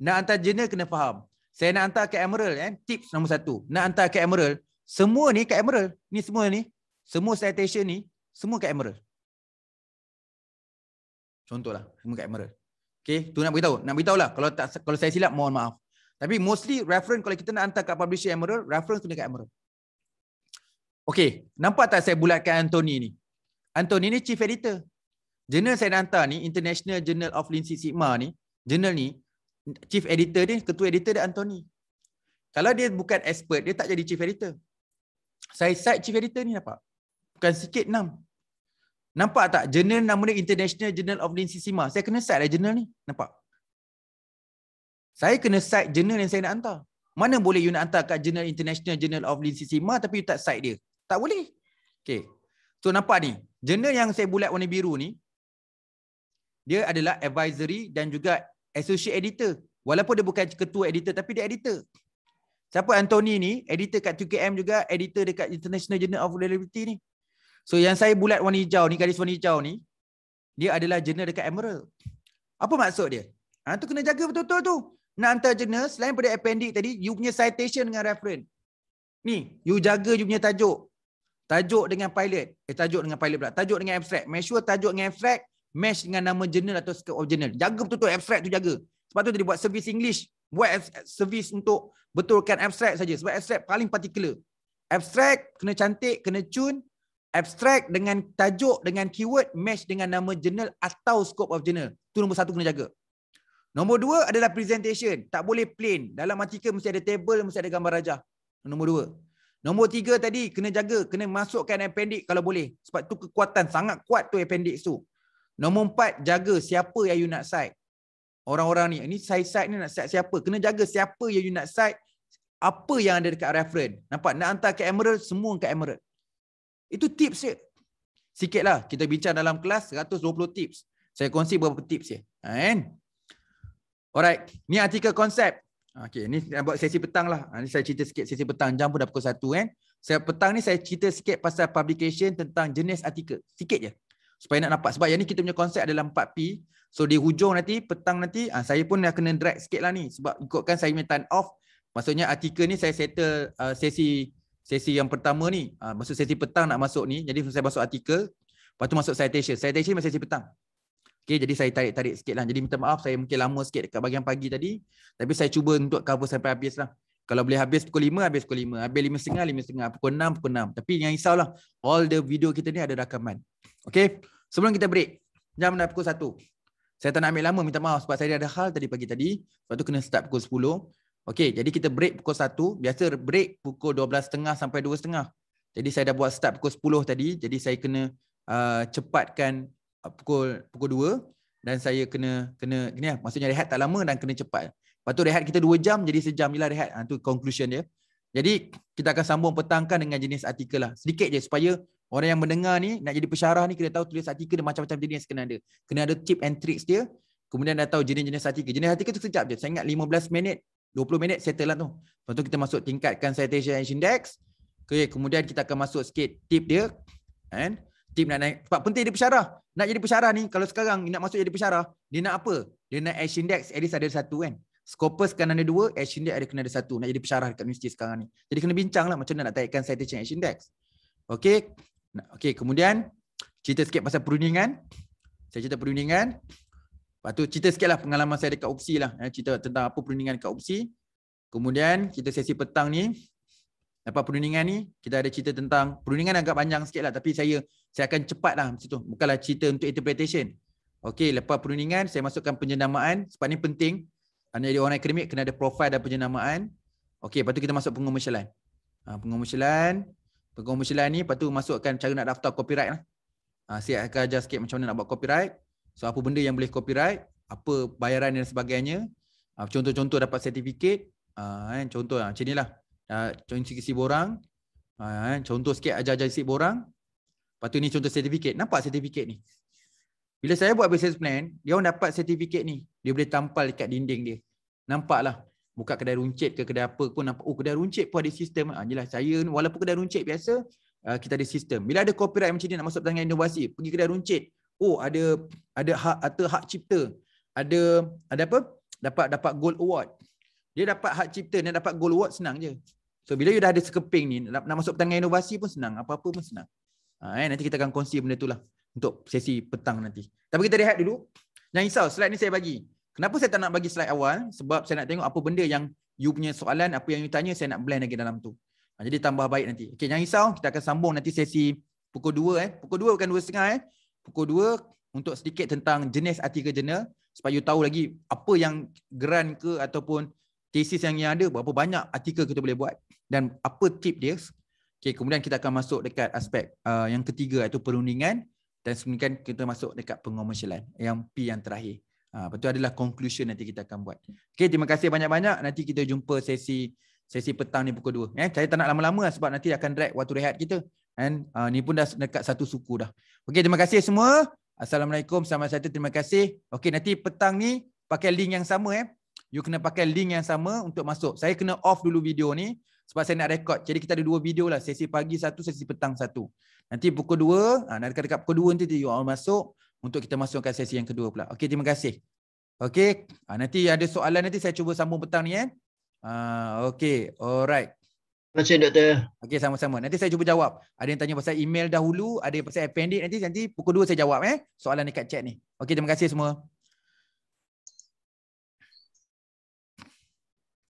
Nak hantar jurnal kena faham. Saya nak hantar ke Emerald kan. Tips nombor satu. Nak hantar ke Emerald. Semua ni ke Emerald. Ni semua ni. Semua citation ni. Semua ke Emerald. Contohlah. Semua ke Emerald. Okay, tu nak beritahu. Nak beritahu lah. Kalau, tak, kalau saya silap, mohon maaf. Tapi mostly reference kalau kita nak hantar kat publisher Emerald, reference tu dekat Emerald. Okay, nampak tak saya bulatkan Anthony ni? Anthony ni chief editor. Jurnal saya nak hantar ni, International Journal of Lean Six Sigma ni, jurnal ni, chief editor ni, ketua editor dia Anthony. Kalau dia bukan expert, dia tak jadi chief editor. Saya side chief editor ni nampak? Bukan sikit enam. Nampak tak jurnal nama dia International Journal of Lean Six Sigma. Saya kena cite lah jurnal ni. Nampak? Saya kena cite jurnal yang saya nak hantar. Mana boleh you nak hantar kat jurnal International Journal of Lean Six Sigma tapi you tak cite dia? Tak boleh. Okay. So nampak ni? Jurnal yang saya bulat warna biru ni dia adalah advisory dan juga associate editor. Walaupun dia bukan ketua editor tapi dia editor. Siapa Anthony ni? Editor kat 2KM juga. Editor dekat International Journal of Reliability ni. So yang saya bulat warna hijau ni, garis warna hijau ni, dia adalah jurnal dekat Emerald. Apa maksud dia? Ha, tu kena jaga betul-betul tu. Nak hantar jurnal, selain pada appendix tadi, you punya citation dengan reference. Ni, you jaga you punya tajuk. Tajuk dengan pilot. Eh, tajuk dengan pilot pula. Tajuk dengan abstract. Make sure tajuk dengan abstract match dengan nama jurnal atau scope of jurnal. Jaga betul-betul abstract tu jaga. Sebab tu tadi buat service English. Buat service untuk betulkan abstract saja. Sebab abstract paling particular. Abstract, kena cantik, kena cun. Abstrak dengan tajuk dengan keyword match dengan nama journal atau scope of journal. Itu nombor satu kena jaga. Nombor dua adalah presentation. Tak boleh plain. Dalam artikel mesti ada table, mesti ada gambar rajah. Nombor dua. Nombor tiga tadi kena jaga. Kena masukkan appendix kalau boleh. Sebab tu kekuatan. Sangat kuat tu appendix tu. Nombor empat, jaga siapa yang you nak cite. Orang-orang ni. Ini site-site ni nak cite siapa. Kena jaga siapa yang you nak cite. Apa yang ada dekat referen. Nampak? Nak hantar ke Emerald, semua ke Emerald. Itu tips je. Sikitlah kita bincang dalam kelas 120 tips. Saya kongsi beberapa tips je. Ha, And, alright. Ni artikel konsep. Okay, ni buat sesi petang lah. Ha, ni saya cerita sikit sesi petang. Jam pun dah pukul 1 kan. Saya petang ni saya cerita sikit pasal publication tentang jenis artikel. Sikit je. Supaya nak nampak. Sebab yang ni kita punya konsep adalah 4P. So di hujung nanti, petang nanti, ha, saya pun dah kena drag sikit lah ni. Sebab ikutkan saya punya time off. Maksudnya artikel ni saya settle uh, sesi sesi yang pertama ni, uh, maksud sesi petang nak masuk ni, jadi saya masuk artikel, lepas tu masuk citation. Citation masih sesi petang. Okay, jadi saya tarik-tarik sikit lah. Jadi minta maaf saya mungkin lama sikit dekat bahagian pagi tadi. Tapi saya cuba untuk cover sampai habis lah. Kalau boleh habis pukul 5, habis pukul 5. Habis 5 setengah, 5 setengah. Pukul 6, pukul 6. Tapi yang risau lah. All the video kita ni ada rakaman. Okay. Sebelum kita break. Jam dah pukul 1. Saya tak nak ambil lama minta maaf sebab saya ada hal tadi pagi tadi. Sebab tu kena start pukul 10. Okey, jadi kita break pukul 1. Biasa break pukul 12.30 sampai 2.30. Jadi saya dah buat start pukul 10 tadi. Jadi saya kena uh, cepatkan uh, pukul pukul 2. Dan saya kena, kena ni lah, maksudnya rehat tak lama dan kena cepat. Lepas tu rehat kita 2 jam, jadi sejam je lah rehat. Itu ha, conclusion dia. Jadi kita akan sambung petangkan dengan jenis artikel lah. Sedikit je supaya orang yang mendengar ni, nak jadi pesarah ni, kena tahu tulis artikel dia macam-macam jenis kena ada. Kena ada tip and tricks dia. Kemudian dah tahu jenis-jenis artikel. Jenis artikel tu sekejap je. Saya ingat 15 minit 20 minit settle lah tu. Lepas tu kita masuk tingkatkan citation index. Okay, kemudian kita akan masuk sikit tip dia. And tip nak naik. Sebab penting dia persyarah. Nak jadi persyarah ni, kalau sekarang nak masuk jadi persyarah, dia nak apa? Dia nak H index at least ada satu kan. Scopus kan ada dua, H index ada kena ada satu. Nak jadi persyarah dekat universiti sekarang ni. Jadi kena bincang lah macam nak taikkan citation H index. Okay. Okay, kemudian cerita sikit pasal perundingan. Saya cerita perundingan. Lepas tu cerita sikit lah pengalaman saya dekat UPSI lah. Eh, cerita tentang apa perundingan dekat UPSI. Kemudian kita sesi petang ni. Lepas perundingan ni, kita ada cerita tentang perundingan agak panjang sikit lah. Tapi saya saya akan cepat lah macam tu. Bukanlah cerita untuk interpretation. Okay, lepas perundingan, saya masukkan penjenamaan. Sebab ni penting. Anda jadi orang akademik, kena ada profil dan penjenamaan. Okay, lepas tu kita masuk pengomersialan. Ha, pengomersialan. Pengomersialan ni, lepas tu masukkan cara nak daftar copyright lah. Ha, saya akan ajar sikit macam mana nak buat copyright. So apa benda yang boleh copyright, apa bayaran dan sebagainya. Ah, contoh-contoh dapat sertifikat, ah, eh, contoh ah, macam inilah. Uh, contoh sikit borang, eh, contoh sikit ajar-ajar sikit borang. Lepas tu ni contoh sertifikat, nampak sertifikat ni. Bila saya buat business plan, dia orang dapat sertifikat ni. Dia boleh tampal dekat dinding dia. Nampak lah. Buka kedai runcit ke kedai apa pun nampak. Oh kedai runcit pun ada sistem. Ha, jelas saya walaupun kedai runcit biasa, kita ada sistem. Bila ada copyright macam ni nak masuk pertandingan inovasi, pergi kedai runcit oh ada ada hak atau hak cipta ada ada apa dapat dapat gold award dia dapat hak cipta dia dapat gold award senang je so bila you dah ada sekeping ni nak, nak masuk tangan inovasi pun senang apa-apa pun senang ha, eh, nanti kita akan kongsi benda tu lah untuk sesi petang nanti tapi kita rehat dulu jangan risau slide ni saya bagi kenapa saya tak nak bagi slide awal sebab saya nak tengok apa benda yang you punya soalan apa yang you tanya saya nak blend lagi dalam tu ha, jadi tambah baik nanti okey jangan risau kita akan sambung nanti sesi pukul 2 eh pukul 2 bukan 2.30 eh pukul 2 untuk sedikit tentang jenis artikel jurnal supaya you tahu lagi apa yang grant ke ataupun thesis yang ada berapa banyak artikel kita boleh buat dan apa tip dia okay, kemudian kita akan masuk dekat aspek uh, yang ketiga iaitu perundingan dan sebenarnya kan kita masuk dekat pengomersialan yang P yang terakhir uh, lepas adalah conclusion nanti kita akan buat okay, terima kasih banyak-banyak nanti kita jumpa sesi sesi petang ni pukul 2 eh, saya tak nak lama-lama lah sebab nanti akan drag waktu rehat kita Kan? Uh, ni pun dah dekat satu suku dah. Okey, terima kasih semua. Assalamualaikum, sama sejahtera, terima kasih. Okey, nanti petang ni pakai link yang sama eh. You kena pakai link yang sama untuk masuk. Saya kena off dulu video ni sebab saya nak rekod. Jadi kita ada dua video lah, sesi pagi satu, sesi petang satu. Nanti pukul dua, uh, nak dekat-dekat pukul dua nanti you all masuk untuk kita masukkan sesi yang kedua pula. Okey, terima kasih. Okey, uh, nanti ada soalan nanti saya cuba sambung petang ni eh. Uh, Okey, alright. Terima kasih doktor. Okey sama-sama. Nanti saya cuba jawab. Ada yang tanya pasal email dahulu, ada yang pasal appendix nanti nanti pukul 2 saya jawab eh soalan dekat chat ni. Okey terima kasih semua.